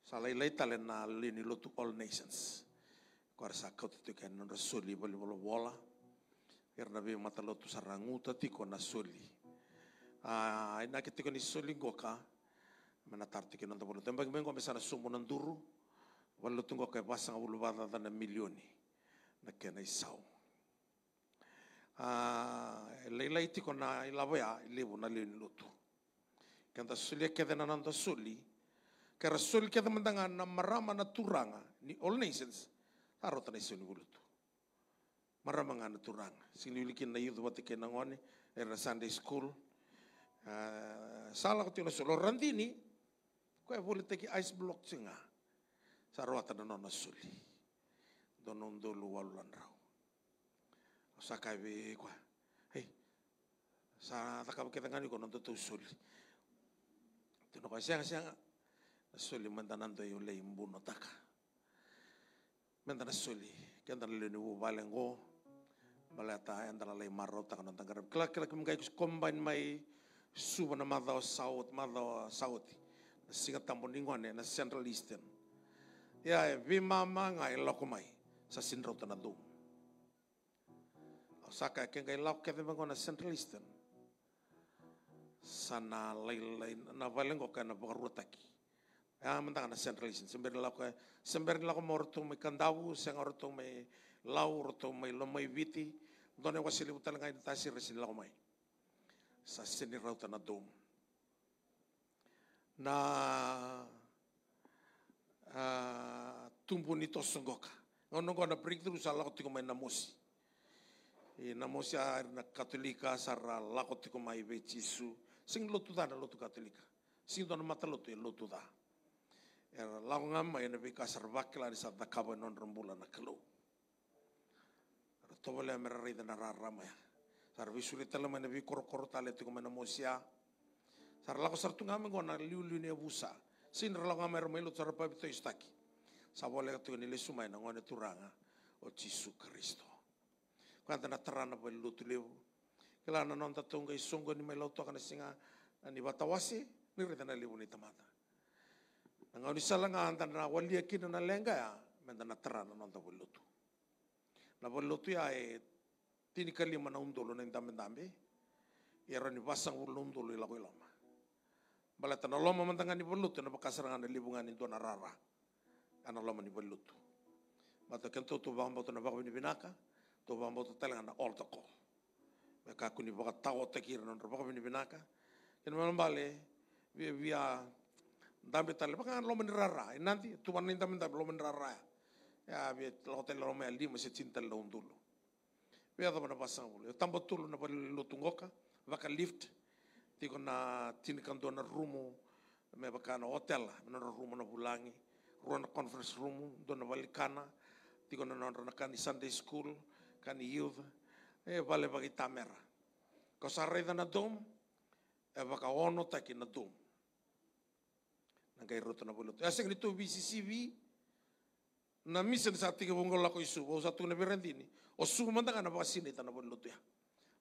sa lay talen na to all nations. Kuar sakot ito kaya nun rasuli wala. Kaya nabi matalo to sarangu tati ko nasuli. ina ah, kiti ko ni suli ko ka, manatarti ko nung tapulot. Tembang bengko mesa na sumo ng duro, walutong ko kaya bulu awulubata na milyoni na kena isaw. Ah, laylay ti ko na ilabaya, ilibo na lini to. Kanta sulit ke dena nanta suli. Kara sulit ke mendanga na marama na turanga ni all nations. Taro tanai suni bulutu. Marama ngana turanga. Sini ulikin na yudu wate ke nangone. Era Sunday school. Ah, salah kutina sulu randini. Kue boleh ice block singa. Sarwata na nona suli. Donon dulu walulan rau. Sakabe kwa. Hei. Sa takap kita ngani konon tutu suli. Tino ka siyang siyang nasuli mantanando yung layong bunotak. Mentan nasuli. Kaya nalilinubo balang ko. Malata ay andala lay marota ka nang tangarap. Kala kala kung kayo combine may suba na madaw south, madaw south. Nasingat tambo ningon eh, na central eastern. Ya, bimama nga ilokumay eh, sa sinrota na doon. Osaka, kaya eh, kay lauk kaya bangko eh, na central eastern. sana lain-lain na valeng kok kana pakarutaki. Ya mentang na centralization sember la ko sember la ko mortu me kandawu seng ortu me lau ortu me lomai viti done wasili utal ngai tasi resin la mai. Sa sini rauta na dom. Na uh, tumpu Ngono ko na sa la ko tiko mai na mosi. E mosi a na katolika sara la ko tiko mai ve Jesus Sing lotu da na lotu katolika. Sing dono mata lotu yang lotu da. Era launga ma yana bika sarvakila ni sa dakaba non rambula na kalu. tobole amera rei dana rarama ya. Sar visuri tala koro koro tale tiku ma mosia. Sar lako sar tunga ma ngona liu liu ne busa. Sin launga ma rumai lotu sarpa bito istaki. Sa bole katu ni lesu na ngone turanga. O Jesu Kristo. Kwanta na tarana pa lotu Kelana non tatunga isunggo ni may lauto kana singa ni batawasi ni rita na ni tamata. Nangau ni sala nga antan na walia e kina na lenga ya menda na tara na non tawulutu. Na walutu ya e tini kalima na undolo na indambe ndambe yara ni basang ulo undolo ilako ilama. Balatan na loma mantanga ni walutu na bakasanga na libungan ni rara. Kana loma ni walutu. Mata kento tubang tu na bakabini binaka, tubang tu talaga na all kaku ni baka tawo takir non baka bini binaka ken man bale via via dambe tale baka lo menirara nanti tu man ninta minta lo rara ya via lo hotel lo mel di mesti cinta lo undulu via do na pasang bulu ya, tambo tulu na bale lo tungoka baka lift tiko na tini kan do na rumo me baka na hotel na rumo na bulangi ruang conference room dona na kana. tiko na na kan di Sunday school kan youth e vale vaki tamera. Ka sa reida na dum, e vaka ono taki na dum. Nangkai roto na bulutu. E asik ni tu BCCV, na misen sa tiga bonggol lako isu, bau satu na berendini. O su mandanga na sini tana bulutu ya.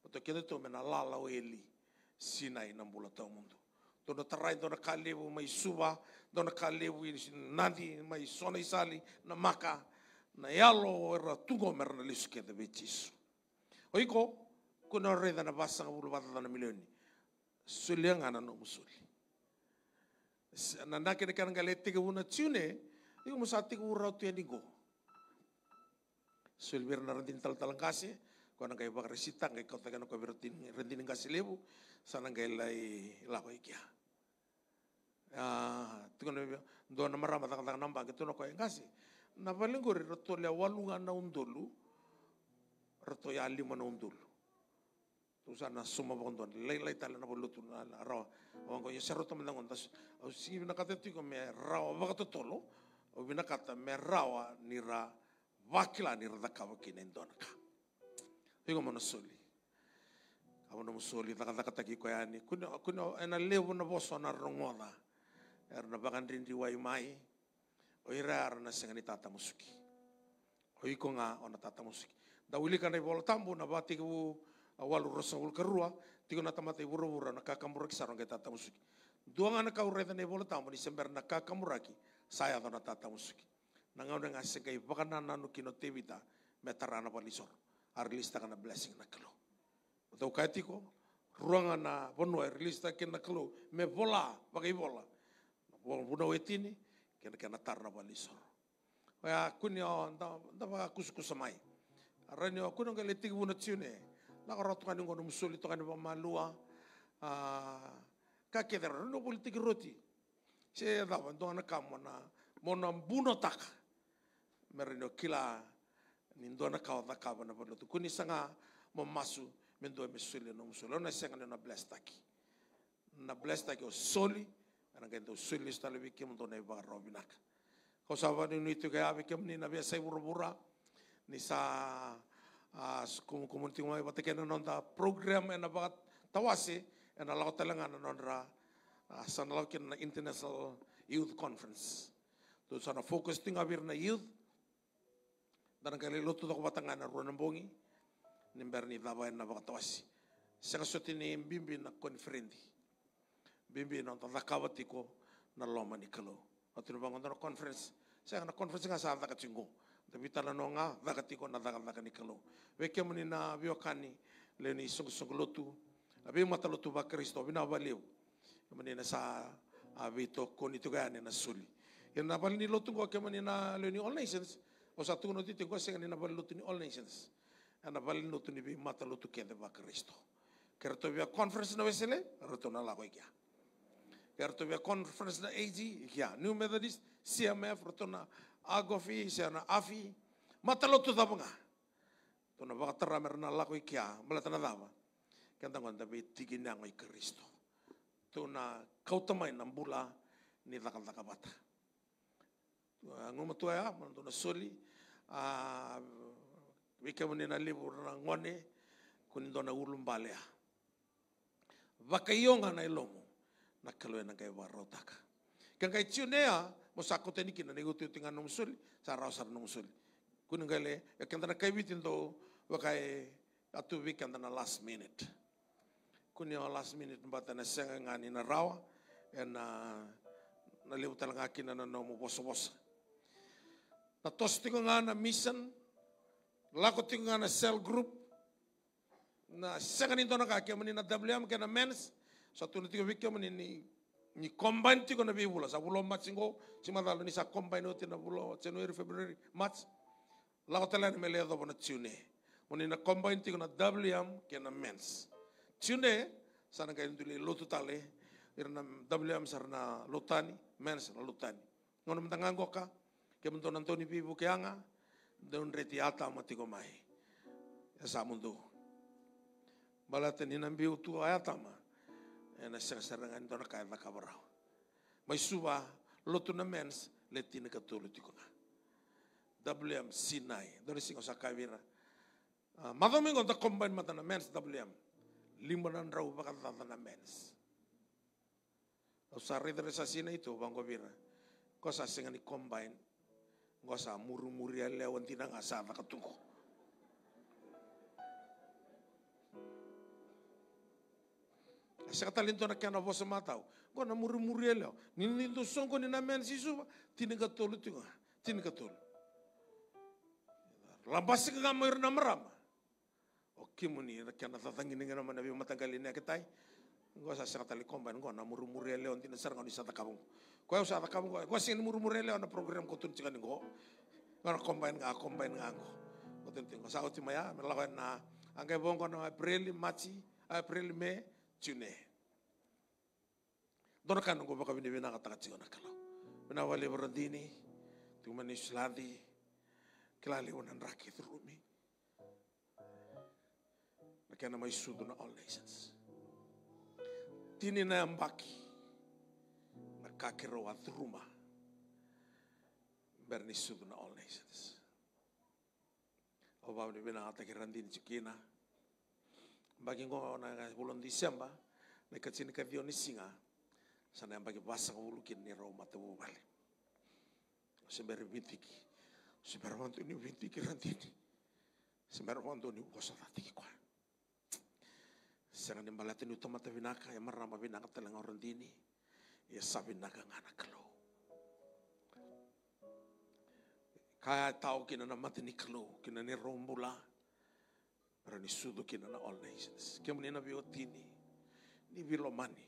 Mato kita tu mena lalau eli, sinai na bulatau mundu. Dona tarai, dona kalewu mai suba, dona kalewu nadi, mai sona isali, na maka, na yalo era tungo merna lisu kede bechisu. Oiko, kuna reda na basa nga bulu bata na milioni. Suli nga na no musuli. Na nakene kana nga lete ke wuna tune, iko musati ko urau tu enigo. Suli bir na rendin tal talang kase, kuna kay bak sitang, nga kota kana na ko rendin nga lebu sana nga ilay lako ikia. E ah, na na doa na marama taga taga namba, kito na ko engasi. Na paling gore rotole walunga na undolu, rato ya lima na umdul. Tusa na suma ba kondon. Lay lay tala na bulutu na la rawa. Awang ko, yasero to man ngon. Tapos, si binakatati ko, may rawa baka tutulo. O binakata, may rawa nira wakila nira dakawa kinendon ka. Higo mo nasuli. Awa na musuli, takatakata yani. Kuno, kuno, ena lewo na boso na rungoda. Era na bakan mai. O ira ara na tata musuki. O iko ona tata musuki da wilika na ibolo tambu na bati ku uh, walu rosa wul kerua tiku na tamata iburu bura na muraki sarong kita tata dua ngana kau reda na ibolo tambu ni sember na muraki saya dona tata musuki na ngau na ngase kai bakana tebita metarana palisor arlista kana blessing na kelo Tau kaitiko, ruanga na bono e rilista ken na kelo me bola bagai bola wong buna wetini ken na tarna balisor sor kuni o nda nda ba samai Aranyo, kuno nga litig mo na tiyon eh. Nakarato ka nung musulit ka nung mamalua. Ah, Kakidar, no politik roti. Siya dawan doon na kamo na mona bunotak. Meron kila nindo na kawa na kawa na panuto. Kuni sa nga mamasu mendo e misuli no musuli. Ona siya nga na bless taki. Na bless taki o soli. Anang kento suli sa talabi kim doon e ba robinak. Kausawa ni nito kaya abikim ni nabiya sa iburubura. Kausawa nisa as ah, kum community mo ipatikena non ta program ena about tawasi and alaw talanga non ra ah, san alaw kin international youth conference to sana focus tinga bir na youth dan kali lutu bata batanga na bongi nimber ni ena na tawasi sa kasuti ni bimbi na konferendi bimbi non ta dakawati na loma ni kalo at bangon na conference sa na conference nga sa ta tapi vitala nonga tiko na vaka vakanikalo veke muni na viokani leni lotu abe matalotu va kristo vina valeu muni na sa abe to koni to gane ya na suli ina na lotu ko ke muni na leni all nations o sa tu no ti ko se na valni lotu ni all nations ana ya valni lotu ni be matalotu ke de va kristo kerto via conference na vesele na la ya. kerto via conference na AG ya new methodist CMF rotona agofi siana afi tu matalotu tapanga tona bakatara merna lako ikia malatana dava kanta ngonta bi tigina ngoi kristo tona kautamai nambula ni lakantaka bata eh, ngoma tuaya tona soli a wika mune na libu na ngone kunin dona ulumbalea vakayonga na ilomo na kaloe na kai warotaka kangai tunea Musakote niki na nego tiu tinga num sa rausar num kuning gale ya kentana witin to wakai atu wi kentana last minute kuning ya last minute mbata na senga ngani na rawa ena ya na leu tala ngaki na nomo boso boso na tos tingo ngana na mission lako tingo ngana na cell group na senga nindo na kaki amani na WM kena men's satu nanti kau bikin ni ni combine tiko na bi sa bulo match ngo si ni sa combine ti na bulo January February match la hotela ni me tune oni na combine tiko na WM ke na men's tune sana na ndule lotu tale ira na WM sarna lotani men's na lotani ngono mtanga ngoka ke mento na ntoni bi ke anga don retiata mati ko mai esa mundo balaten hinambi utu ayatama ena sengasenga ndona kaeva kavarau mai lotu ah, na mens leti tina katulu tikuna. WM Sinai dona singa sa kavira madam ingo ta combine matana mens WM limonan rau baka na mens Usa redere sa Sinai itu bangko vira kosa singa ni combine ngosa muru-muri lewan tina ngasa katungko Sa talento na kena vosa matau. Go na muri muri ele. Ni ni do som ni na men sisu. Tini ka tolu tinga. Tini ka tolu. Labasi ka ngamir na marama. O kimu ni na kena tatangi ni ngana mana bi gali ni ketai. Go sa sa tali komba ngo na muri muri ni sa takabung. sa takabung muri muri na program ko tun ni ngo. Go na komban ga komban ga go. Ko tin tin sa oti maya na angkai na April mati, April Mei june dona kan ngo baka bini bina kata katsi ona kalau bina wali berdini tu manis ladi kelali unan rakit rumi nakana mai suduna all nations tini na mbaki na kakiro at berni suduna all nations oba bini bina kata kirandini cikina. Bagi ngo na bulan Desember, na katsini ka vioni singa sana bagi basa ka ulukin ni Roma tebu bali sember mitiki sember wantu ni mitiki rantini sember wantu ni ukosa ratiki kwa sana ni malati ni utama ta vinaka ya marama vinaka sabi rantini ya lo. ngana kaya tao kina na mati ni kalau kina ni rombula र नि सुदो किन न अल्नाइस केमुनि न बियो तिनी नि बिलो मानि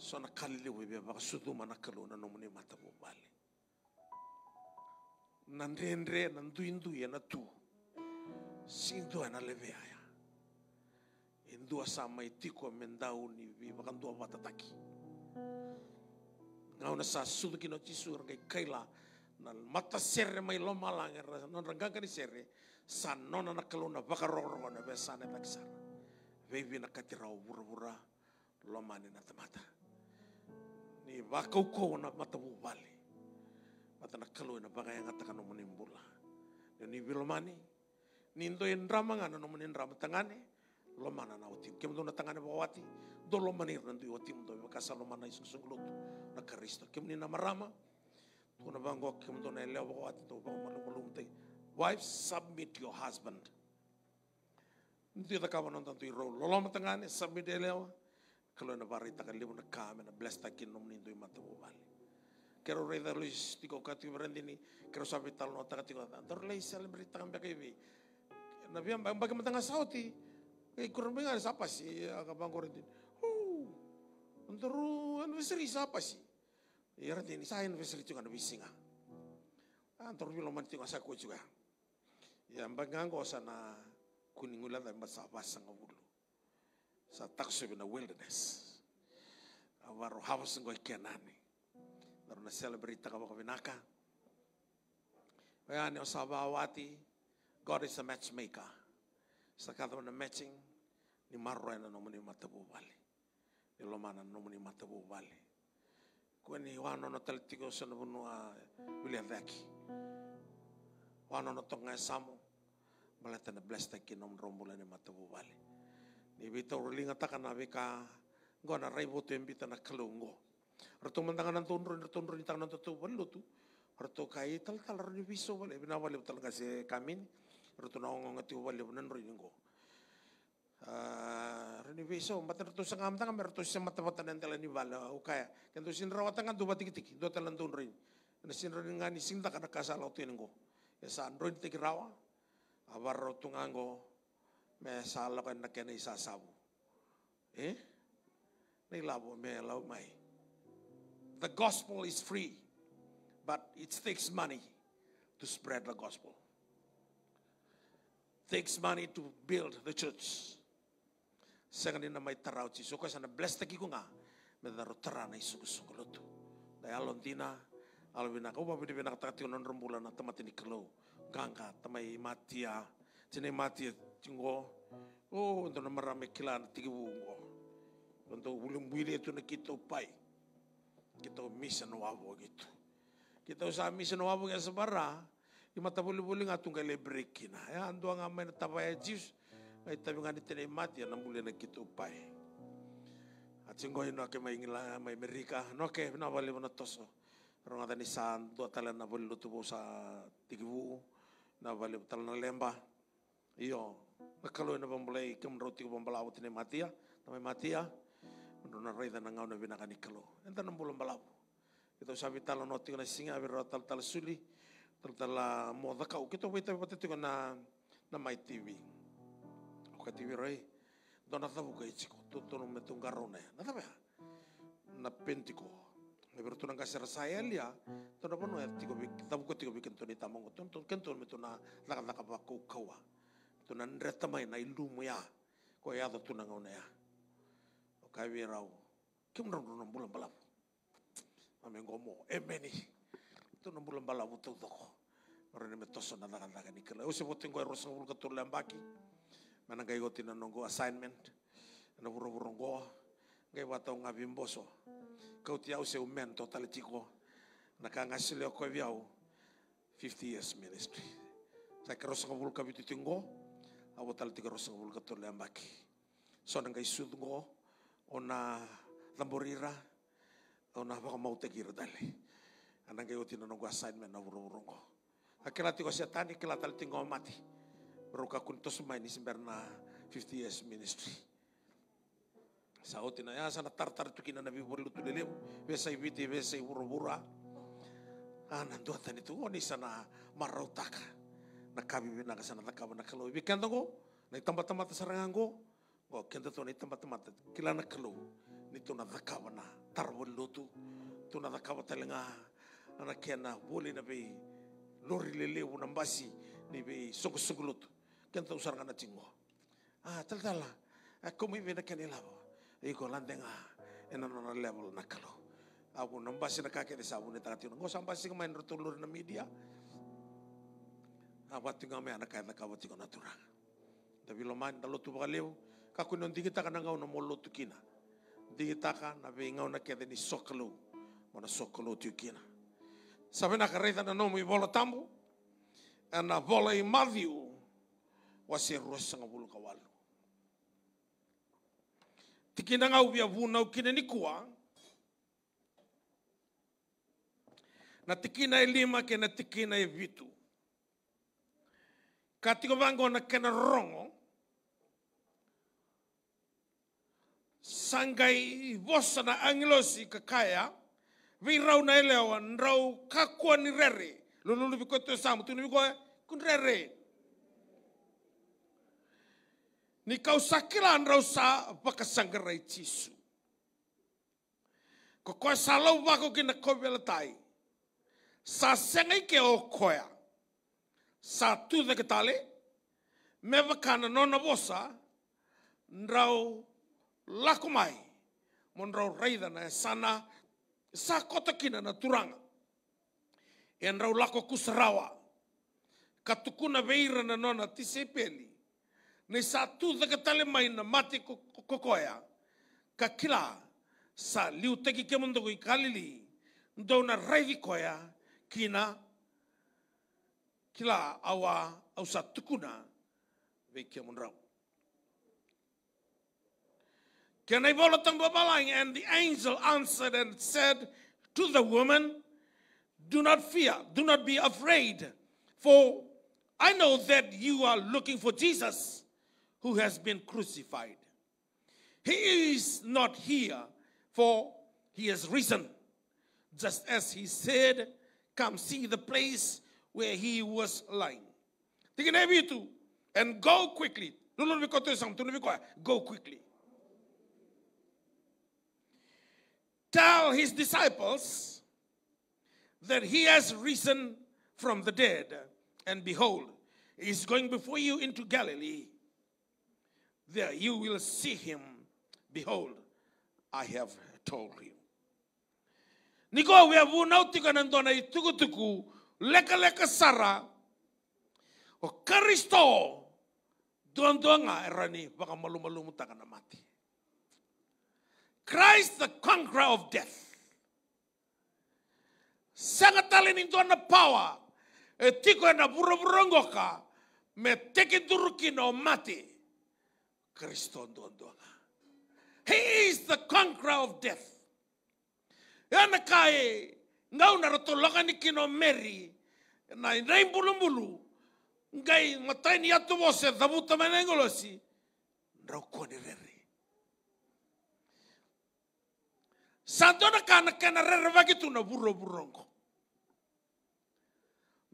sona kalile webe baka sudu manakalo na nomune mata mobale na ndrendre na nduinduia na tu sindua na leveaya indua sa maitiko mendau ni baka ndua watataki ngauna sa sudu kino chisu rangai kaila na mata serre mai lomala non na rangangani serre sanona na kalona vakarorova na vesana na veivi na katirao vuravura lomani na tamata ni vakaukou na matavuvali mata na kaloi na vakaenga takana munimbula ni vilomani ni drama ngana no drama tangane lomana na otim kem do na tangane bawati do lomani na ndoi otim do vakasa lomana isungsungulut na karisto kem ni na marama tuna bango kem do na elewa bawati do malu malu Wives, submit your husband. Nanti na kama nonton tuh role. Lolo matangani, submit elewa. Kalau na barita ka libo na kami na bless takin nung tuh matawali. Kero rey da Luis, tiko kati berendini, kero sabi talo na taka tiko. Antor lay celebrate takan baka ibi. Nabi ang baga matanga sauti. Kay eh, kurungan sa apa si akabang korendin. Oh, antor anniversary sa apa ya Iya ini sa anniversary tukan bising ah. Antor bilo man tiko sa ko juga. Ya yamba ngango sana kuningula vemba nga vulu sa takso taksuvina wilderness avaru havasingo nani. daru na celebrate takavavinaka vayani osavawati God is a matchmaker wana matching ni marroena nomuni matavuvali ni lomana nomuni matavuvali kueni wanono talitiko sana vunua Wano wanono tonga e samu malatana blessed nom rombulane matububale ni bita urulinga takana beka gona rai botu embita na kalungo Rato mantangan nantun ron, rato ron itang nantutu walo tu. Rato kai tal tal ron biso wale, bina wale tal kasi kami. Rato naong ngati wale bunan ron ngo. Ah, Rani Viso, mata rato sa ngam rato sa mata mata nantel ni wala ukaya. Kanto sin rawat tangan tu batik tik, do tal nantun ron. Na sin ron ngani sing takana kasalaw tu ngo. Ya san ron tik rawa, awarrotungango me salo kan nakene isasabu. Eh? Nilabo me lau mai. The gospel is free, but it takes money to spread the gospel. Takes money to build the church. Sangan din na may taraw si suka Sana bless taki ko nga. May daro tara na isugusuko loto. Dahil alon di na. Alon binaka. papi di binaka takatiyon ng rumbulan na tamatin ni kangka tamai matia cene matia cingo Oh, untuk nama rame kilan tiga wungo untuk ulung bili itu na kita upai kita misan wabo gitu kita usah misan wabo ya sebara imata buli buli ngatung kali breakin ya andua ngamen tabaya jis ai eh, tapi ngani tene matia na muli na kita upai Atsingo ah, ino ake mai ngila mai merika no ke na toso ronga tani san tua talen na buli lutu sa tigibu na valeu tal na lemba io na kalu na pambalay kam roti ko pambalaw tine matia na mai matia na rey na ngaw na binakani kalu enta na bulong balaw ito usah talo noti kana singa pero tal tal suli tal tal ah, mo dakaw kito wait pa tito na na mai TV o ka TV rey dona tabu ka ichiko tutunong metong garone na tabi na pentiko Lebertuna kasir saya lia, tona pano ya tigo bi, tabu ko tigo bi kento ni tamong ko ton kento mi tona laka laka ba ko kawa, tona reta mai na ilumu ya, kok ya tuh tuna ngau ya, o kai bi rau, kim rau rau bulan balap, ngomo, emeni, tona bulan balap utuk tuh marene me toso na laka laka ni kela, usi botin ko ya lembaki, mana kai go tina assignment, na buru ngai wata nga vimboso kau ti au se o mento tiko na ka ngasi leo koe viau 50 years ministry sa ke rosa kabul ka vitu tingo a tale tiko rosa kabul ka tole ambaki so na ngai ona lamborira ona waka mau kira dale ana ngai o na nongo assignment na vurungurungo akela tiko setani kela tale tingo mati Baru kakun tos ini sembarna 50 years ministry. Sautina ya sana tartar tukina nabi biasa tulele besai biti besai burubura. Anan ah, tuh tani oh, tuh oni sana marotaka. Nakabi bina kasana takaba nakalo ibi kento go. Nai tempat-tempat serangan go. Go kento tuh nai tempat-tempat kilana kalau Ni tuh na takaba na tarbol lotu. Tuh na takaba telenga. Anak kena boleh nabi lori lele unambasi bi sogo sugu lotu. Kento usar ngana cinggo. Ah tel lah, Aku mau ibi nakan Iko lantenga ena nona level nakalo. Aku nambasi na kake de sabu ne tarati ngo sambasi ka main rutulur na media. Awat tinga me anak kaya kawat tinga natura. Tapi lo main dalo tu bagaleu kaku non digita taka ngau na molo tu kina. Digita ka na be ngau na kede ni sokalo. Mana sokalo tu kina. Sabe na kareta na nomu i bolo tambu. ena bola i madiu. Wasi rosa bulu kawalu. tikindanga uvia vuna ukine nikua na tikina elima kena tikina e vitu katiko na kena rongo sangai vosa na angilosi kakaya virau na elewa nrau kakua ni rere lululu vikoto samu tunu vikoe kun rere Nikau sakilan raw sa pakasanggaray Tisu. Kokoy salaw wako kinakobyalatay. Sa sengay ke o koya. Sa tuda ketale. mewa kana nona bosa, raw lakumay. Mon raw rayda na e sana sa kota kina na turanga. Yan e raw lako kusrawa. Katukuna veira nona tisepeli. tale sa liu teki ke kalili. na raivi kina kila awa au sa tukuna ve ke Can I And the angel answered and said to the woman, Do not fear, do not be afraid, for I know that you are looking for Jesus who has been crucified. He is not here, for he has risen. Just as he said, Come see the place where he was lying. Take a you too. And go quickly. Go quickly. Tell his disciples that he has risen from the dead. And behold, he is going before you into Galilee there you will see him. Behold, I have told you. Niko we have nautika nandona i tuku leka leka sara o karisto don donga ah, erani baka malu na Christ the conqueror of death. Sangatali into na power tiko na buruburongoka me teki durukino mati. Christondondonga. He is the conqueror of death. Yana kae nga una rotologa ni kino Mary na inai mbulumbulu ngai ngataini yatu bose dhabuta menengolosi ndrokoni rere. Sandona kana kana rere buro burro burrongo.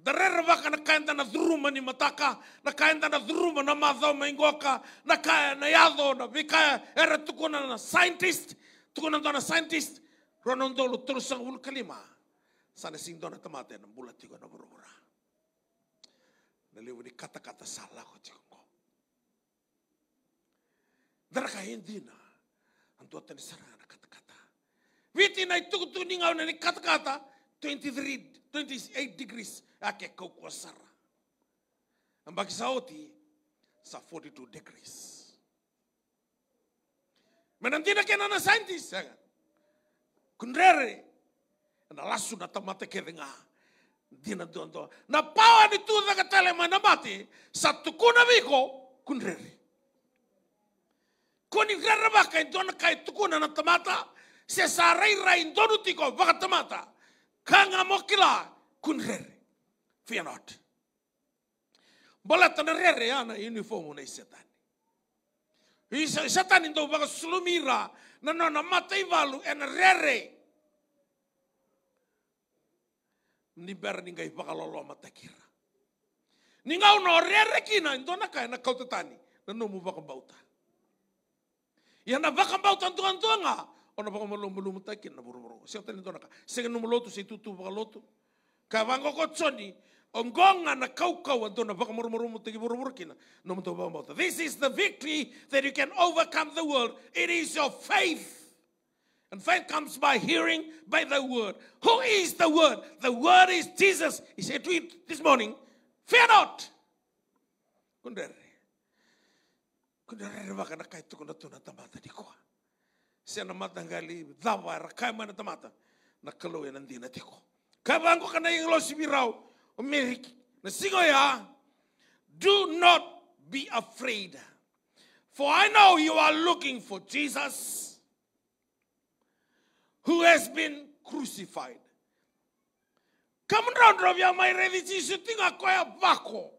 Darere waka na kaenta na dhuruma ni mataka, na kaenta na dhuruma na mazao maingoka, na kaya na yadho na vikaya era tukuna na scientist, tukuna na scientist, ronondolo turusang ulu kalima. Sana sing dona tamate na bula tiko na burubura. Na liwa ni kata-kata salah ko tiko ko. Daraka hindi na, ang tuwatan ni na kata-kata. Viti na itukutuningaw na ni kata-kata, 23 28 degrees yake kwa Sara, ambaki sauti sa 42 degrees. Menantina kena na scientist ya kan? Kundrere, na lasu na tamate kedenga. Dina dondo. Na pawa ni tu na katale mana Sa tukuna viko kundrere. Koni grera baka indona kai tukuna na tamata, se sarai rai indonu tiko baka tamata kanga mokila kun rere. Fear not. Bolatana rere ana uniform na Isetani Isa satan ndo baga sulumira na na na matai valu en rere. Ni ber ni ngai baga lolo matakira. Ni ngau no rere kina ndo na kai na kautatani na no mu baga bauta. Yana baka bautan tuan nga, ona pa kin na buru buru tutu pa ongonga na kau kau pa buru buru kina pa this is the victory that you can overcome the world it is your faith and faith comes by hearing by the word who is the word the word is jesus he said to you this morning fear not kundere kundere kaitu kuna tuna tamata siya ko. ko lo si Biraw, umirik, do not be afraid. For I know you are looking for Jesus who has been crucified. Come round, Robia, my ready, you should think I bako.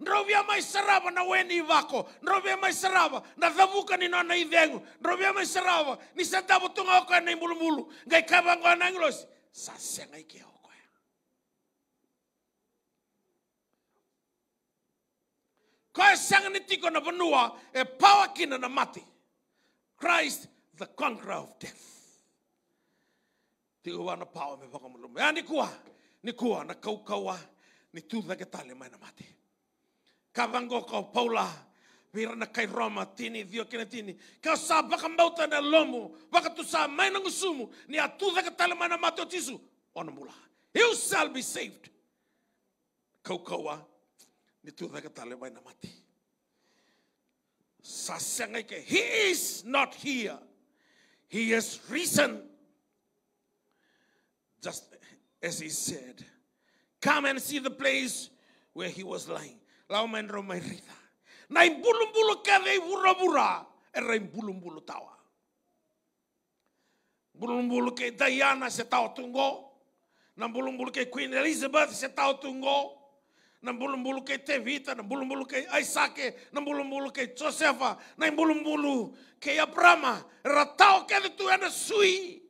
ndrovia mai maisarava na weni ivako ndrovia mai maisarava na dhavuka ni nona idhengu ndrovia mai maisarava ni sadavu tunga okoya na imulumulu ngai kavango anangilosi sasenga ike okoya koya sanga ni tiko na vanua e pawa kina na mati christ the conqueror of death tiko wana pawa me vakamulumu yani kuwa ni kuwa na kaukawa ni tudhake tale maina mati kavango kau paula na kai roma tini dio kena tini Ka sa baka mauta na lomo baka tu sa mai nangu sumu ni atu daka tala mana mate o tisu ona mula you shall be saved kau kaua ni tu ka tala mai na mate sa sengai ke he is not here he is risen just as he said come and see the place where he was lying laumen romai rida. Na bulung bulu kadei bura-bura, era bulung bulu tawa. Bulu-bulu ke Diana se tau tunggo, na bulu-bulu ke Queen Elizabeth se tau tunggo, na bulu-bulu ke Tevita, na bulu-bulu ke Isaac, na bulu-bulu ke Josefa, na bulu-bulu ke Abrama, era tau kave tu ena sui.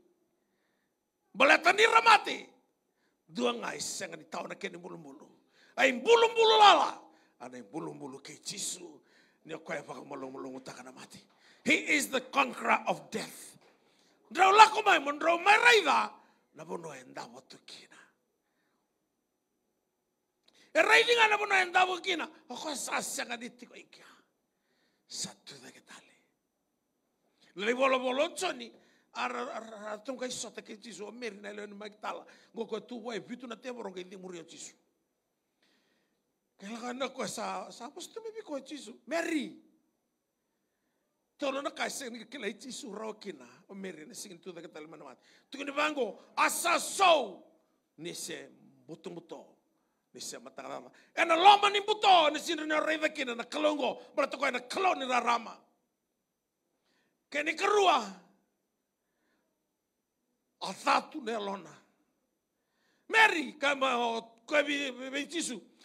Baletan diramati. Dua ngais yang di tahun kini bulu-bulu. Ay bulu-bulu lala bulu bulu anayembulumbulu kay Jesu niya kwaya pakamalungulunguta ka namati. He is the conqueror of death. Ndraw lako mai mondraw mai raida na bono enda kina. E raidinga na bono enda kina Ako sasya nga diti ko ikya. Satu da kitali. Lari bolo bolo choni. Ara tung kai sota ke Jesu. Omeri na leon magtala. Ngoko tu wai vitu na teboro ke di murio Jesu. Kelakana koe sa, sa pastu mebi koe Mary. Tolo na kai sing ke lai kina. O Mary na sing tu dake tali manawat. Tuku ni bango asa sou. Ni se buto butu. Ni se matangarama. E na loma ni butu. Ni sindri na kina na kalongo. Mara tukoe na kaloni na rama. Ke ni karua. A ne lona. Mary, kama ma o bi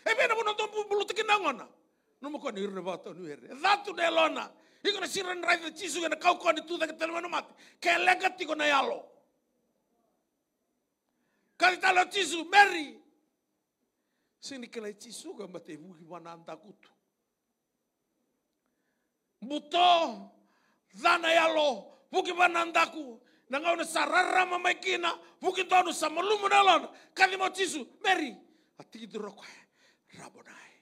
Epena mona to bulu teke nangona. No mo koni irne vato nu ere. Zatu de lona. Iko na siren rai chisu gana kau koni tu dake telema no mati. Ke lega tiko na yalo. Kali talo chisu Mary. Sini kele chisu gamba te vuhi wana anta kutu. Buto zana yalo buki wana anta kutu. nangau na sarara mamaikina, vuki tonu sa na lona, mo chisu, Mary, atiki durokoe. Rabbonai.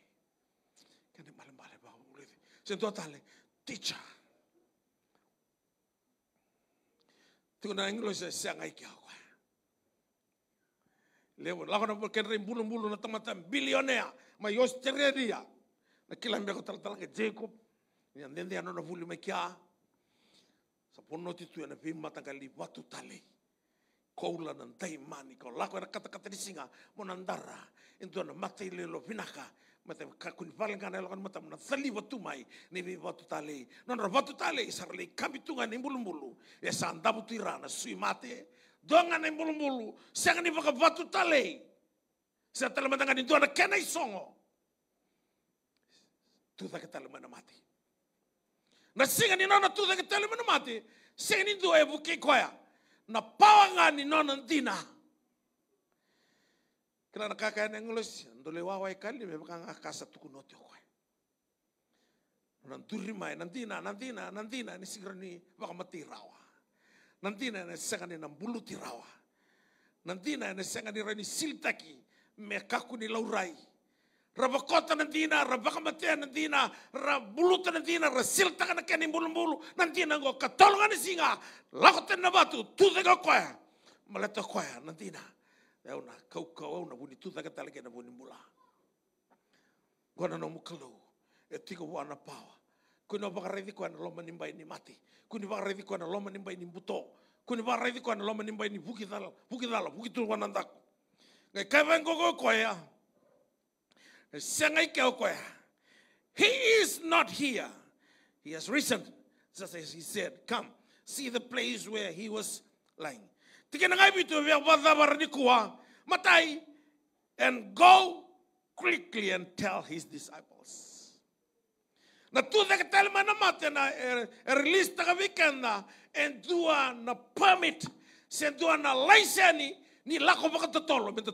Και είναι πάλι πάλι παγουλίδι. Σε τότε λέει, teacher. Tigo na inglo sa sangai kya ko. Lewo la kono ken rim bulu bulu na tamata billionaire ma yo teredia. Na kila mbe ko tartala ke Jacob. Ni andende ano na vuli me kya. Sa ponno titu na pimma takali watu talei koulanan mani ko lako era kata kata disinga monandara into na mate ile lo pinaka mate kakun palenga na lokon mata mona thali watu mai ne bi watu tale non watu tale isar le tunga ni mulu bulu ya sanda butu irana sui mate donga ne bulu mulu sanga ni baka watu tale sa tala matanga ngani tuana kenai songo tuta ketala mana mati na singa ni nona tuta kata mana mati singa ni tuwa ebu napawangan ni nonon tina. Kena nakakain ng ngulis, ndole wawai kali, may baka nga kasa tukunot yung kway. tina, may, nandina, nandina, nandina, ni sigur ni baka matirawa. Nandina, sanga ni nambulu tirawa. Nandina, sanga ni rani siltaki, may kaku ni laurai. Rabakota nantina, rabakamatea dina rabuluta dina rasilta kana keni mbulumbulu dina ngo katolonga ni singa, lakote na batu, tudega koya, maleta koya dina Eu na kau eu na buni tudega talake na buni mula Gwana no mukalu, e tiga wana pawa. Kuna bakaredi kwa na loma nimbai ni mati, kuna bakaredi kwa na loma nimbai ni mbuto, kuna bakaredi kwa na loma nimbai ni buki dala, buki dala, buki tulwa nandako. Ngai kai vengo koya, He is not here. He has risen, just as he said. Come, see the place where he was lying. and go quickly and tell his disciples. Na tuda ka telma na mate er, er, release ta ka and do na permit sen dua na license ni lako pa katotolo benta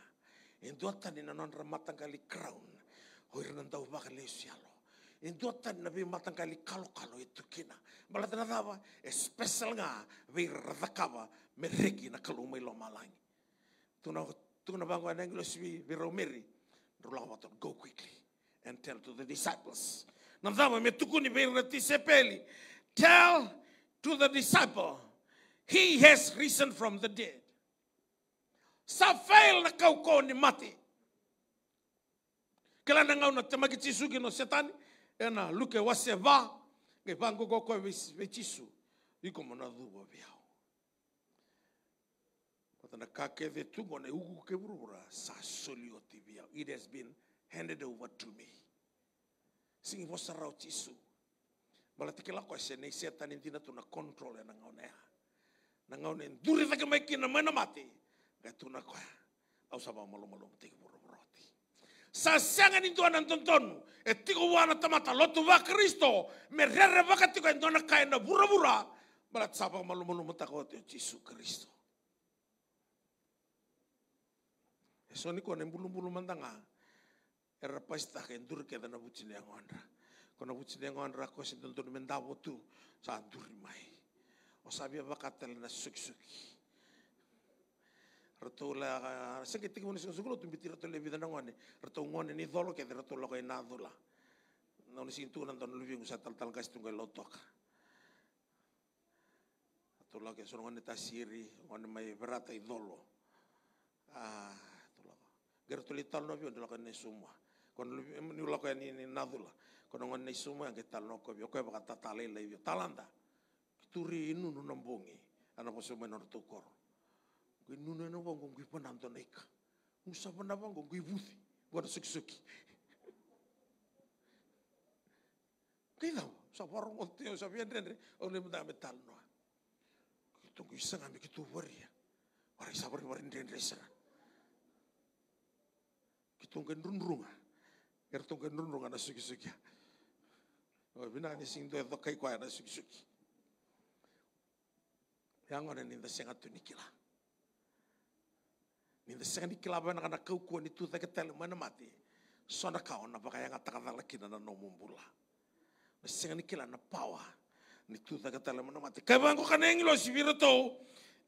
Induatan na non ramatang kali crown. Hoir nandau bakale sialo. Induatan na bi matang kali kalo kalo itu kina. Balat na dawa special nga bi radakava me reki na kalumay lomalang. Tuna tuna bango ang English bi bi romeri. Rulawaton go quickly and tell to the disciples. Nandawa me tukuni bi ratisepeli. Tell to the disciple, he has risen from the dead. sa fail na kaukau ni mati. Kela na ngau na temaki tisu ki ena e luke wase va, ngai pangu koko ve tisu, iko mona dhubo viao. Kotana kake ve tungo ne ugu ke burura, sa soli oti viao. It has been handed over to me. Singi vosa rau tisu. Bala tike lako ese nei setani dina tuna control ena ngau nea. Na ngau ne nduri thake maiki na mena mati gatuna koa au saba malu-malu tiki buru roti sa sangan itu anan tonton e eh, tiko wana tamata lotu wa kristo me rere waka anak indona kaina buru bura balat saba malu malu matako te jisu kristo Esoni kone bulu-bulu mantanga, era pasta que endur yang dana bucine angondra. Kona bucine angondra ko sinton mendawo tu sa andur mai. O sabia bakatel na suki-suki. Rtula seke tiki moni sungsukulo tumbi tira tole vida nangone. Rtu ngone ni dolo ke ratu tolo koe nadula. Noni sintu nan ton lubi ngusa tal tal kas tunggai lotok. Tula ke ngone tasiri ngone mai berata idolo. dolo. Ah, tula ko. Gero tuli tal nobi ondula koe semua. Kon lubi ni ulo koe ni nadula. Kon ngone ne semua yang kita tal noko bio koe bakata talai lai bio talanda. Turi inu nunambungi. Anak musuh menor gue nuna na wango ngui panam tana ika. Musa pana wango ngui buthi. Wana suki suki. Kei tau, sa warong onte o sa vian rendre, o le mda metal tal noa. gue tongu isanga me wari ya Wari sa wari wari rendre isanga. Kei tongu nrunrunga. Kei tongu nrunrunga na suki suki. O ni sing doe dokai kwa na suki suki. Yang orang ini nda ni na kana kau ni tu mana mati kau na yang na no mumbula na ni tu mana mati kana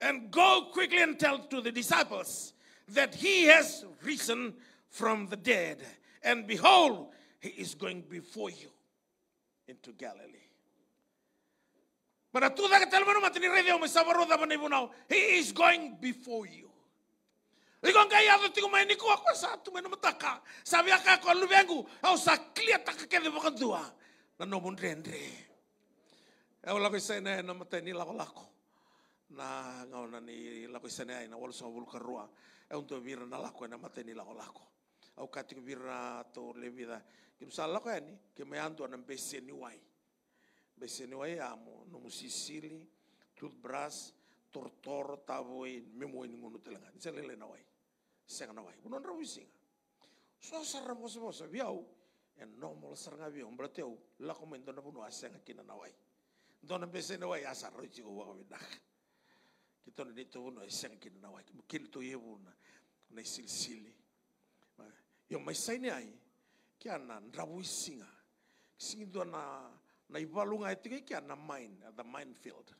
and go quickly and tell to the disciples that he has risen from the dead and behold he is going before you into Galilee But tu taka tele mana mati ni me sabaroda he is going before you Ligonga ia ya, do tingo mai ni kua kua sa tu mena mataka. Sa via ka ko lu vengu au sa klia taka ke de bakandua. Na no mun rendre. E ola ko sa na na mata ni la lako. Na ngau na ni la ko sa na na wal sa bul karua. E un to vira na lako e na mata ni la lako. Au ka ti vira to le vida. Kim sa lako ani e ke me antu ni wai. ni wai amo no toothbrush tortor tavoin memoin e ngunu telenga. Isa lele na wai. sẽng na wa bũnonda wɩsɩnga sõs sãrã mosmosã biao n nog mol sãrngã bɩ n bra tɩ la kõ me dõnd bũn na wa dõnd n be sẽn ne wa yaa sãrã de wag bɩ na wa kell tɩ yẽ bũnna na y silsile yõmba y sai a na n singa wɩsɩnga sĩng doa na na y a na mine the mine field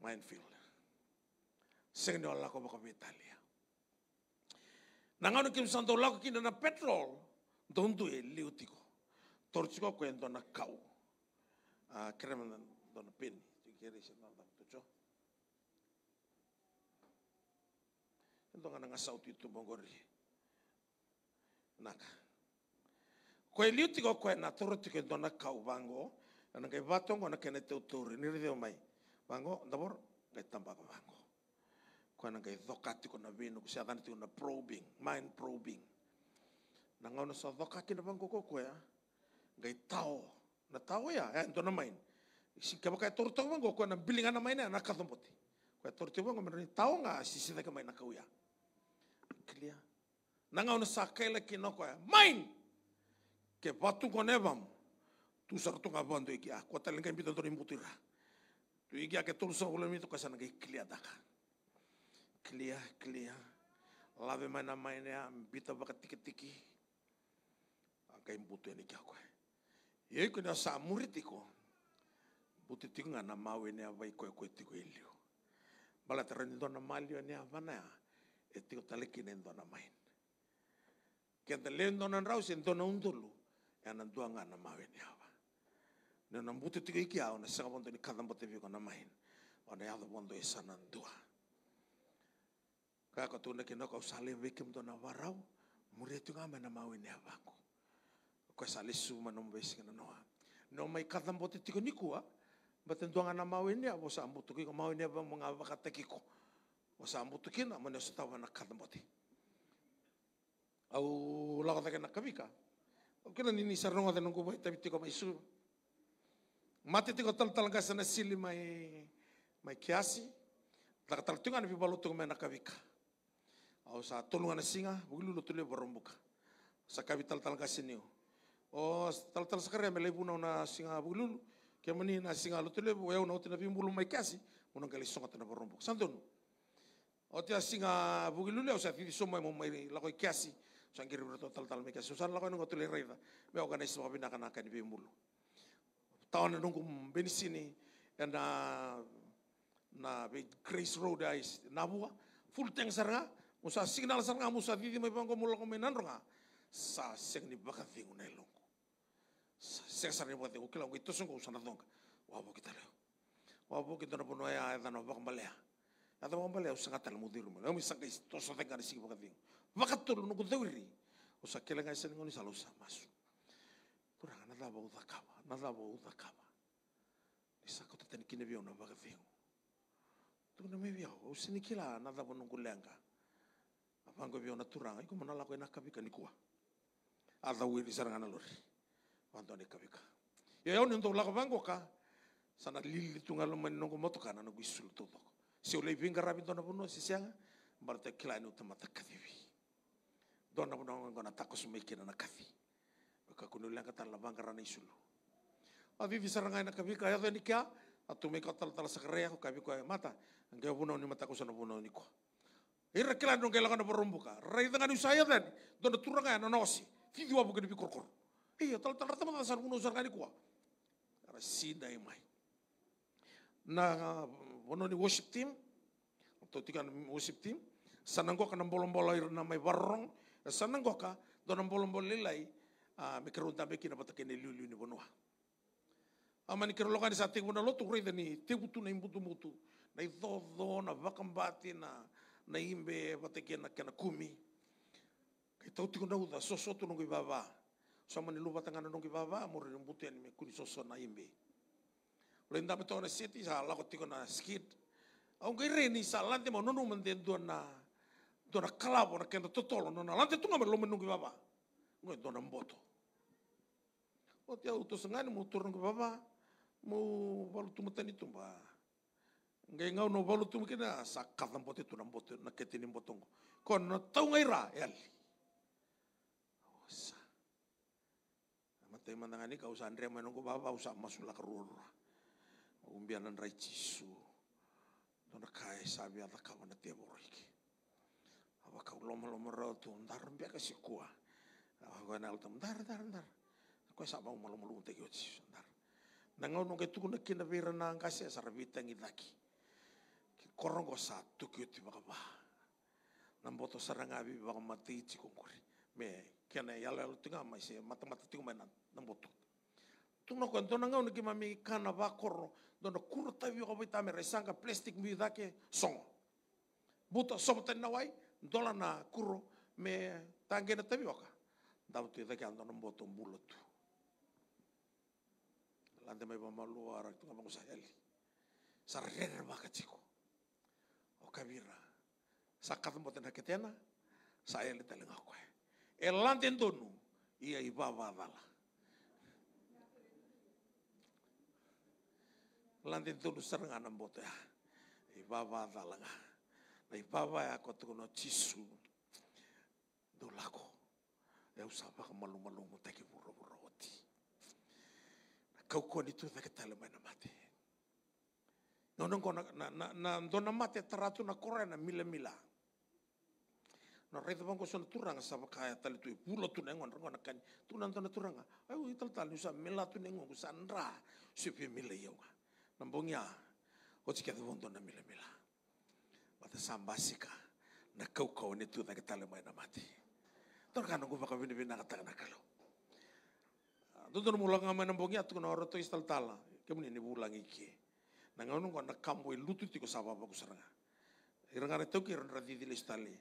mine field sẽng ne nangano kim santo lako kina na petrol dondu e liutiko torchiko endo na kau a kremna don pin tu kiri siya na tu cho ito nga nga sa uti tumongori naka kwe liutiko kwe na torotiko don na kau bango na ngai batongo na kene te uturi mai bango dabor ngai tambako bango kuana kai zokati kona vinu kusia dhani tu probing mind probing na ngau na sa dhokaki na bango koko ya ngai tao na tao ya ya ndo na main si kaba kai toru tau koko na bilinga na ya, na kathomoti kuai toru tau bango mani tao nga sisi dhaka maina kau ya clear na ngau na sa kaila koko ya main ke batu kone vam, tu sartu ngabando iki ah kuatalenga mbito ndo rimbutu ira tu iki ake toru sa ulamito kasana kai clear daka clear, lave mana maina ya, bita baka tiki-tiki. Aka imbutu ene kia koe. Ye koe na sa muritiko. Buti tiku ngana mau ene awa iko koe tiku ilio. Bala tero ene dona malio ene avana ya. E tiku main. Kenta leen dona raus ene dona undulu. E ya anandua ngana mau ene awa. Nena mbuti tiku iki au ya, na sanga bondo ni kada mbote viko na main. Ona yado bondo e sanandua. Kako tuna kina kau salim wikim tona warau. muri tu ngame na mawin ya bangku. Kau sale suma besi kena noa. No mai katam bote tiko nikua. Baten tuanga na mawin ya. Bosa ambutu kiko mawin bang mengapa kata kiko. Bosa ambutu kina manusia tawa na katam bote. Au lakata taka na Au kina nini saronga tenung kubai tapi tiko mai su. Mati tiko tal tal gasa na sili mai mai kiasi. tak tertinggal di na bibalo menakabika. Au sa tolongana singa, bugilulu lo tule barombuka. Sa kapital tal kasinio. O tal tal sakare mele buna na singa ke meni na singa lo tule bo yau na utina bimbulu mai kasi, mona kali songa tana barombuka. Santonu. O tia singa bugilulu le au sa fifi somai e mo mai la koi kasi. Sa ngiri berto tal tal mai kasi. Sa la koi ngo tule reida. Me organisme kabina kana kan bimbulu. Tahun nunggu benisini dan e na na Grace Road is nabua full tank sarang Musa signal sa nga musa didi mo ibang mula ko menan nga. Sa sing ni baka tingu na ilong ko. Sa sing sa ni baka tingu kilang ko ito sing ko sa natong ka. Wabo kita leo. Wabo kita na puno ay ay tanong baka malaya. Ata baka malaya usang atal mo diru mo. Nami sang kais to sa tenga ni baka tingu. Baka tulu nuku dewiri. Usa kilang ay sa ngoni sa lusa masu. Kurang na labo uta kama. Na labo uta kama. Isa ko tatin kinibyo na baka tingu. Tunggu na may biyaw. Usinikila na labo nungkulenga. Usinikila Wango biona turanga iko mana lako enak kabika nikua. Ada wili sarangana lori. Wanto kabika. Ya yau nendo lako wango ka. Sana lili tunga lo mani nongo moto kana anu nongo isul toto. Si vinga rabi dona bono si siang, Barta kila ino tamata kadivi. Dona bono ngongo na takos mekina na kafi. Baka kunulang kata la wanga rana isulu. Avivi ah, sarangana na kabika ya doni kia. Atu mekata la tala sakareya ko mata. Ngai bono ni mata kusana bono ni Ira kila dong, kela kana porumbuka. Rai tanga ni saya dan dona turanga na nosi. Fidi wa bugani Iya tal tal rata mata nusar sarkani kuwa. Ara sida imai. Na wono ni worship team. Atau tikan worship team. Sanang gua kana bolong ira na mai barong. Sanang gua ka dona bolombola lilai. Ah, Mikarunta beki ah, na patakene lulu ni Aman Amani kerolongan di saat tinggal lotu rei dani tu, na imbutu mutu. Na idodo na vakambati na na imbe wateke e na kena kumi. Kei tau tiku nauda soso tu nungi baba. Sama ni lupa tangana nungi baba amore mbute ani me kuni soso na imbe. Ule ndape tau na seti sa lako tiko na skit. Aung kai reni sa lante ma nono mende dua na dua na kalabo na kena totolo nona lante tunga me lomen nungi baba. Ngoi dua na mboto. Oti te sengani tosangani mo baba mo valutu mutani tumba ngai ngau no balu tum kina sakat nam pote tunam pote na ketini potong kon no tau ngai ra el osa matai mandangani kau sandre menunggu baba usa masula rur umbianan rai cisu tona kai sabi ata kau na tia boriki apa kau loma loma rau tu ndar mbia kasi kua apa kau nal dar ndar ndar ndar kau bau malu malu tegi dar. ndar nangau nungke tukuna kina virana nangkasi asar vitang idaki korongosa tukuti makama. Namboto abi bang mati chikungkuri. Me kena yala yala tunga mai se mata mata tunga mai namboto. Tungno kon tona ngau niki mami kana ba korro dona kurta vi ko bita me resanga plastic mi dake song. Buta somten nawai dola na kurro me tangena tabi waka. Dautu dake ando namboto mbulotu. Lande mai ba malu arak tunga mangusayali. Sarrer baka chikungkuri. kabira. Sakat mboten hakitena, saya li talingako. Elantin eh, tunu, ia ibaba dala. Lantin tunu iya, serengan bote ya. ibawa dala nga. Na ibaba ya kotukono cisu. Dolako. Ya usapa kamalu-malu mutaki buru-buru oti. Nah, Kau koni tu tak talemai namati. Nonong ko na, na, na, do na mate taratu na kore na mila mila. Na reto bang ko turanga sa kaya tali tu pulo tu nengon rengon na kanya. Tu nanto na turanga. ai ui tal tali nusa mila tu nengon ko nra ya. Sipi mila yau ka. Nambongya. Oci kaya tu na mila mila. Bata sambasika. Na kau kau ni tu na kita lemai na mati. Tor kanong ko baka binibina katakan na kalau. Tuntun mulang nga manambongya tu na oroto istal tala. kemudian ni bulang iki. Nang anu ko nakambo lutu tiko saba baku saranga. Irangana toki ron radidi listali.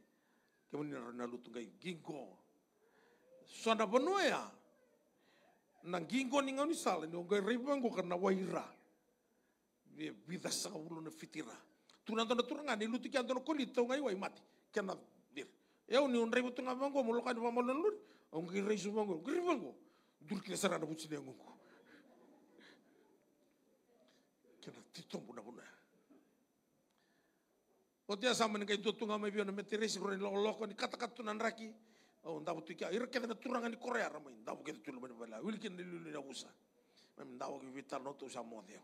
Kemuni ron nalutu ngai gingo. Sonda benua ya. Nang gingo ni ngani sal ni ngai ribang ko karena waira. Bi bida sangulu na fitira. Tuna tanda turanga ni lutu kian tanda kulit tau ngai wai mati. Kena dir. Eu ya, ni un rebu tengah bangko apa di pamalun lur. Ongkir reisu bangko. Giri bangko. Dur kira sarana bucin yang ngungku. titompuna-puna. puna Otia sama mani kai tunga mai biona resi kore ni lolo loko ni kata kata nan raki. O oh, ndabu tuki ira turanga ni korea ramai ndabu kete tulu mani bala. wilkin ni lulu na usa. Mami ndabu ki vital no tu usa modeo.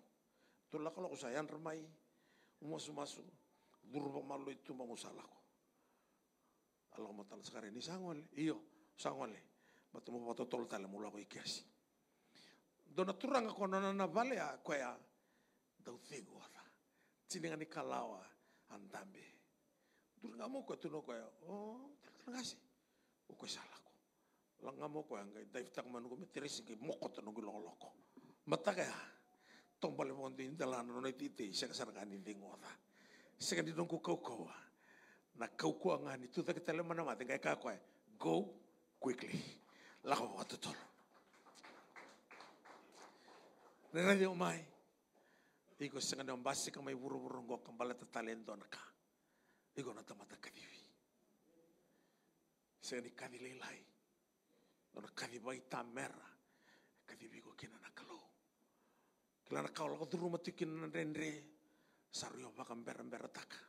Tu lako lako yan ramai. Umasu masu. Durupa malu itu mangusa lako. Allah tala sekarang ini Sangwal Iyo sangwale. Batu mau tol tala mulako ikiasi. Dona turanga konona na ya. vale a koea. Tahu ora. Cilingan ngani kalawa antambe. Durga mo kwa tuno ya. Oh, ngasi. O oh, ko sala ko. Langa mo yang dai tak manu ko meterisi ke moko tuno ko loko. Mata tong Tombal mo ndi dalan titi sa kan dinong ko kau kau. Na kau ko ngani tu tak tele mana mate kai kakwa, Go quickly. Lako wa tutolo. Nenai di umai. Iko sanga na mbasi kama iwuru wuru ngo kambala ta talendo na ka. Iko na tamata kadivi. Sanga ni kadi lelai. Ona kadi bai ta mera. Kadi bigo kina na kalo. Kila na kau lako duru matikin na rendre. Saru yo baka mbera mbera taka.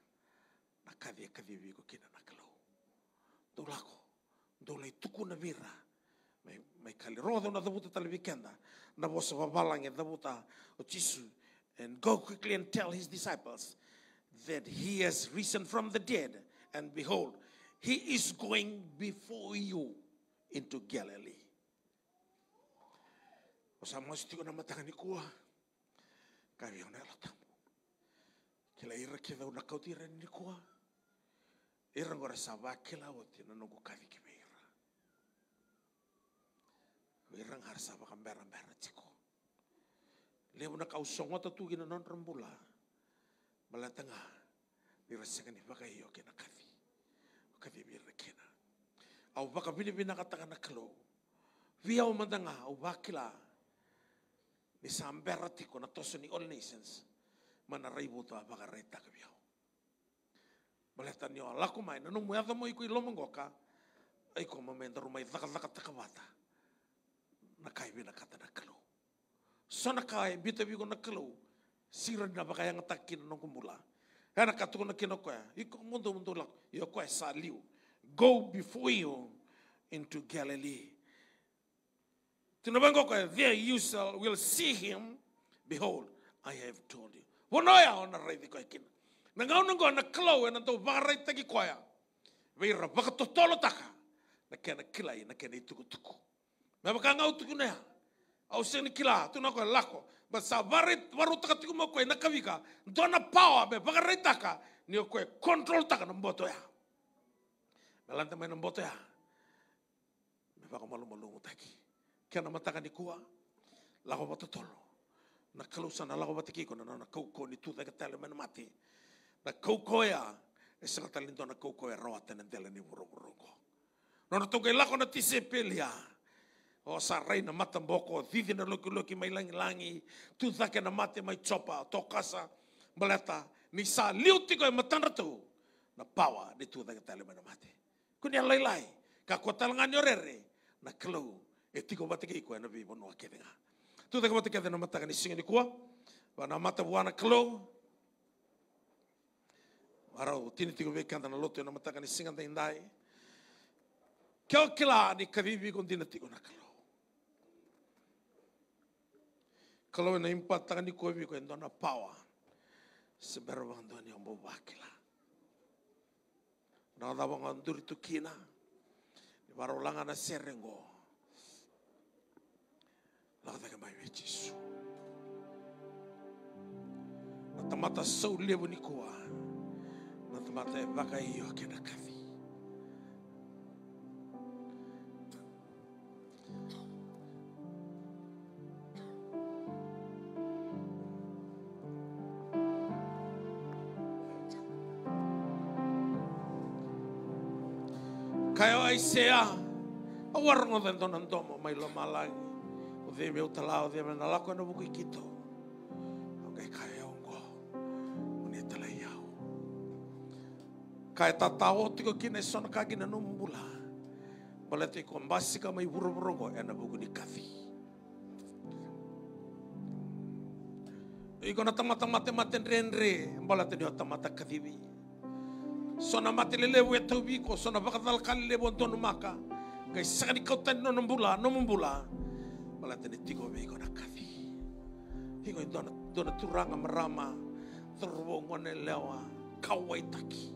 Na kadi kadi bigo kina na kalo. Dolako. Dolai tuku na mira. Mai mai kali rodo na dabuta talibikenda. Na bosa babalange dabuta o chisu. and go quickly and tell his disciples that he has risen from the dead. And behold, he is going before you into Galilee. Osama sitiko na matangani kuwa. Kari ona latamu. Kila ira kiva una kautira ni kuwa. Ira ngora saba kila wati na nugu kavi kimeira. Ira ngara saba kambera mbera tiko. Lewa na kausongota tugi na non rambula. Malatanga. Nirasangan ni bagay yo kena kafi. Kakabibir na kena, Au baka binibina kataka na kalo. Via umandanga au bakila. Ni samberati ko na toso ni all nations. mana to abaga reta kabiyaw. Malatan niyo ala kumay. Nanong muyada mo iko'y lumangoka. zakat ko mamenda rumay dakatakataka bata. Nakaibi na kata sanakai bita bi gona kelu siran na baka yang takin no kumula ana katu na kino ko ya. iko mundo mundo lak yo ya saliu go before you into galilee tinobango ko ya, there you shall will see him behold i have told you wono ya ona ready ko kin na ngau ngo na kelu na to barai tagi ko ya we rabaka to tolo taka na kena kilai na kena itu kutuku na ngau au seni kila tu na koe lako ba waru takatiku tiku mo koe na kawika dona pawa be bakarai taka ni koe kontrol taka na mboto ya melante mai na mboto ya me waka malu malu ngutaki kia na mataka ni kua lako matotolo na kalusana lako mataki kona na na kauko ni tu taka tele mena mati na kauko ya e dona talento na ya roa tenen tele ni wurungu ko Nono tungai e lako na tisipilia. Ya. O sarai na mata boko, thithi na loki loki mai langi langi, tu thake na mate mai chopa, tokasa, mbaleta, ni sa liu tiko e matana tu, na pawa ni tu thake tale mai na mate. Kuni lai lai, ka kua talangani rere, na klau, e tiko mate kei kua na vi bonua kedenga. Tu thake mate na mataka ni singa ni kua, wana mata wana klau, arau tini tiko vei kanda na loto e na mataka ni singa ndai ndai. Kau kila ni kavivi na tiko na klau. Kalau tangan di ko kau ko na power. Seberwa ndoni ambo bakila. Na da bang andur tu kina. Ni barolanga na serengo. Lagda ka mai Yesu. Na tamata sau levo ni koa. Na tamata e baka iyo kena moisea awarno den donan domo mai lo malang o de meu talao de mena lako no buku ikito o kai kai ongo muni tala iau kai tatao tiko kine sona kagina numbula balete ko mbasika mai buruburongo ena buku ni kathi Iko na tamata mate mate renre, balate ni tamata kathibi. Sona mati matilele we tawiko, sona bakadal le bon tonu maka. Kai di kau tani nonu mbula nonu mbula Pala tani tiko na kafi hingo i dona, dona turanga marama, turbo ngone lewa, kawai taki.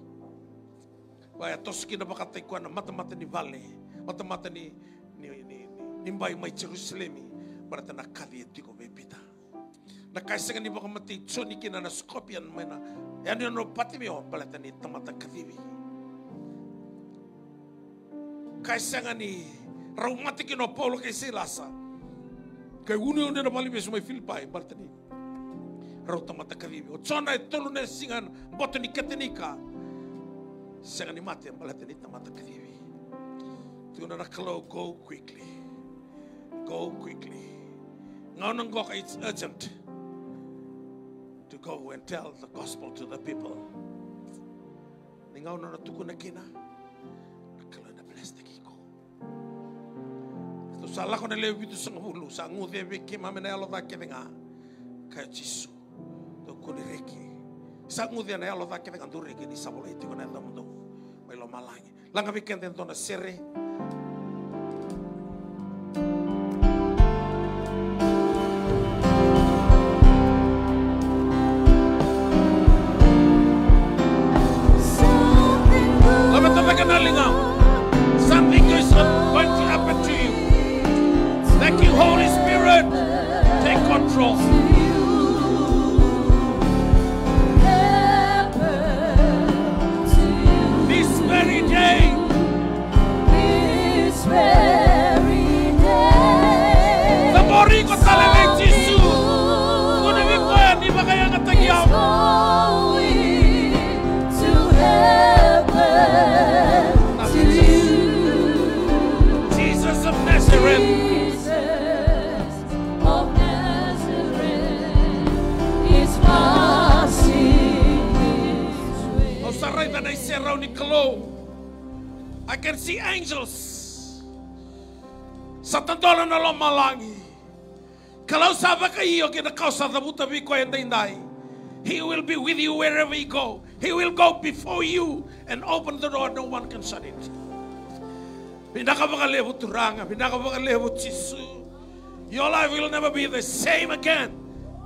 Waya toski na bakatai kuana mata-mata ni vale, mata-mata ni, ni, ni, ni, mbai mai Jerusalemi. Pala tani nakathi e tiko me pita. Na kai ni baka mati tsoni kina na skopian mena, yang dia nopati mio balat ni temata ketiwi. Kaisangan ni rumati kino polo kaisi lasa. Kai guni onde na mali filpai balat ni. Rau temata ketiwi. O chona e tolu ne ni ketenika. Sangan ni mati balat ni temata ketiwi. Tu na nakalo go quickly. Go quickly. Ngono nanggok it's urgent. urgent. to go and tell the gospel to the people. Ningaona natukuna kina kalona plastic iko. Sto sala kona le vitu sangulu sangu de viki mamena lo va kevenga ka Jesu. To kuni reki. Sangu de na lo va kevenga ndureki ni sabole tiko na ndo. Mai lo malangi. Langa weekend ndo na sere. calling out. Something is going to happen to you. Thank you, Holy Spirit. Take control. I can see angels sa tantolo na lomalangi. Kalau saba kayo kinakausa sa butabi ko yung He will be with you wherever you go. He will go before you and open the door. No one can shut it. Pinakabakalebo turanga. Your life will never be the same again.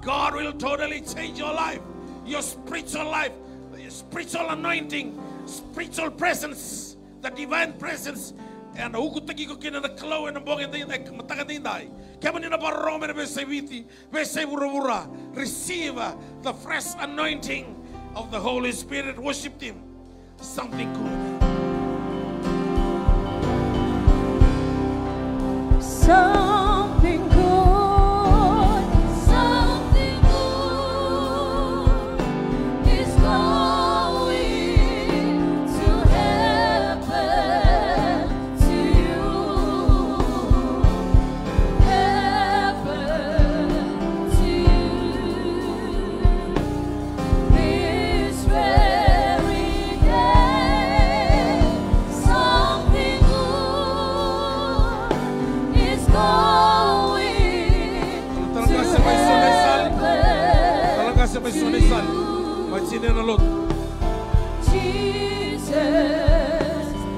God will totally change your life. Your spiritual life. Your spiritual anointing. Spiritual presence the divine presence and who ko kina na kalau and bong and the mataka and Kaya nina pa Roman be seviti, be seburubura. Receive uh, the fresh anointing of the Holy Spirit. Worship Him. Something good. So sine na lot. Jesus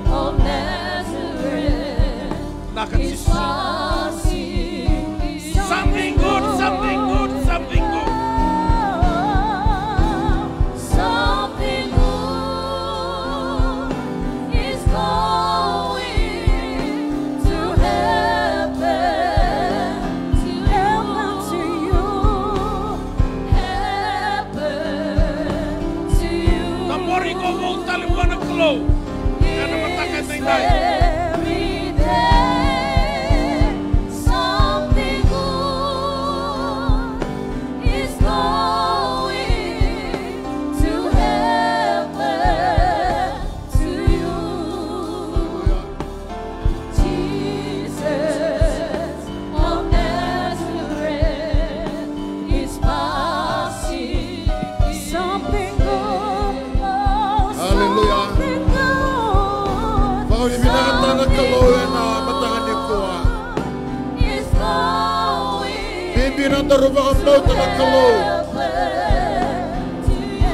of Nazareth. Taravandotarakalo.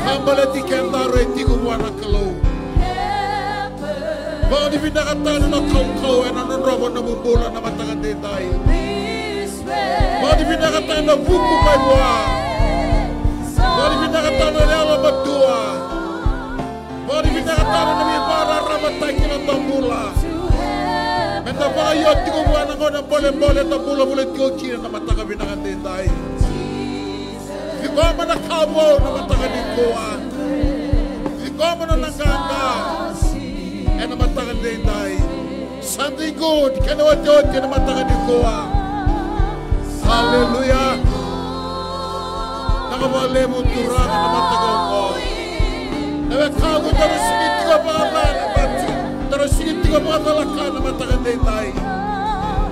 Hambaleti Kandare Tiguanakalo. Bani Vinakatan na Koko and Anurava Namubula Namataka Detai. Bani Vinakatan na Vuku Maibua. Bani Vinakatan na Lala Batua. Bani Vinakatan na Mibara Ramatai Kinatambula. Mendavayo Tuhan engkau bole boleh-boleh tak mo boleh tiga kina na mataka binangan tayo. Ikaw mo na kabo na mataka ni Tuhan. Ikaw mo na nangganda. Eh, e na mataka tendai. Something good. Kena wa tiga kira na mataka ni Hallelujah. Nakabali mo turang na mataka ko. Ewe kabo na rin tiga pa ka na tiga pa ka nama mataka tendai. Hallelujah.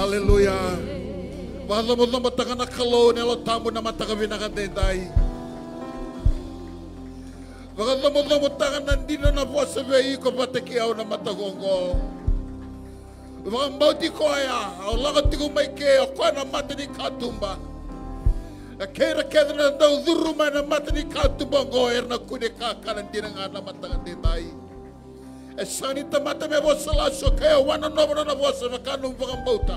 Aleluia. Vazamo lama takana kalau nelo tamu nama takavina katentai. Vazamo mo lang dino na sa vei ko na au nama tagongo. Vambau ko aya. au lakot di ko may au koa na mata ni katumba. Na keira kedra na daw dhuruma na mata ni katumba ngoer na kune kakana dina ngana mata katentai e sani tamata me vosa la so kaya wana nobana na vosa vakanu vakambauta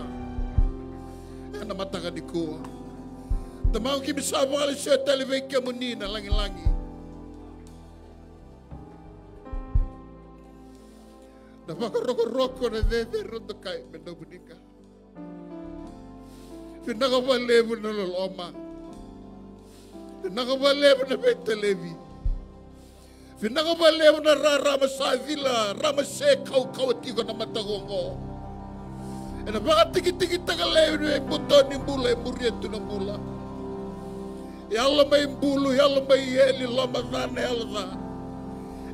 ana ga diku tamau ki bisa le se ke munina langi-langi na rokok roko na de rondo kai me dobunika Pinaka fi na loloma. Pinaka valevu na betelevi. Pinaka Pinanga walewa na ra rama sa vila, kau kau tigo na matagongo. Ena baka tiki tiki taga lewa ni buto ni mula e muri etu na mula. Yalla mai mbulu, yalla mai yeli, lama nana yalla.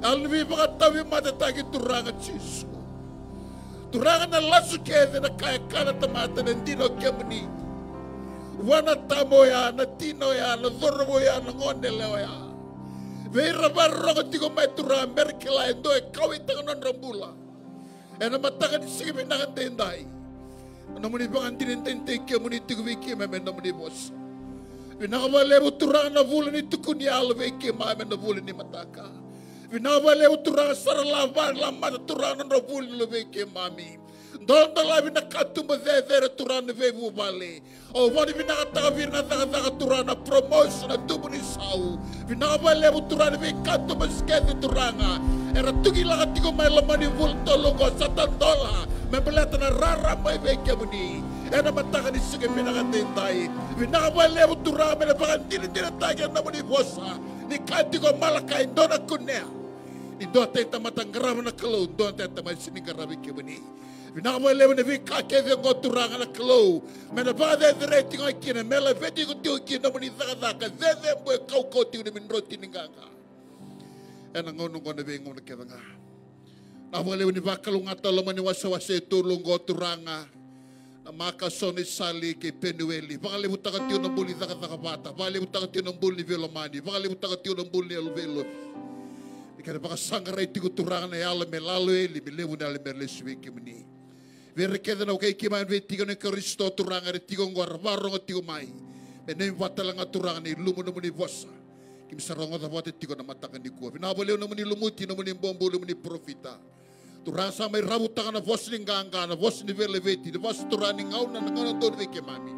Yalla vi baka tavi mata tagi turanga chisu. Turanga na lasu keve na kaya kana tamata na ndino kemni. Wana tamo ya, na tino ya, na zorobo ya, na ngone lewa ya. Verrabarrogatigo maitura merkela endo e non rambula. E na matakan tendai. na kantendai. Namuni pangan tinintente kia muni me kia na moni bos. bo tura na vula ni tukuni alve mai memen na vula ni mataka. Vinawale var la mata tura non rambula ni love kia mami. Dol dala vina katumba ve vera turana ve vuvale. O vani vina kata vina taka taka turana promotion a atumu ni sau. Vina vale bu turana ve katumba skete turanga. Era tugi laka tiko mai lamani vul tolongo satan dola. Membeleta na rara mai ve kemuni. Ena mataka ni suke vina katentai. Vina vale bu turana mele pakan tiri tiri tagi anamuni vosa. Ni kantiko malakai dona kunea. Ni doa tenta matangrama na kalau doa tenta mai sini karabi kemuni. Vinaka mo lewe ne vi kake ve go na klo. Ah. Ah. Me na va de reti go kina me le veti go tiu kina mo ni Ze ze mo kau ko tiu ni minro ti nganga. E na ngono go ne ve ngono ke nga. Na mo lewe ni vakalu ngata lo mani wasa wasa tulu go Na maka soni sali ke penueli. Vakale mutaka tiu na buli zaka zaka bata. Vakale mutaka tiu na buli velo mani. Vakale mutaka tiu na buli alvelo. Ik heb een sangarij die ik toerang naar alle melalo Verkeda na kay kiman vetigo ni Kristo turanga ni tigo ngor warong tiga mai. Benem vata langa turanga lumu lumunumu ni vosa. Kim sarongo da vata tigo na mataka ni kuwa. Vinabole na muni lumuti na muni bombo muni profita. Turanga sa rabu rabutanga na vosa ni nganga na vosa ni verle veti. Na vosa turanga ni ngauna na ngauna doon veke mami.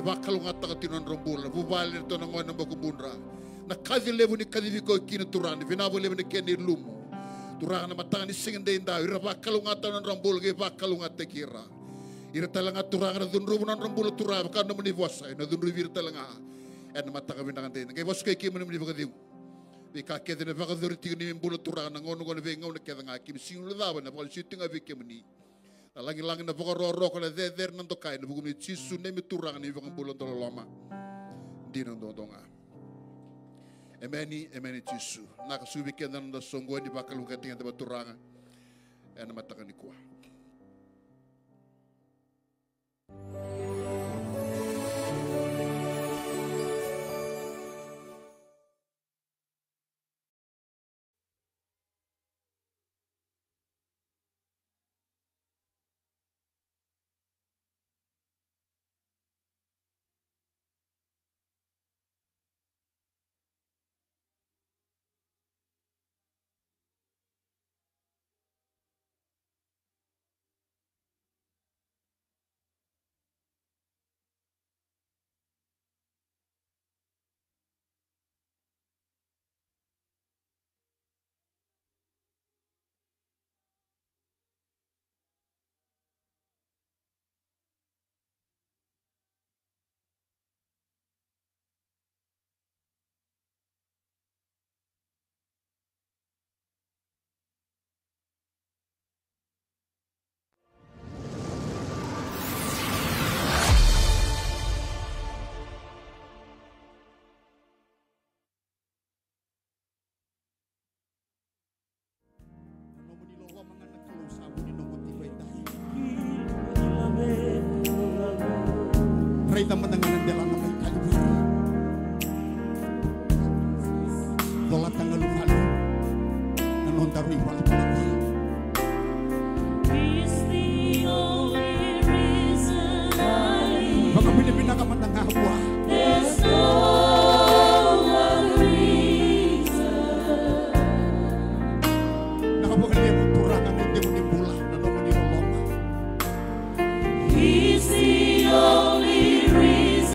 Ivakalunga e taka tinuan rombula. Vuvali na to na ngoy na makubunra. Na kazi levu ni kazi viko kina turanga. Vinabole na kene lumu. Turangan na tangan ni singin Ira pakalunga taon ng rambul. Gaya pakalunga kira Ira talanga turangan na dunrubo ng rambul. Turangan ka naman ni vos. Ay na dunrubo ira talanga. Ay kami tangan binangan din. Gaya vos kay kiman naman ni bagadiw. Vi ka kede na vagadori tiyo ni mimbulo turangan ngono ngono gona vengaw na keda nga. Kim singin ladawa na vagal siting avi kemani. Langi langi na roro kala deder nandokai. Na vagumni chisu nemi turangan ni vagambulo dololoma. Dinang dodonga. Emeni, emeni tisu. Naka subi kenda nda songo di bakal luka tinga taba turanga. Ena mataka ni you. Celebrate naman